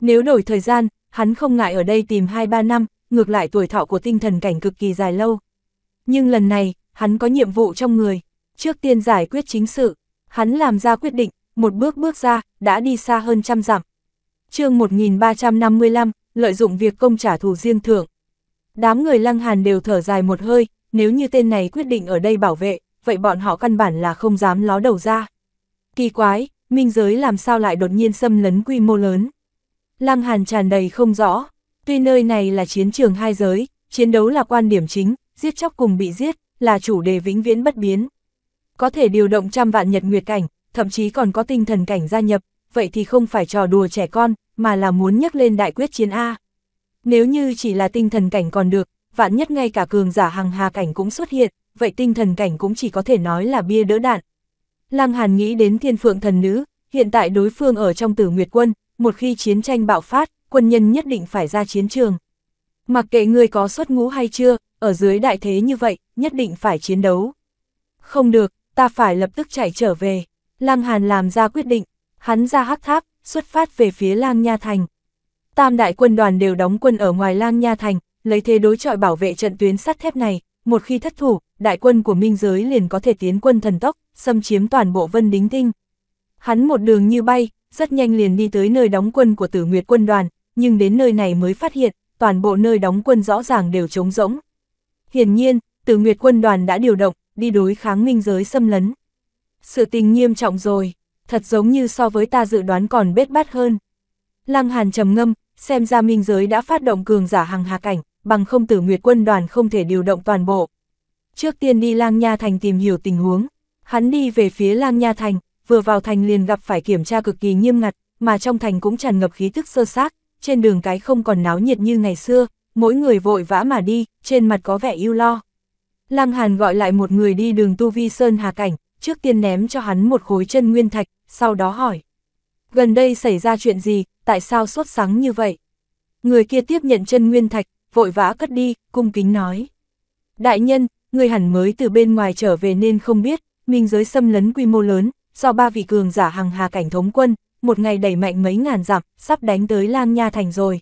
Nếu đổi thời gian, hắn không ngại ở đây tìm 2-3 năm, ngược lại tuổi thọ của tinh thần cảnh cực kỳ dài lâu. Nhưng lần này, hắn có nhiệm vụ trong người. Trước tiên giải quyết chính sự, hắn làm ra quyết định, một bước bước ra, đã đi xa hơn trăm dặm. chương 1355, lợi dụng việc công trả thù riêng thưởng. Đám người lăng hàn đều thở dài một hơi, nếu như tên này quyết định ở đây bảo vệ, vậy bọn họ căn bản là không dám ló đầu ra. Kỳ quái, minh giới làm sao lại đột nhiên xâm lấn quy mô lớn. Lăng hàn tràn đầy không rõ, tuy nơi này là chiến trường hai giới, chiến đấu là quan điểm chính, giết chóc cùng bị giết, là chủ đề vĩnh viễn bất biến. Có thể điều động trăm vạn nhật nguyệt cảnh, thậm chí còn có tinh thần cảnh gia nhập, vậy thì không phải trò đùa trẻ con, mà là muốn nhắc lên đại quyết chiến A. Nếu như chỉ là tinh thần cảnh còn được, vạn nhất ngay cả cường giả hằng hà cảnh cũng xuất hiện, vậy tinh thần cảnh cũng chỉ có thể nói là bia đỡ đạn. Lăng Hàn nghĩ đến thiên phượng thần nữ, hiện tại đối phương ở trong tử nguyệt quân, một khi chiến tranh bạo phát, quân nhân nhất định phải ra chiến trường. Mặc kệ người có xuất ngũ hay chưa, ở dưới đại thế như vậy, nhất định phải chiến đấu. Không được, ta phải lập tức chạy trở về. Lăng Hàn làm ra quyết định, hắn ra hắc tháp, xuất phát về phía Lang Nha Thành. Tam đại quân đoàn đều đóng quân ở ngoài Lang Nha Thành, lấy thế đối trọi bảo vệ trận tuyến sắt thép này, một khi thất thủ, đại quân của minh giới liền có thể tiến quân thần tốc, xâm chiếm toàn bộ Vân Đính Tinh. Hắn một đường như bay, rất nhanh liền đi tới nơi đóng quân của Tử Nguyệt quân đoàn, nhưng đến nơi này mới phát hiện, toàn bộ nơi đóng quân rõ ràng đều trống rỗng. Hiển nhiên, Tử Nguyệt quân đoàn đã điều động, đi đối kháng minh giới xâm lấn. Sự tình nghiêm trọng rồi, thật giống như so với ta dự đoán còn bết bát hơn. Lăng Hàn trầm ngâm, xem ra minh giới đã phát động cường giả hàng hà cảnh, bằng không Tử Nguyệt quân đoàn không thể điều động toàn bộ. Trước tiên đi Lang Nha Thành tìm hiểu tình huống, hắn đi về phía Lang Nha Thành, vừa vào thành liền gặp phải kiểm tra cực kỳ nghiêm ngặt, mà trong thành cũng tràn ngập khí thức sơ xác, trên đường cái không còn náo nhiệt như ngày xưa, mỗi người vội vã mà đi, trên mặt có vẻ ưu lo. Lăng Hàn gọi lại một người đi đường Tu Vi Sơn Hà Cảnh, trước tiên ném cho hắn một khối chân nguyên thạch, sau đó hỏi. Gần đây xảy ra chuyện gì, tại sao sốt sáng như vậy? Người kia tiếp nhận chân nguyên thạch, vội vã cất đi, cung kính nói. Đại nhân, người hẳn mới từ bên ngoài trở về nên không biết, minh giới xâm lấn quy mô lớn, do ba vị cường giả hàng hà cảnh thống quân, một ngày đẩy mạnh mấy ngàn dặm, sắp đánh tới Lang Nha Thành rồi.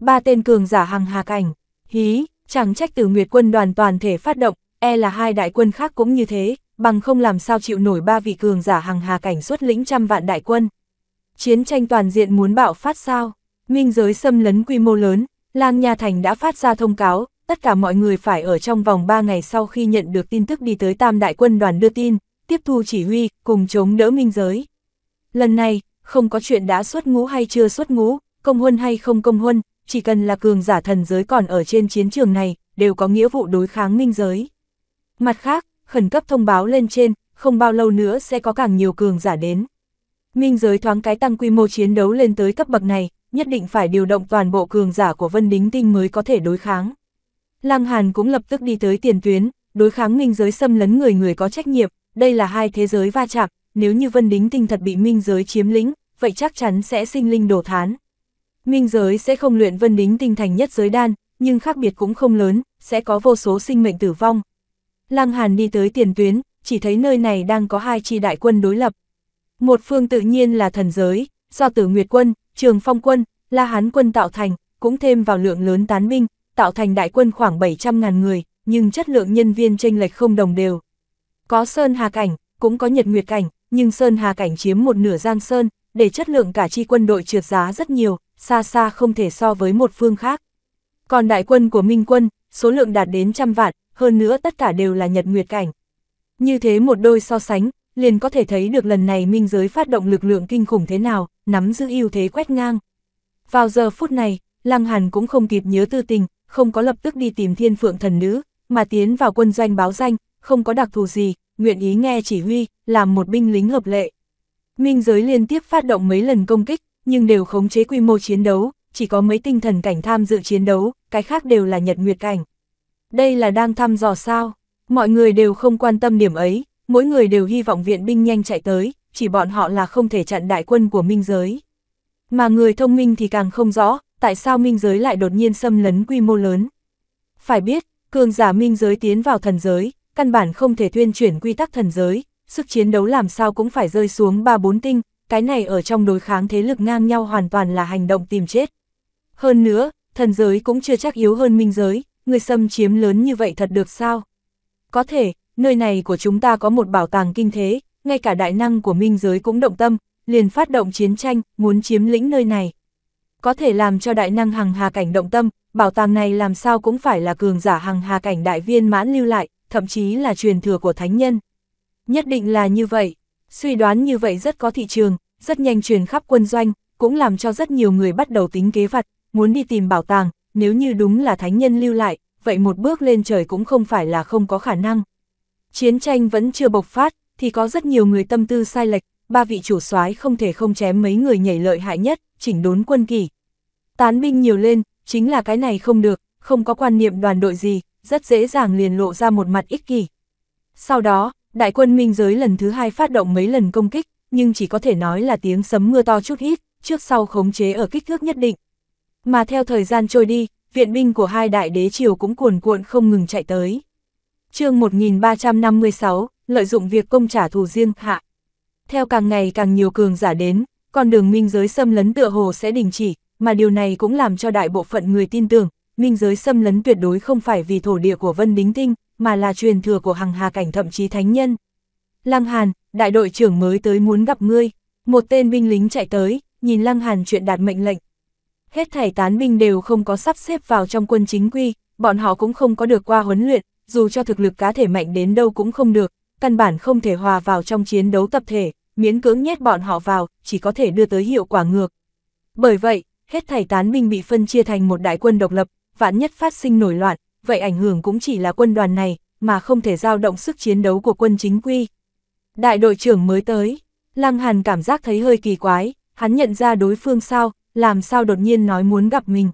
Ba tên cường giả hằng hà cảnh, hí, chẳng trách từ nguyệt quân đoàn toàn thể phát động, e là hai đại quân khác cũng như thế, bằng không làm sao chịu nổi ba vị cường giả hằng hà cảnh xuất lĩnh trăm vạn đại quân. Chiến tranh toàn diện muốn bạo phát sao, minh giới xâm lấn quy mô lớn, Lang Nha Thành đã phát ra thông cáo, tất cả mọi người phải ở trong vòng 3 ngày sau khi nhận được tin tức đi tới tam đại quân đoàn đưa tin, tiếp thu chỉ huy, cùng chống đỡ minh giới. Lần này, không có chuyện đã xuất ngũ hay chưa xuất ngũ, công huân hay không công huân, chỉ cần là cường giả thần giới còn ở trên chiến trường này, đều có nghĩa vụ đối kháng minh giới. Mặt khác, khẩn cấp thông báo lên trên, không bao lâu nữa sẽ có càng nhiều cường giả đến. Minh giới thoáng cái tăng quy mô chiến đấu lên tới cấp bậc này, nhất định phải điều động toàn bộ cường giả của Vân Đính Tinh mới có thể đối kháng. Lăng Hàn cũng lập tức đi tới tiền tuyến, đối kháng minh giới xâm lấn người người có trách nhiệm, đây là hai thế giới va chạm, nếu như vân đính tinh thật bị minh giới chiếm lĩnh, vậy chắc chắn sẽ sinh linh đổ thán. Minh giới sẽ không luyện vân đính tinh thành nhất giới đan, nhưng khác biệt cũng không lớn, sẽ có vô số sinh mệnh tử vong. Lăng Hàn đi tới tiền tuyến, chỉ thấy nơi này đang có hai chi đại quân đối lập. Một phương tự nhiên là thần giới, do tử Nguyệt quân, Trường Phong quân, La Hán quân tạo thành, cũng thêm vào lượng lớn tán binh, tạo thành đại quân khoảng 700.000 người, nhưng chất lượng nhân viên chênh lệch không đồng đều. Có Sơn Hà Cảnh, cũng có Nhật Nguyệt Cảnh, nhưng Sơn Hà Cảnh chiếm một nửa Giang Sơn, để chất lượng cả chi quân đội trượt giá rất nhiều, xa xa không thể so với một phương khác. Còn đại quân của Minh quân, số lượng đạt đến trăm vạn, hơn nữa tất cả đều là nhật nguyệt cảnh. Như thế một đôi so sánh, liền có thể thấy được lần này minh giới phát động lực lượng kinh khủng thế nào, nắm giữ ưu thế quét ngang. Vào giờ phút này, Lăng Hàn cũng không kịp nhớ tư tình, không có lập tức đi tìm thiên phượng thần nữ, mà tiến vào quân doanh báo danh, không có đặc thù gì, nguyện ý nghe chỉ huy, làm một binh lính hợp lệ. Minh giới liên tiếp phát động mấy lần công kích, nhưng đều khống chế quy mô chiến đấu, chỉ có mấy tinh thần cảnh tham dự chiến đấu, cái khác đều là nhật nguyệt cảnh. Đây là đang thăm dò sao, mọi người đều không quan tâm điểm ấy, mỗi người đều hy vọng viện binh nhanh chạy tới, chỉ bọn họ là không thể chặn đại quân của minh giới. Mà người thông minh thì càng không rõ, tại sao minh giới lại đột nhiên xâm lấn quy mô lớn. Phải biết, cường giả minh giới tiến vào thần giới, căn bản không thể tuyên chuyển quy tắc thần giới, sức chiến đấu làm sao cũng phải rơi xuống 3-4 tinh, cái này ở trong đối kháng thế lực ngang nhau hoàn toàn là hành động tìm chết. Hơn nữa, thần giới cũng chưa chắc yếu hơn minh giới, người xâm chiếm lớn như vậy thật được sao? Có thể, nơi này của chúng ta có một bảo tàng kinh thế, ngay cả đại năng của minh giới cũng động tâm, liền phát động chiến tranh, muốn chiếm lĩnh nơi này. Có thể làm cho đại năng hằng hà cảnh động tâm, bảo tàng này làm sao cũng phải là cường giả hằng hà cảnh đại viên mãn lưu lại, thậm chí là truyền thừa của thánh nhân. Nhất định là như vậy, suy đoán như vậy rất có thị trường, rất nhanh truyền khắp quân doanh, cũng làm cho rất nhiều người bắt đầu tính kế vặt, muốn đi tìm bảo tàng, nếu như đúng là thánh nhân lưu lại, vậy một bước lên trời cũng không phải là không có khả năng. Chiến tranh vẫn chưa bộc phát, thì có rất nhiều người tâm tư sai lệch, ba vị chủ soái không thể không chém mấy người nhảy lợi hại nhất, chỉnh đốn quân kỳ. Tán binh nhiều lên, chính là cái này không được, không có quan niệm đoàn đội gì, rất dễ dàng liền lộ ra một mặt ích kỷ. Sau đó, đại quân minh giới lần thứ hai phát động mấy lần công kích, nhưng chỉ có thể nói là tiếng sấm mưa to chút ít, trước sau khống chế ở kích thước nhất định. Mà theo thời gian trôi đi, viện binh của hai đại đế triều cũng cuồn cuộn không ngừng chạy tới. chương 1356, lợi dụng việc công trả thù riêng hạ. Theo càng ngày càng nhiều cường giả đến, con đường minh giới xâm lấn tựa hồ sẽ đình chỉ, mà điều này cũng làm cho đại bộ phận người tin tưởng, minh giới xâm lấn tuyệt đối không phải vì thổ địa của Vân Đính Tinh, mà là truyền thừa của hằng hà cảnh thậm chí thánh nhân. Lăng Hàn, đại đội trưởng mới tới muốn gặp ngươi, một tên binh lính chạy tới, nhìn Lăng Hàn chuyện đạt mệnh lệnh. Hết thảy tán binh đều không có sắp xếp vào trong quân chính quy, bọn họ cũng không có được qua huấn luyện, dù cho thực lực cá thể mạnh đến đâu cũng không được, căn bản không thể hòa vào trong chiến đấu tập thể, miễn cưỡng nhét bọn họ vào, chỉ có thể đưa tới hiệu quả ngược. Bởi vậy, hết thảy tán binh bị phân chia thành một đại quân độc lập, vạn nhất phát sinh nổi loạn, vậy ảnh hưởng cũng chỉ là quân đoàn này, mà không thể giao động sức chiến đấu của quân chính quy. Đại đội trưởng mới tới, Lăng Hàn cảm giác thấy hơi kỳ quái, hắn nhận ra đối phương sao, làm sao đột nhiên nói muốn gặp mình.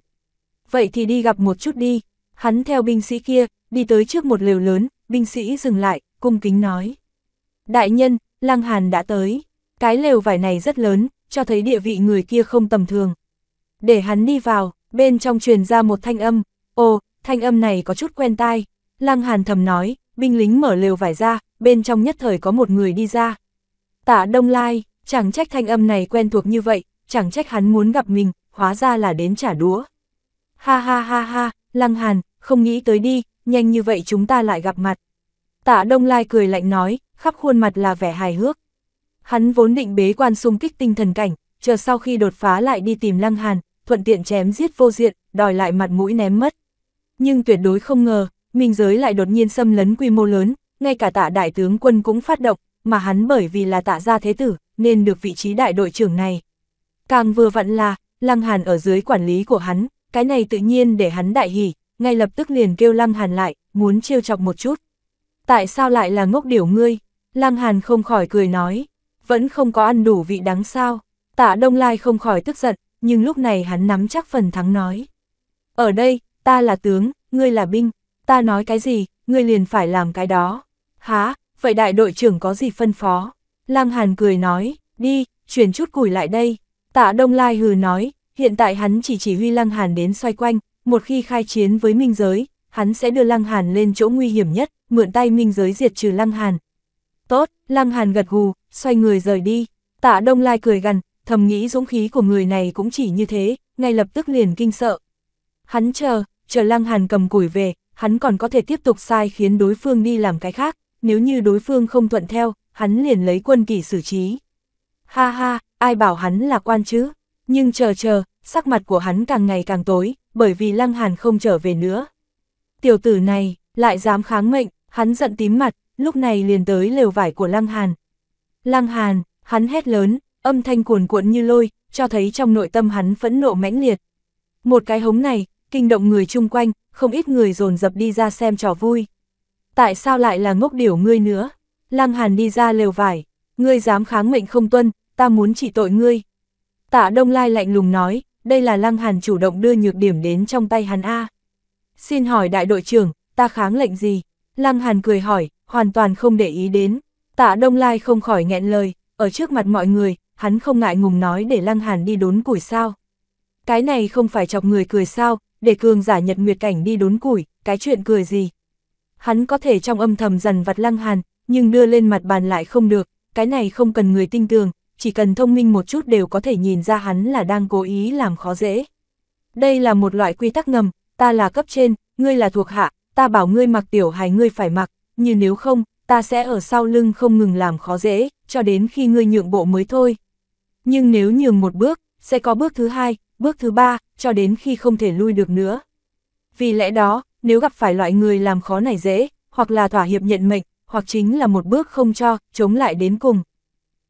Vậy thì đi gặp một chút đi, hắn theo binh sĩ kia, đi tới trước một lều lớn, binh sĩ dừng lại, cung kính nói. Đại nhân, Lăng Hàn đã tới, cái lều vải này rất lớn, cho thấy địa vị người kia không tầm thường. Để hắn đi vào, bên trong truyền ra một thanh âm, ồ, thanh âm này có chút quen tai. Lăng Hàn thầm nói, binh lính mở lều vải ra, bên trong nhất thời có một người đi ra. Tạ Đông Lai, chẳng trách thanh âm này quen thuộc như vậy, chẳng trách hắn muốn gặp mình, hóa ra là đến trả đũa. Ha ha ha ha, Lăng Hàn, không nghĩ tới đi, nhanh như vậy chúng ta lại gặp mặt. Tạ Đông Lai cười lạnh nói, khắp khuôn mặt là vẻ hài hước. Hắn vốn định bế quan xung kích tinh thần cảnh, chờ sau khi đột phá lại đi tìm Lăng Hàn, thuận tiện chém giết vô diện, đòi lại mặt mũi ném mất. Nhưng tuyệt đối không ngờ, minh giới lại đột nhiên xâm lấn quy mô lớn, ngay cả tạ đại tướng quân cũng phát động, mà hắn bởi vì là tạ gia thế tử, nên được vị trí đại đội trưởng này. Càng vừa vặn là, Lăng Hàn ở dưới quản lý của hắn, cái này tự nhiên để hắn đại hỉ, ngay lập tức liền kêu Lăng Hàn lại, muốn trêu chọc một chút. Tại sao lại là ngốc điểu ngươi? Lăng Hàn không khỏi cười nói, vẫn không có ăn đủ vị đắng sao. Tạ Đông Lai không khỏi tức giận, nhưng lúc này hắn nắm chắc phần thắng nói. Ở đây, ta là tướng, ngươi là binh, ta nói cái gì, ngươi liền phải làm cái đó. Há, vậy đại đội trưởng có gì phân phó? Lăng Hàn cười nói, đi, chuyển chút củi lại đây. Tạ Đông Lai hừ nói, hiện tại hắn chỉ chỉ huy Lăng Hàn đến xoay quanh, một khi khai chiến với minh giới, hắn sẽ đưa Lăng Hàn lên chỗ nguy hiểm nhất, mượn tay minh giới diệt trừ Lăng Hàn. Tốt, Lăng Hàn gật gù, xoay người rời đi. Tạ Đông Lai cười gần thầm nghĩ dũng khí của người này cũng chỉ như thế, ngay lập tức liền kinh sợ. Hắn chờ, chờ Lăng Hàn cầm củi về, hắn còn có thể tiếp tục sai khiến đối phương đi làm cái khác, nếu như đối phương không thuận theo, hắn liền lấy quân kỷ xử trí. Ha ha, ai bảo hắn là quan chứ? Nhưng chờ chờ, sắc mặt của hắn càng ngày càng tối, bởi vì Lăng Hàn không trở về nữa. Tiểu tử này, lại dám kháng mệnh, hắn giận tím mặt, lúc này liền tới lều vải của Lăng Hàn. Lăng Hàn, hắn hét lớn, âm thanh cuồn cuộn như lôi, cho thấy trong nội tâm hắn phẫn nộ mãnh liệt. Một cái hống này, kinh động người chung quanh, không ít người dồn dập đi ra xem trò vui. Tại sao lại là ngốc điểu ngươi nữa? Lăng Hàn đi ra lều vải, ngươi dám kháng mệnh không tuân, ta muốn chỉ tội ngươi. Tạ Đông Lai lạnh lùng nói, đây là Lăng Hàn chủ động đưa nhược điểm đến trong tay hắn A. Xin hỏi đại đội trưởng, ta kháng lệnh gì? Lăng Hàn cười hỏi, hoàn toàn không để ý đến. Tạ Đông Lai không khỏi nghẹn lời, ở trước mặt mọi người, hắn không ngại ngùng nói để Lăng Hàn đi đốn củi sao. Cái này không phải chọc người cười sao, để cường giả nhật nguyệt cảnh đi đốn củi, cái chuyện cười gì. Hắn có thể trong âm thầm dần vặt Lăng Hàn, nhưng đưa lên mặt bàn lại không được, cái này không cần người tinh tường, chỉ cần thông minh một chút đều có thể nhìn ra hắn là đang cố ý làm khó dễ. Đây là một loại quy tắc ngầm, ta là cấp trên, ngươi là thuộc hạ, ta bảo ngươi mặc tiểu hài ngươi phải mặc, như nếu không, ta sẽ ở sau lưng không ngừng làm khó dễ, cho đến khi ngươi nhượng bộ mới thôi. Nhưng nếu nhường một bước, sẽ có bước thứ hai, bước thứ ba, cho đến khi không thể lui được nữa. Vì lẽ đó, nếu gặp phải loại người làm khó này dễ, hoặc là thỏa hiệp nhận mệnh, hoặc chính là một bước không cho, chống lại đến cùng.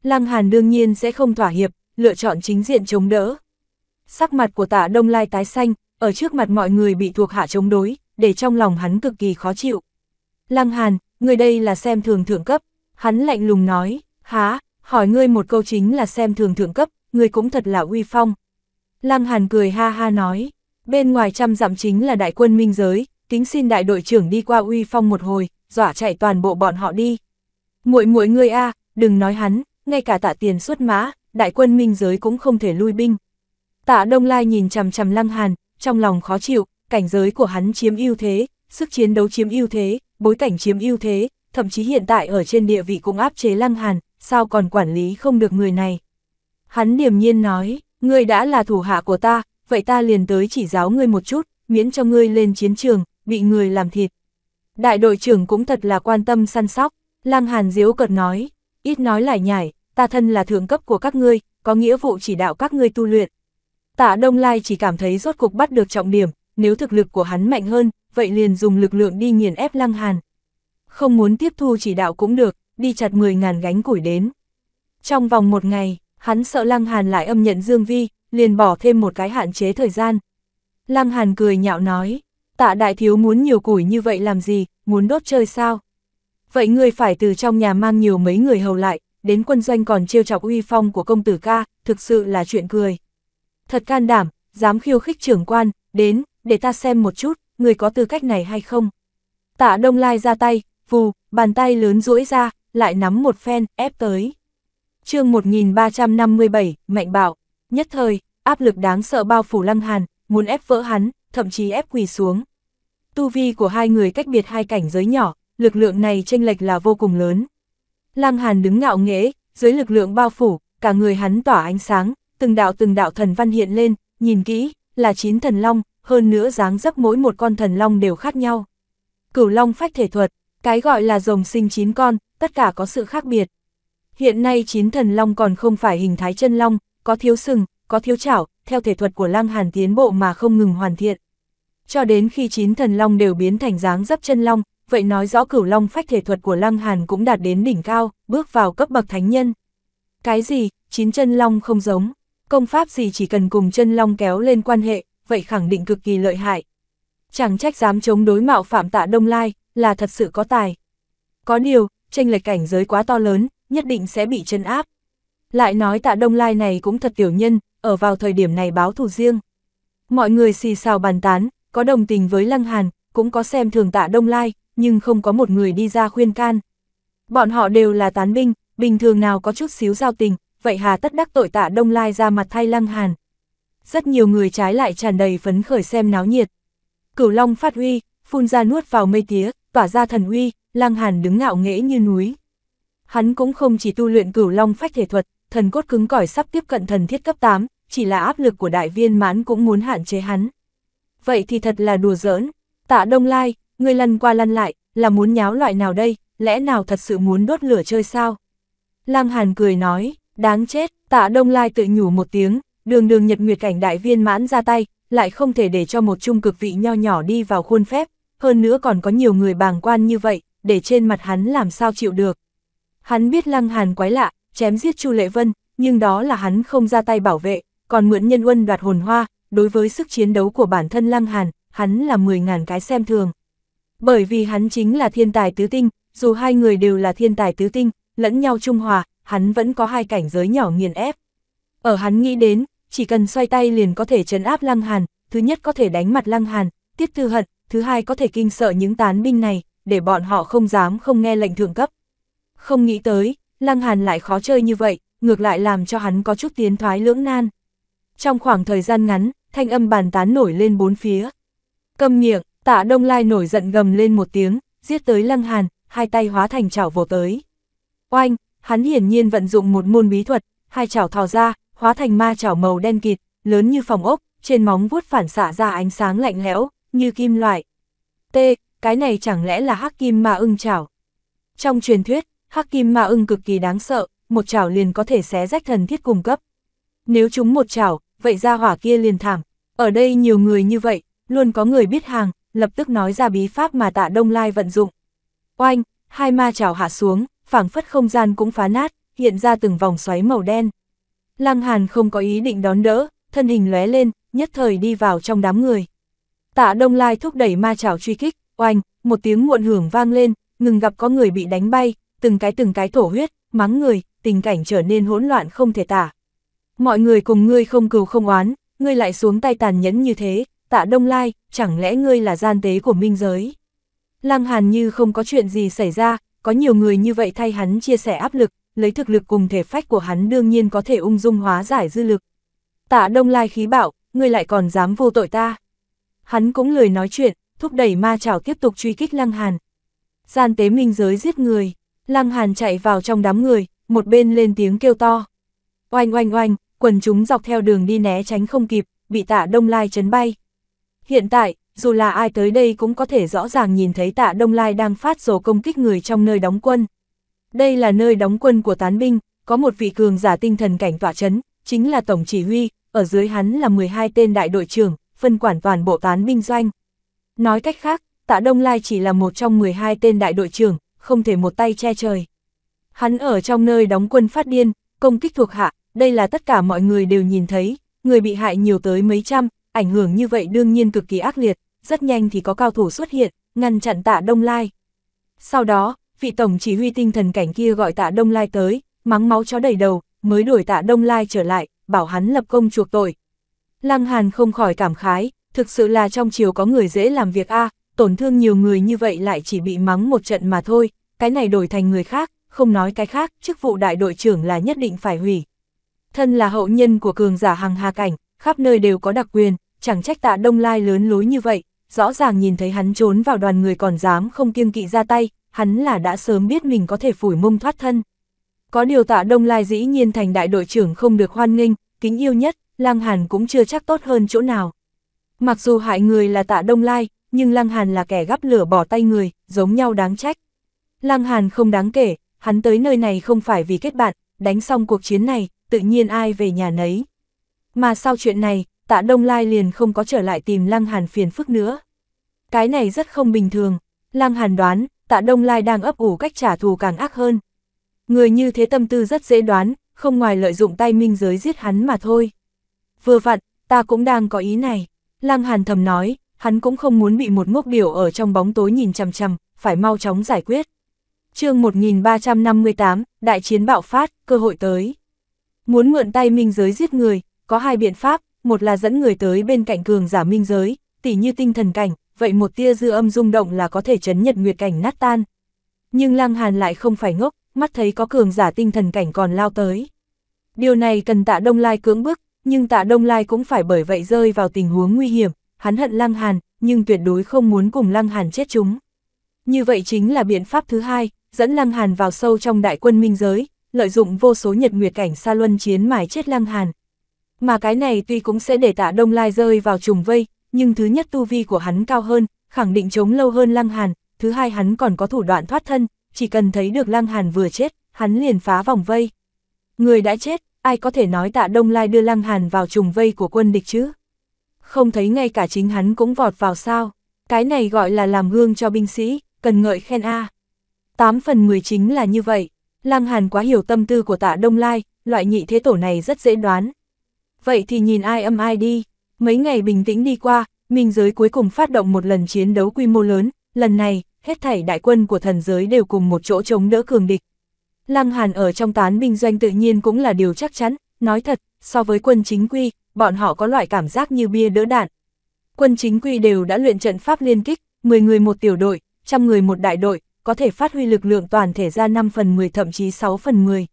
Lăng Hàn đương nhiên sẽ không thỏa hiệp, lựa chọn chính diện chống đỡ. Sắc mặt của tạ Đông Lai tái xanh, ở trước mặt mọi người bị thuộc hạ chống đối, để trong lòng hắn cực kỳ khó chịu. Lăng Hàn, người đây là xem thường thượng cấp, hắn lạnh lùng nói, há, hỏi ngươi một câu chính là xem thường thượng cấp, ngươi cũng thật là uy phong. Lăng Hàn cười ha ha nói, bên ngoài trăm dặm chính là đại quân minh giới, kính xin đại đội trưởng đi qua uy phong một hồi, dọa chạy toàn bộ bọn họ đi. Muội muội ngươi a, đừng nói hắn, ngay cả tạ tiền xuất mã, đại quân minh giới cũng không thể lui binh. Tạ Đông Lai nhìn chằm chằm Lăng Hàn, trong lòng khó chịu, cảnh giới của hắn chiếm ưu thế, sức chiến đấu chiếm ưu thế, bối cảnh chiếm ưu thế, thậm chí hiện tại ở trên địa vị cũng áp chế Lăng Hàn, sao còn quản lý không được người này? Hắn điềm nhiên nói, ngươi đã là thủ hạ của ta, vậy ta liền tới chỉ giáo ngươi một chút, miễn cho ngươi lên chiến trường, bị người làm thịt. Đại đội trưởng cũng thật là quan tâm săn sóc, lang hàn diếu cật nói, ít nói lại nhảy, ta thân là thượng cấp của các ngươi, có nghĩa vụ chỉ đạo các ngươi tu luyện. Tạ Đông Lai chỉ cảm thấy rốt cục bắt được trọng điểm, nếu thực lực của hắn mạnh hơn, vậy liền dùng lực lượng đi nghiền ép Lăng Hàn. Không muốn tiếp thu chỉ đạo cũng được, đi chặt 10.000 gánh củi đến. Trong vòng một ngày, hắn sợ Lăng Hàn lại âm nhận Dương Vi, liền bỏ thêm một cái hạn chế thời gian. Lăng Hàn cười nhạo nói, tạ đại thiếu muốn nhiều củi như vậy làm gì, muốn đốt chơi sao? Vậy ngươi phải từ trong nhà mang nhiều mấy người hầu lại, đến quân doanh còn trêu chọc uy phong của công tử ca, thực sự là chuyện cười. Thật can đảm, dám khiêu khích trưởng quan, đến, để ta xem một chút, người có tư cách này hay không. Tạ Đông Lai ra tay, vù, bàn tay lớn duỗi ra, lại nắm một phen, ép tới. chương 1357, mạnh bạo, nhất thời, áp lực đáng sợ bao phủ lăng hàn, muốn ép vỡ hắn, thậm chí ép quỳ xuống. Tu vi của hai người cách biệt hai cảnh giới nhỏ, lực lượng này chênh lệch là vô cùng lớn. Lăng hàn đứng ngạo nghễ, dưới lực lượng bao phủ, cả người hắn tỏa ánh sáng, từng đạo từng đạo thần văn hiện lên, nhìn kỹ, là chín thần long, hơn nữa dáng dấp mỗi một con thần long đều khác nhau. Cửu long phách thể thuật, cái gọi là rồng sinh chín con, tất cả có sự khác biệt. Hiện nay chín thần long còn không phải hình thái chân long, có thiếu sừng, có thiếu chảo, theo thể thuật của lang Hàn tiến bộ mà không ngừng hoàn thiện. Cho đến khi chín thần long đều biến thành dáng dấp chân long, vậy nói rõ cửu long phách thể thuật của lang Hàn cũng đạt đến đỉnh cao, bước vào cấp bậc thánh nhân. Cái gì, chín chân long không giống, công pháp gì chỉ cần cùng chân long kéo lên quan hệ, vậy khẳng định cực kỳ lợi hại. Chẳng trách dám chống đối mạo phạm tạ Đông Lai, là thật sự có tài. Có điều, tranh lệch cảnh giới quá to lớn, nhất định sẽ bị chân áp. Lại nói tạ Đông Lai này cũng thật tiểu nhân, ở vào thời điểm này báo thù riêng. Mọi người xì xào bàn tán, có đồng tình với Lăng Hàn, cũng có xem thường tạ Đông Lai, nhưng không có một người đi ra khuyên can. Bọn họ đều là tán binh, bình thường nào có chút xíu giao tình, vậy hà tất đắc tội tạ Đông Lai ra mặt thay Lăng Hàn. Rất nhiều người trái lại tràn đầy phấn khởi xem náo nhiệt. Cửu Long phát huy, phun ra nuốt vào mây tía, tỏa ra thần uy, Lăng Hàn đứng ngạo nghễ như núi. Hắn cũng không chỉ tu luyện cửu long phách thể thuật, thần cốt cứng cỏi sắp tiếp cận thần thiết cấp 8, chỉ là áp lực của đại viên mãn cũng muốn hạn chế hắn. Vậy thì thật là đùa giỡn, tạ đông lai, người lăn qua lăn lại, là muốn nháo loại nào đây, lẽ nào thật sự muốn đốt lửa chơi sao? Lăng Hàn cười nói, đáng chết, tạ đông lai tự nhủ một tiếng, đường đường nhật nguyệt cảnh đại viên mãn ra tay, lại không thể để cho một trung cực vị nho nhỏ đi vào khuôn phép, hơn nữa còn có nhiều người bàng quan như vậy, để trên mặt hắn làm sao chịu được. Hắn biết lăng hàn quái lạ, chém giết Chu Lệ Vân, nhưng đó là hắn không ra tay bảo vệ, còn mượn nhân uân đoạt hồn hoa, đối với sức chiến đấu của bản thân lăng hàn, hắn là 10.000 cái xem thường. Bởi vì hắn chính là thiên tài tứ tinh, dù hai người đều là thiên tài tứ tinh, lẫn nhau trung hòa, hắn vẫn có hai cảnh giới nhỏ nghiền ép. Ở hắn nghĩ đến, chỉ cần xoay tay liền có thể chấn áp lăng hàn, thứ nhất có thể đánh mặt lăng hàn, tiết tư hận, thứ hai có thể kinh sợ những tán binh này, để bọn họ không dám không nghe lệnh thượng cấp. Không nghĩ tới, Lăng Hàn lại khó chơi như vậy, ngược lại làm cho hắn có chút tiến thoái lưỡng nan. Trong khoảng thời gian ngắn, thanh âm bàn tán nổi lên bốn phía. Cầm miệng, tạ Đông Lai nổi giận gầm lên một tiếng, giết tới Lăng Hàn, hai tay hóa thành chảo vồ tới. Oanh, hắn hiển nhiên vận dụng một môn bí thuật, hai chảo thò ra, hóa thành ma chảo màu đen kịt, lớn như phòng ốc, trên móng vuốt phản xạ ra ánh sáng lạnh lẽo, như kim loại. T, cái này chẳng lẽ là hắc kim ma ưng chảo. Trong truyền thuyết, hắc kim ma ưng cực kỳ đáng sợ, một chảo liền có thể xé rách thần thiết cung cấp. Nếu chúng một chảo, vậy ra hỏa kia liền thảm. Ở đây nhiều người như vậy, luôn có người biết hàng, lập tức nói ra bí pháp mà tạ Đông Lai vận dụng. Oanh, hai ma chảo hạ xuống, phảng phất không gian cũng phá nát, hiện ra từng vòng xoáy màu đen. Lăng Hàn không có ý định đón đỡ, thân hình lóe lên, nhất thời đi vào trong đám người. Tạ Đông Lai thúc đẩy ma chảo truy kích, oanh, một tiếng muộn hưởng vang lên, ngừng gặp có người bị đánh bay, từng cái từng cái thổ huyết, mắng người, tình cảnh trở nên hỗn loạn không thể tả. Mọi người cùng ngươi không cừu không oán, ngươi lại xuống tay tàn nhẫn như thế, tạ đông lai, chẳng lẽ ngươi là gian tế của minh giới. Lăng hàn như không có chuyện gì xảy ra, có nhiều người như vậy thay hắn chia sẻ áp lực, lấy thực lực cùng thể phách của hắn đương nhiên có thể ung dung hóa giải dư lực. Tạ đông lai khí bảo, ngươi lại còn dám vô tội ta. Hắn cũng lười nói chuyện, thúc đẩy ma chảo tiếp tục truy kích Lăng Hàn. Gian tế minh giới giết người, Lăng Hàn chạy vào trong đám người, một bên lên tiếng kêu to. Oanh oanh oanh, quần chúng dọc theo đường đi né tránh không kịp, bị tạ Đông Lai chấn bay. Hiện tại, dù là ai tới đây cũng có thể rõ ràng nhìn thấy tạ Đông Lai đang phát rồ công kích người trong nơi đóng quân. Đây là nơi đóng quân của tán binh, có một vị cường giả tinh thần cảnh tỏa chấn, chính là Tổng Chỉ huy, ở dưới hắn là 12 tên đại đội trưởng, phân quản toàn bộ tán binh doanh. Nói cách khác, tạ Đông Lai chỉ là một trong 12 tên đại đội trưởng, không thể một tay che trời. Hắn ở trong nơi đóng quân phát điên, công kích thuộc hạ, đây là tất cả mọi người đều nhìn thấy, người bị hại nhiều tới mấy trăm, ảnh hưởng như vậy đương nhiên cực kỳ ác liệt, rất nhanh thì có cao thủ xuất hiện, ngăn chặn tạ Đông Lai. Sau đó, vị tổng chỉ huy tinh thần cảnh kia gọi tạ Đông Lai tới, mắng máu chó đầy đầu, mới đuổi tạ Đông Lai trở lại, bảo hắn lập công chuộc tội. Lăng Hàn không khỏi cảm khái, thực sự là trong chiều có người dễ làm việc a à, tổn thương nhiều người như vậy lại chỉ bị mắng một trận mà thôi, cái này đổi thành người khác, không nói cái khác, chức vụ đại đội trưởng là nhất định phải hủy. Thân là hậu nhân của cường giả hằng hà cảnh, khắp nơi đều có đặc quyền, chẳng trách tạ đông lai lớn lối như vậy, rõ ràng nhìn thấy hắn trốn vào đoàn người còn dám không kiêng kỵ ra tay, hắn là đã sớm biết mình có thể phủi mông thoát thân. Có điều tạ Đông Lai dĩ nhiên thành đại đội trưởng không được hoan nghênh, kính yêu nhất, Lang Hàn cũng chưa chắc tốt hơn chỗ nào. Mặc dù hại người là tạ Đông Lai, nhưng Lăng Hàn là kẻ gắp lửa bỏ tay người, giống nhau đáng trách. Lăng Hàn không đáng kể, hắn tới nơi này không phải vì kết bạn, đánh xong cuộc chiến này, tự nhiên ai về nhà nấy. Mà sau chuyện này, tạ Đông Lai liền không có trở lại tìm Lăng Hàn phiền phức nữa. Cái này rất không bình thường, Lăng Hàn đoán, tạ Đông Lai đang ấp ủ cách trả thù càng ác hơn. Người như thế tâm tư rất dễ đoán, không ngoài lợi dụng tay minh giới giết hắn mà thôi. Vừa vặn, ta cũng đang có ý này. Lăng Hàn thầm nói, hắn cũng không muốn bị một ngốc điểu ở trong bóng tối nhìn chằm chằm, phải mau chóng giải quyết. chương 1358, đại chiến bạo phát, cơ hội tới. Muốn mượn tay minh giới giết người, có hai biện pháp, một là dẫn người tới bên cạnh cường giả minh giới, tỉ như tinh thần cảnh, vậy một tia dư âm rung động là có thể chấn nhật nguyệt cảnh nát tan. Nhưng Lăng Hàn lại không phải ngốc, mắt thấy có cường giả tinh thần cảnh còn lao tới. Điều này cần tạ Đông Lai cưỡng bức, nhưng tạ Đông Lai cũng phải bởi vậy rơi vào tình huống nguy hiểm, hắn hận Lăng Hàn, nhưng tuyệt đối không muốn cùng Lăng Hàn chết chúng. Như vậy chính là biện pháp thứ hai, dẫn Lăng Hàn vào sâu trong đại quân minh giới, lợi dụng vô số nhật nguyệt cảnh xa luân chiến mài chết Lăng Hàn. Mà cái này tuy cũng sẽ để tạ Đông Lai rơi vào trùng vây, nhưng thứ nhất tu vi của hắn cao hơn, khẳng định chống lâu hơn Lăng Hàn, thứ hai hắn còn có thủ đoạn thoát thân, chỉ cần thấy được Lăng Hàn vừa chết, hắn liền phá vòng vây. Người đã chết, ai có thể nói tạ Đông Lai đưa Lăng Hàn vào trùng vây của quân địch chứ? Không thấy ngay cả chính hắn cũng vọt vào sao? Cái này gọi là làm gương cho binh sĩ, cần ngợi khen A. À. 8 phần 10 chính là như vậy, Lăng Hàn quá hiểu tâm tư của tạ Đông Lai, loại nhị thế tổ này rất dễ đoán. Vậy thì nhìn ai âm ai đi, mấy ngày bình tĩnh đi qua, minh giới cuối cùng phát động một lần chiến đấu quy mô lớn, lần này, hết thảy đại quân của thần giới đều cùng một chỗ chống đỡ cường địch, Lăng Hàn ở trong tán binh doanh tự nhiên cũng là điều chắc chắn, nói thật, so với quân chính quy, bọn họ có loại cảm giác như bia đỡ đạn. Quân chính quy đều đã luyện trận pháp liên kích, 10 người một tiểu đội, trăm người một đại đội, có thể phát huy lực lượng toàn thể ra 5 phần 10 thậm chí 6 phần 10.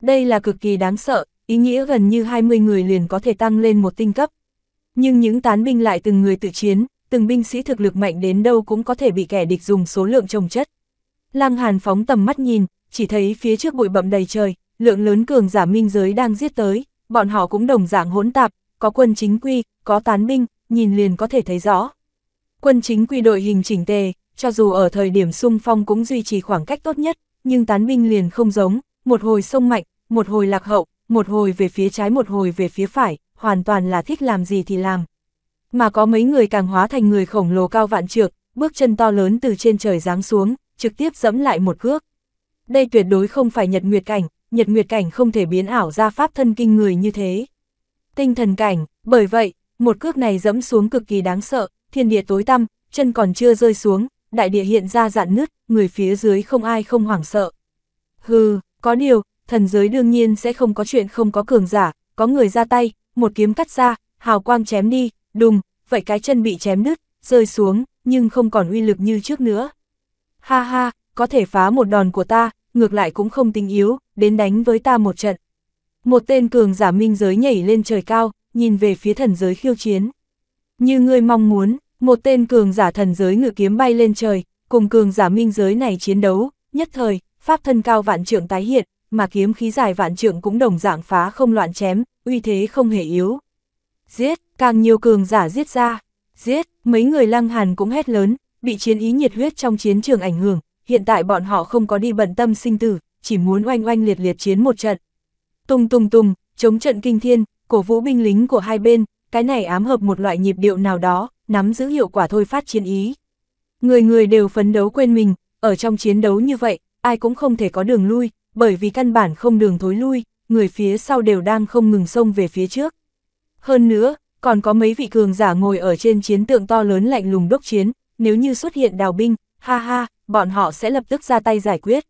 Đây là cực kỳ đáng sợ, ý nghĩa gần như 20 người liền có thể tăng lên một tinh cấp. Nhưng những tán binh lại từng người tự chiến, từng binh sĩ thực lực mạnh đến đâu cũng có thể bị kẻ địch dùng số lượng trồng chất. Lăng Hàn phóng tầm mắt nhìn, chỉ thấy phía trước bụi bậm đầy trời, lượng lớn cường giả minh giới đang giết tới, bọn họ cũng đồng dạng hỗn tạp, có quân chính quy, có tán binh, nhìn liền có thể thấy rõ. Quân chính quy đội hình chỉnh tề, cho dù ở thời điểm sung phong cũng duy trì khoảng cách tốt nhất, nhưng tán binh liền không giống, một hồi sông mạnh, một hồi lạc hậu, một hồi về phía trái một hồi về phía phải, hoàn toàn là thích làm gì thì làm. Mà có mấy người càng hóa thành người khổng lồ cao vạn trượng, bước chân to lớn từ trên trời giáng xuống, trực tiếp dẫm lại một cước đây tuyệt đối không phải nhật nguyệt cảnh, nhật nguyệt cảnh không thể biến ảo ra pháp thân kinh người như thế. Tinh thần cảnh, bởi vậy, một cước này dẫm xuống cực kỳ đáng sợ, thiên địa tối tăm, chân còn chưa rơi xuống, đại địa hiện ra dạn nứt, người phía dưới không ai không hoảng sợ. Hừ, có điều, thần giới đương nhiên sẽ không có chuyện không có cường giả, có người ra tay, một kiếm cắt ra, hào quang chém đi, đùng, vậy cái chân bị chém nứt, rơi xuống, nhưng không còn uy lực như trước nữa. Ha ha, có thể phá một đòn của ta, ngược lại cũng không tinh yếu, đến đánh với ta một trận. Một tên cường giả minh giới nhảy lên trời cao, nhìn về phía thần giới khiêu chiến. Như ngươi mong muốn, một tên cường giả thần giới ngự kiếm bay lên trời, cùng cường giả minh giới này chiến đấu, nhất thời, pháp thân cao vạn trượng tái hiện, mà kiếm khí dài vạn trượng cũng đồng dạng phá không loạn chém, uy thế không hề yếu. Giết, càng nhiều cường giả giết ra, giết, mấy người lăng hàn cũng hét lớn, bị chiến ý nhiệt huyết trong chiến trường ảnh hưởng, hiện tại bọn họ không có đi bận tâm sinh tử, chỉ muốn oanh oanh liệt liệt chiến một trận. Tung tung tung, chống trận kinh thiên, cổ vũ binh lính của hai bên, cái này ám hợp một loại nhịp điệu nào đó, nắm giữ hiệu quả thôi phát chiến ý. Người người đều phấn đấu quên mình, ở trong chiến đấu như vậy, ai cũng không thể có đường lui, bởi vì căn bản không đường thối lui, người phía sau đều đang không ngừng xông về phía trước. Hơn nữa, còn có mấy vị cường giả ngồi ở trên chiến tượng to lớn lạnh lùng đốc chiến, nếu như xuất hiện đào binh, ha ha, bọn họ sẽ lập tức ra tay giải quyết.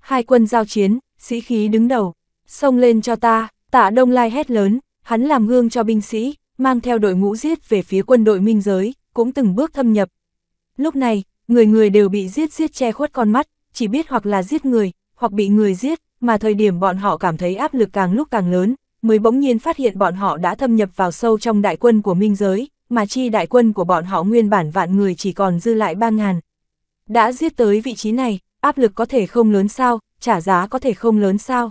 Hai quân giao chiến, sĩ khí đứng đầu, xông lên cho ta, tạ Đông Lai hét lớn, hắn làm gương cho binh sĩ, mang theo đội ngũ giết về phía quân đội minh giới, cũng từng bước thâm nhập. Lúc này, người người đều bị giết giết che khuất con mắt, chỉ biết hoặc là giết người, hoặc bị người giết, mà thời điểm bọn họ cảm thấy áp lực càng lúc càng lớn, mới bỗng nhiên phát hiện bọn họ đã thâm nhập vào sâu trong đại quân của minh giới, mà chi đại quân của bọn họ nguyên bản vạn người chỉ còn dư lại ba ngàn, đã giết tới vị trí này, áp lực có thể không lớn sao, trả giá có thể không lớn sao.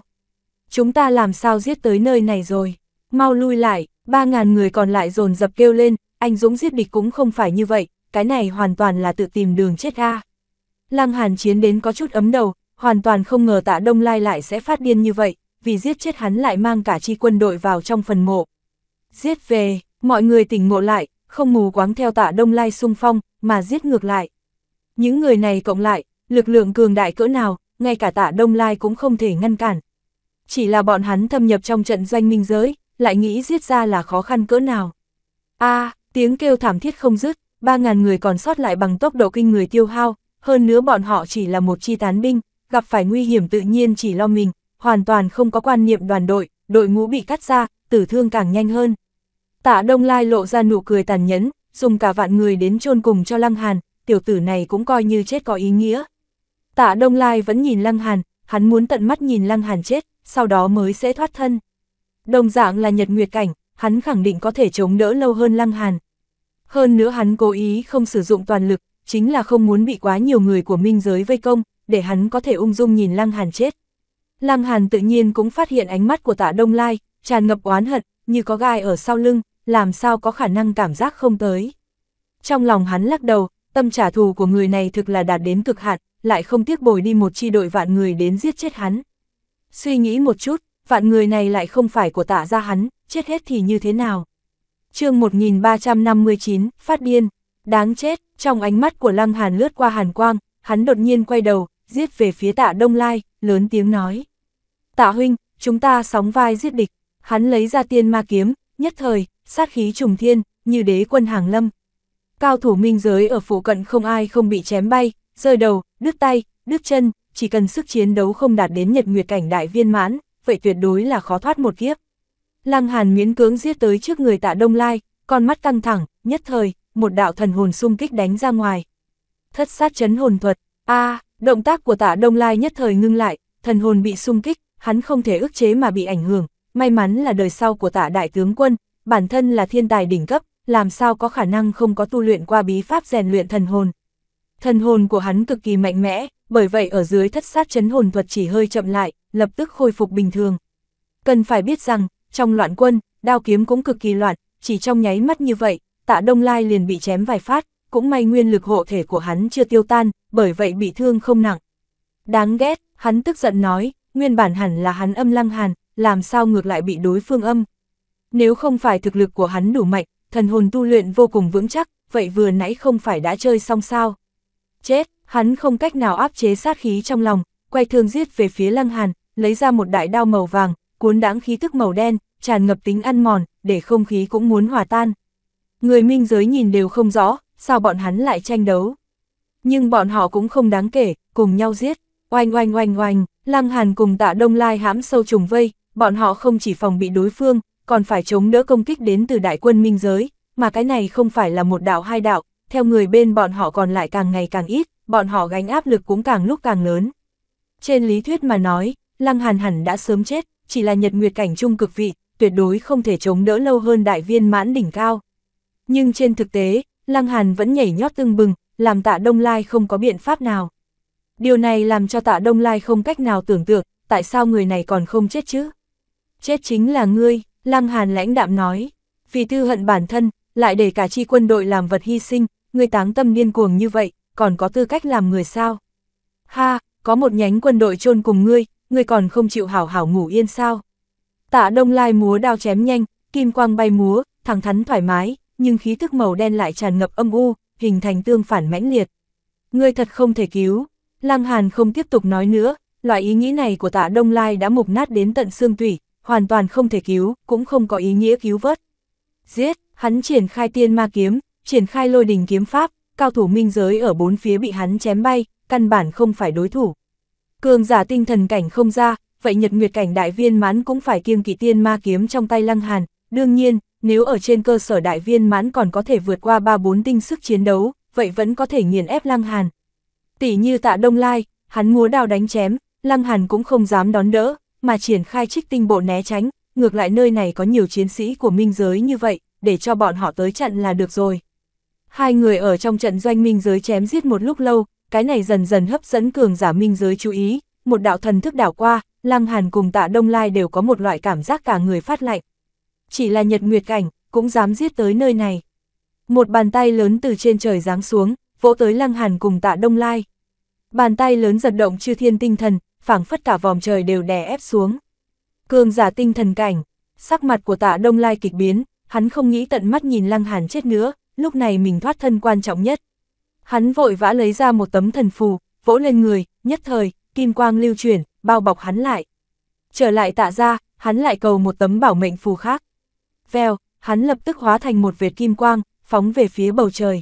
Chúng ta làm sao giết tới nơi này rồi, mau lui lại, 3.000 người còn lại dồn dập kêu lên, anh Dũng giết địch cũng không phải như vậy, cái này hoàn toàn là tự tìm đường chết ha Lăng Hàn chiến đến có chút ấm đầu, hoàn toàn không ngờ tạ Đông Lai lại sẽ phát điên như vậy, vì giết chết hắn lại mang cả chi quân đội vào trong phần mộ. Giết về, mọi người tỉnh ngộ lại, không mù quáng theo tạ Đông Lai xung phong, mà giết ngược lại. Những người này cộng lại, lực lượng cường đại cỡ nào, ngay cả tạ Đông Lai cũng không thể ngăn cản. Chỉ là bọn hắn thâm nhập trong trận doanh minh giới, lại nghĩ giết ra là khó khăn cỡ nào. a tiếng kêu thảm thiết không dứt, 3.000 người còn sót lại bằng tốc độ kinh người tiêu hao, hơn nữa bọn họ chỉ là một chi tán binh, gặp phải nguy hiểm tự nhiên chỉ lo mình, hoàn toàn không có quan niệm đoàn đội, đội ngũ bị cắt ra, tử thương càng nhanh hơn. Tạ Đông Lai lộ ra nụ cười tàn nhẫn, dùng cả vạn người đến chôn cùng cho Lăng Hàn, tiểu tử này cũng coi như chết có ý nghĩa. Tạ Đông Lai vẫn nhìn Lăng Hàn, hắn muốn tận mắt nhìn Lăng Hàn chết, sau đó mới sẽ thoát thân. Đồng dạng là nhật nguyệt cảnh, hắn khẳng định có thể chống đỡ lâu hơn Lăng Hàn. Hơn nữa hắn cố ý không sử dụng toàn lực, chính là không muốn bị quá nhiều người của minh giới vây công, để hắn có thể ung dung nhìn Lăng Hàn chết. Lăng Hàn tự nhiên cũng phát hiện ánh mắt của tạ Đông Lai, tràn ngập oán hận, như có gai ở sau lưng, làm sao có khả năng cảm giác không tới. Trong lòng hắn lắc đầu, tâm trả thù của người này thực là đạt đến cực hạn, lại không tiếc bồi đi một chi đội vạn người đến giết chết hắn. Suy nghĩ một chút, vạn người này lại không phải của tạ ra hắn, chết hết thì như thế nào? chương 1359, phát điên, đáng chết, trong ánh mắt của Lăng Hàn lướt qua Hàn Quang, hắn đột nhiên quay đầu, giết về phía tạ Đông Lai, lớn tiếng nói. Tạ huynh, chúng ta sóng vai giết địch, hắn lấy ra tiên ma kiếm, nhất thời, sát khí trùng thiên, như đế quân hàng lâm, Cao thủ minh giới ở phụ cận không ai không bị chém bay, rơi đầu, đứt tay, đứt chân, chỉ cần sức chiến đấu không đạt đến nhật nguyệt cảnh đại viên mãn, vậy tuyệt đối là khó thoát một kiếp. Lăng Hàn miễn cưỡng giết tới trước người tạ Đông Lai, con mắt căng thẳng, nhất thời, một đạo thần hồn xung kích đánh ra ngoài. Thất sát chấn hồn thuật, a động tác của tạ Đông Lai nhất thời ngưng lại, thần hồn bị xung kích, hắn không thể ức chế mà bị ảnh hưởng, may mắn là đời sau của tạ đại tướng quân, bản thân là thiên tài đỉnh cấp, làm sao có khả năng không có tu luyện qua bí pháp rèn luyện thần hồn. Thần hồn của hắn cực kỳ mạnh mẽ, bởi vậy ở dưới thất sát chấn hồn thuật chỉ hơi chậm lại, lập tức khôi phục bình thường. Cần phải biết rằng, trong loạn quân, đao kiếm cũng cực kỳ loạn, chỉ trong nháy mắt như vậy, tạ Đông Lai liền bị chém vài phát, cũng may nguyên lực hộ thể của hắn chưa tiêu tan, bởi vậy bị thương không nặng. Đáng ghét, hắn tức giận nói, nguyên bản hẳn là hắn âm lăng hàn, làm sao ngược lại bị đối phương âm. Nếu không phải thực lực của hắn đủ mạnh, thần hồn tu luyện vô cùng vững chắc, vậy vừa nãy không phải đã chơi xong sao? Chết, hắn không cách nào áp chế sát khí trong lòng, quay thương giết về phía Lăng Hàn, lấy ra một đại đao màu vàng, cuốn đãng khí tức màu đen, tràn ngập tính ăn mòn, để không khí cũng muốn hòa tan. Người minh giới nhìn đều không rõ, sao bọn hắn lại tranh đấu. Nhưng bọn họ cũng không đáng kể, cùng nhau giết, oanh oanh oanh oanh, Lăng Hàn cùng tạ Đông Lai hãm sâu trùng vây, bọn họ không chỉ phòng bị đối phương, còn phải chống đỡ công kích đến từ đại quân minh giới, mà cái này không phải là một đạo hai đạo, theo người bên bọn họ còn lại càng ngày càng ít, bọn họ gánh áp lực cũng càng lúc càng lớn. Trên lý thuyết mà nói, Lăng Hàn hẳn đã sớm chết, chỉ là nhật nguyệt cảnh trung cực vị, tuyệt đối không thể chống đỡ lâu hơn đại viên mãn đỉnh cao. Nhưng trên thực tế, Lăng Hàn vẫn nhảy nhót tương bừng, làm tạ Đông Lai không có biện pháp nào. Điều này làm cho tạ Đông Lai không cách nào tưởng tượng, tại sao người này còn không chết chứ? Chết chính là ngươi, Lăng Hàn lãnh đạm nói, vì tư hận bản thân, lại để cả chi quân đội làm vật hy sinh, người táng tâm điên cuồng như vậy, còn có tư cách làm người sao? Ha, có một nhánh quân đội chôn cùng ngươi, ngươi còn không chịu hảo hảo ngủ yên sao? Tạ Đông Lai múa đao chém nhanh, kim quang bay múa, thẳng thắn thoải mái, nhưng khí thức màu đen lại tràn ngập âm u, hình thành tương phản mãnh liệt. Ngươi thật không thể cứu. Lăng Hàn không tiếp tục nói nữa, loại ý nghĩ này của Tạ Đông Lai đã mục nát đến tận xương tủy, hoàn toàn không thể cứu, cũng không có ý nghĩa cứu vớt. Giết, hắn triển khai tiên ma kiếm, triển khai lôi đình kiếm pháp, cao thủ minh giới ở bốn phía bị hắn chém bay, căn bản không phải đối thủ. Cường giả tinh thần cảnh không ra, vậy nhật nguyệt cảnh đại viên mãn cũng phải kiêng kỵ tiên ma kiếm trong tay lăng hàn. Đương nhiên, nếu ở trên cơ sở đại viên mãn còn có thể vượt qua 3-4 tinh sức chiến đấu, vậy vẫn có thể nghiền ép lăng hàn. Tỷ như tạ Đông Lai, hắn múa đao đánh chém, lăng hàn cũng không dám đón đỡ, mà triển khai trích tinh bộ né tránh, ngược lại nơi này có nhiều chiến sĩ của minh giới như vậy, để cho bọn họ tới trận là được rồi. Hai người ở trong trận doanh minh giới chém giết một lúc lâu, cái này dần dần hấp dẫn cường giả minh giới chú ý, một đạo thần thức đảo qua, Lăng Hàn cùng tạ Đông Lai đều có một loại cảm giác cả người phát lạnh. Chỉ là nhật nguyệt cảnh, cũng dám giết tới nơi này. Một bàn tay lớn từ trên trời giáng xuống, vỗ tới Lăng Hàn cùng tạ Đông Lai. Bàn tay lớn giật động chư thiên tinh thần, phảng phất cả vòng trời đều đè ép xuống. Cường giả tinh thần cảnh, sắc mặt của tạ Đông Lai kịch biến, hắn không nghĩ tận mắt nhìn Lăng Hàn chết nữa, lúc này mình thoát thân quan trọng nhất. Hắn vội vã lấy ra một tấm thần phù, vỗ lên người, nhất thời, kim quang lưu chuyển, bao bọc hắn lại. Trở lại tạ ra, hắn lại cầu một tấm bảo mệnh phù khác. Vèo, hắn lập tức hóa thành một vệt kim quang, phóng về phía bầu trời.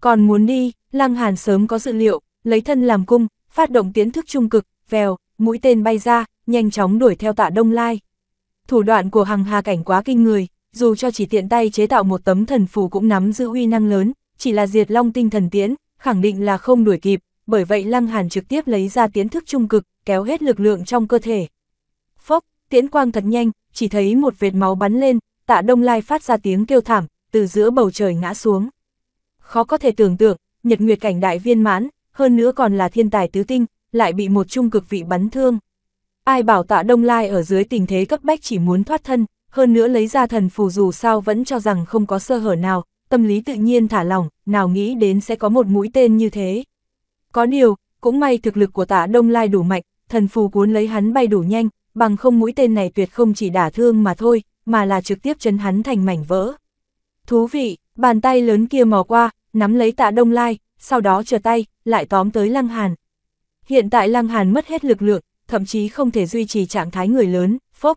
Còn muốn đi, Lăng Hàn sớm có dự liệu, lấy thân làm cung, phát động tiến thức trung cực, vèo, mũi tên bay ra, nhanh chóng đuổi theo tạ Đông Lai. Thủ đoạn của hằng hà cảnh quá kinh người, dù cho chỉ tiện tay chế tạo một tấm thần phù cũng nắm giữ uy năng lớn, chỉ là diệt long tinh thần tiễn, khẳng định là không đuổi kịp, bởi vậy Lăng Hàn trực tiếp lấy ra tiến thức trung cực, kéo hết lực lượng trong cơ thể. Phốc, tiễn quang thật nhanh, chỉ thấy một vệt máu bắn lên, tạ Đông Lai phát ra tiếng kêu thảm, từ giữa bầu trời ngã xuống. Khó có thể tưởng tượng, nhật nguyệt cảnh đại viên mãn, hơn nữa còn là thiên tài tứ tinh, lại bị một trung cực vị bắn thương. Ai bảo tạ Đông Lai ở dưới tình thế cấp bách chỉ muốn thoát thân, hơn nữa lấy ra thần phù dù sao vẫn cho rằng không có sơ hở nào, tâm lý tự nhiên thả lỏng, nào nghĩ đến sẽ có một mũi tên như thế. Có điều, cũng may thực lực của tạ Đông Lai đủ mạnh, thần phù cuốn lấy hắn bay đủ nhanh, bằng không mũi tên này tuyệt không chỉ đả thương mà thôi, mà là trực tiếp chấn hắn thành mảnh vỡ. Thú vị, bàn tay lớn kia mò qua, nắm lấy tạ Đông Lai, sau đó trở tay, lại tóm tới Lăng Hàn, Hiện tại Lăng Hàn mất hết lực lượng, thậm chí không thể duy trì trạng thái người lớn, phốc.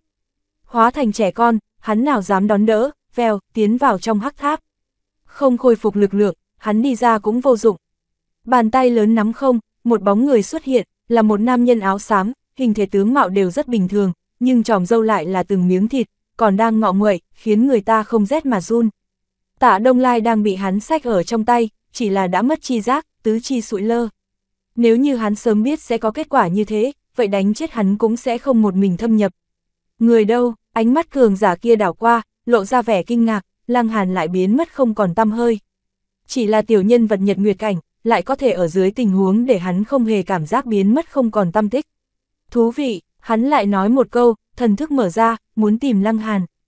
Hóa thành trẻ con, hắn nào dám đón đỡ, veo, tiến vào trong hắc tháp. Không khôi phục lực lượng, hắn đi ra cũng vô dụng. Bàn tay lớn nắm không, một bóng người xuất hiện, là một nam nhân áo xám, hình thể tướng mạo đều rất bình thường, nhưng tròm dâu lại là từng miếng thịt, còn đang ngọ nguậy, khiến người ta không rét mà run. Tạ Đông Lai đang bị hắn sách ở trong tay, chỉ là đã mất chi giác, tứ chi sụi lơ. Nếu như hắn sớm biết sẽ có kết quả như thế, vậy đánh chết hắn cũng sẽ không một mình thâm nhập. Người đâu, ánh mắt cường giả kia đảo qua, lộ ra vẻ kinh ngạc, lăng hàn lại biến mất không còn tăm hơi. Chỉ là tiểu nhân vật nhật nguyệt cảnh, lại có thể ở dưới tình huống để hắn không hề cảm giác biến mất không còn tâm tích. Thú vị, hắn lại nói một câu, thần thức mở ra, muốn tìm lăng hàn,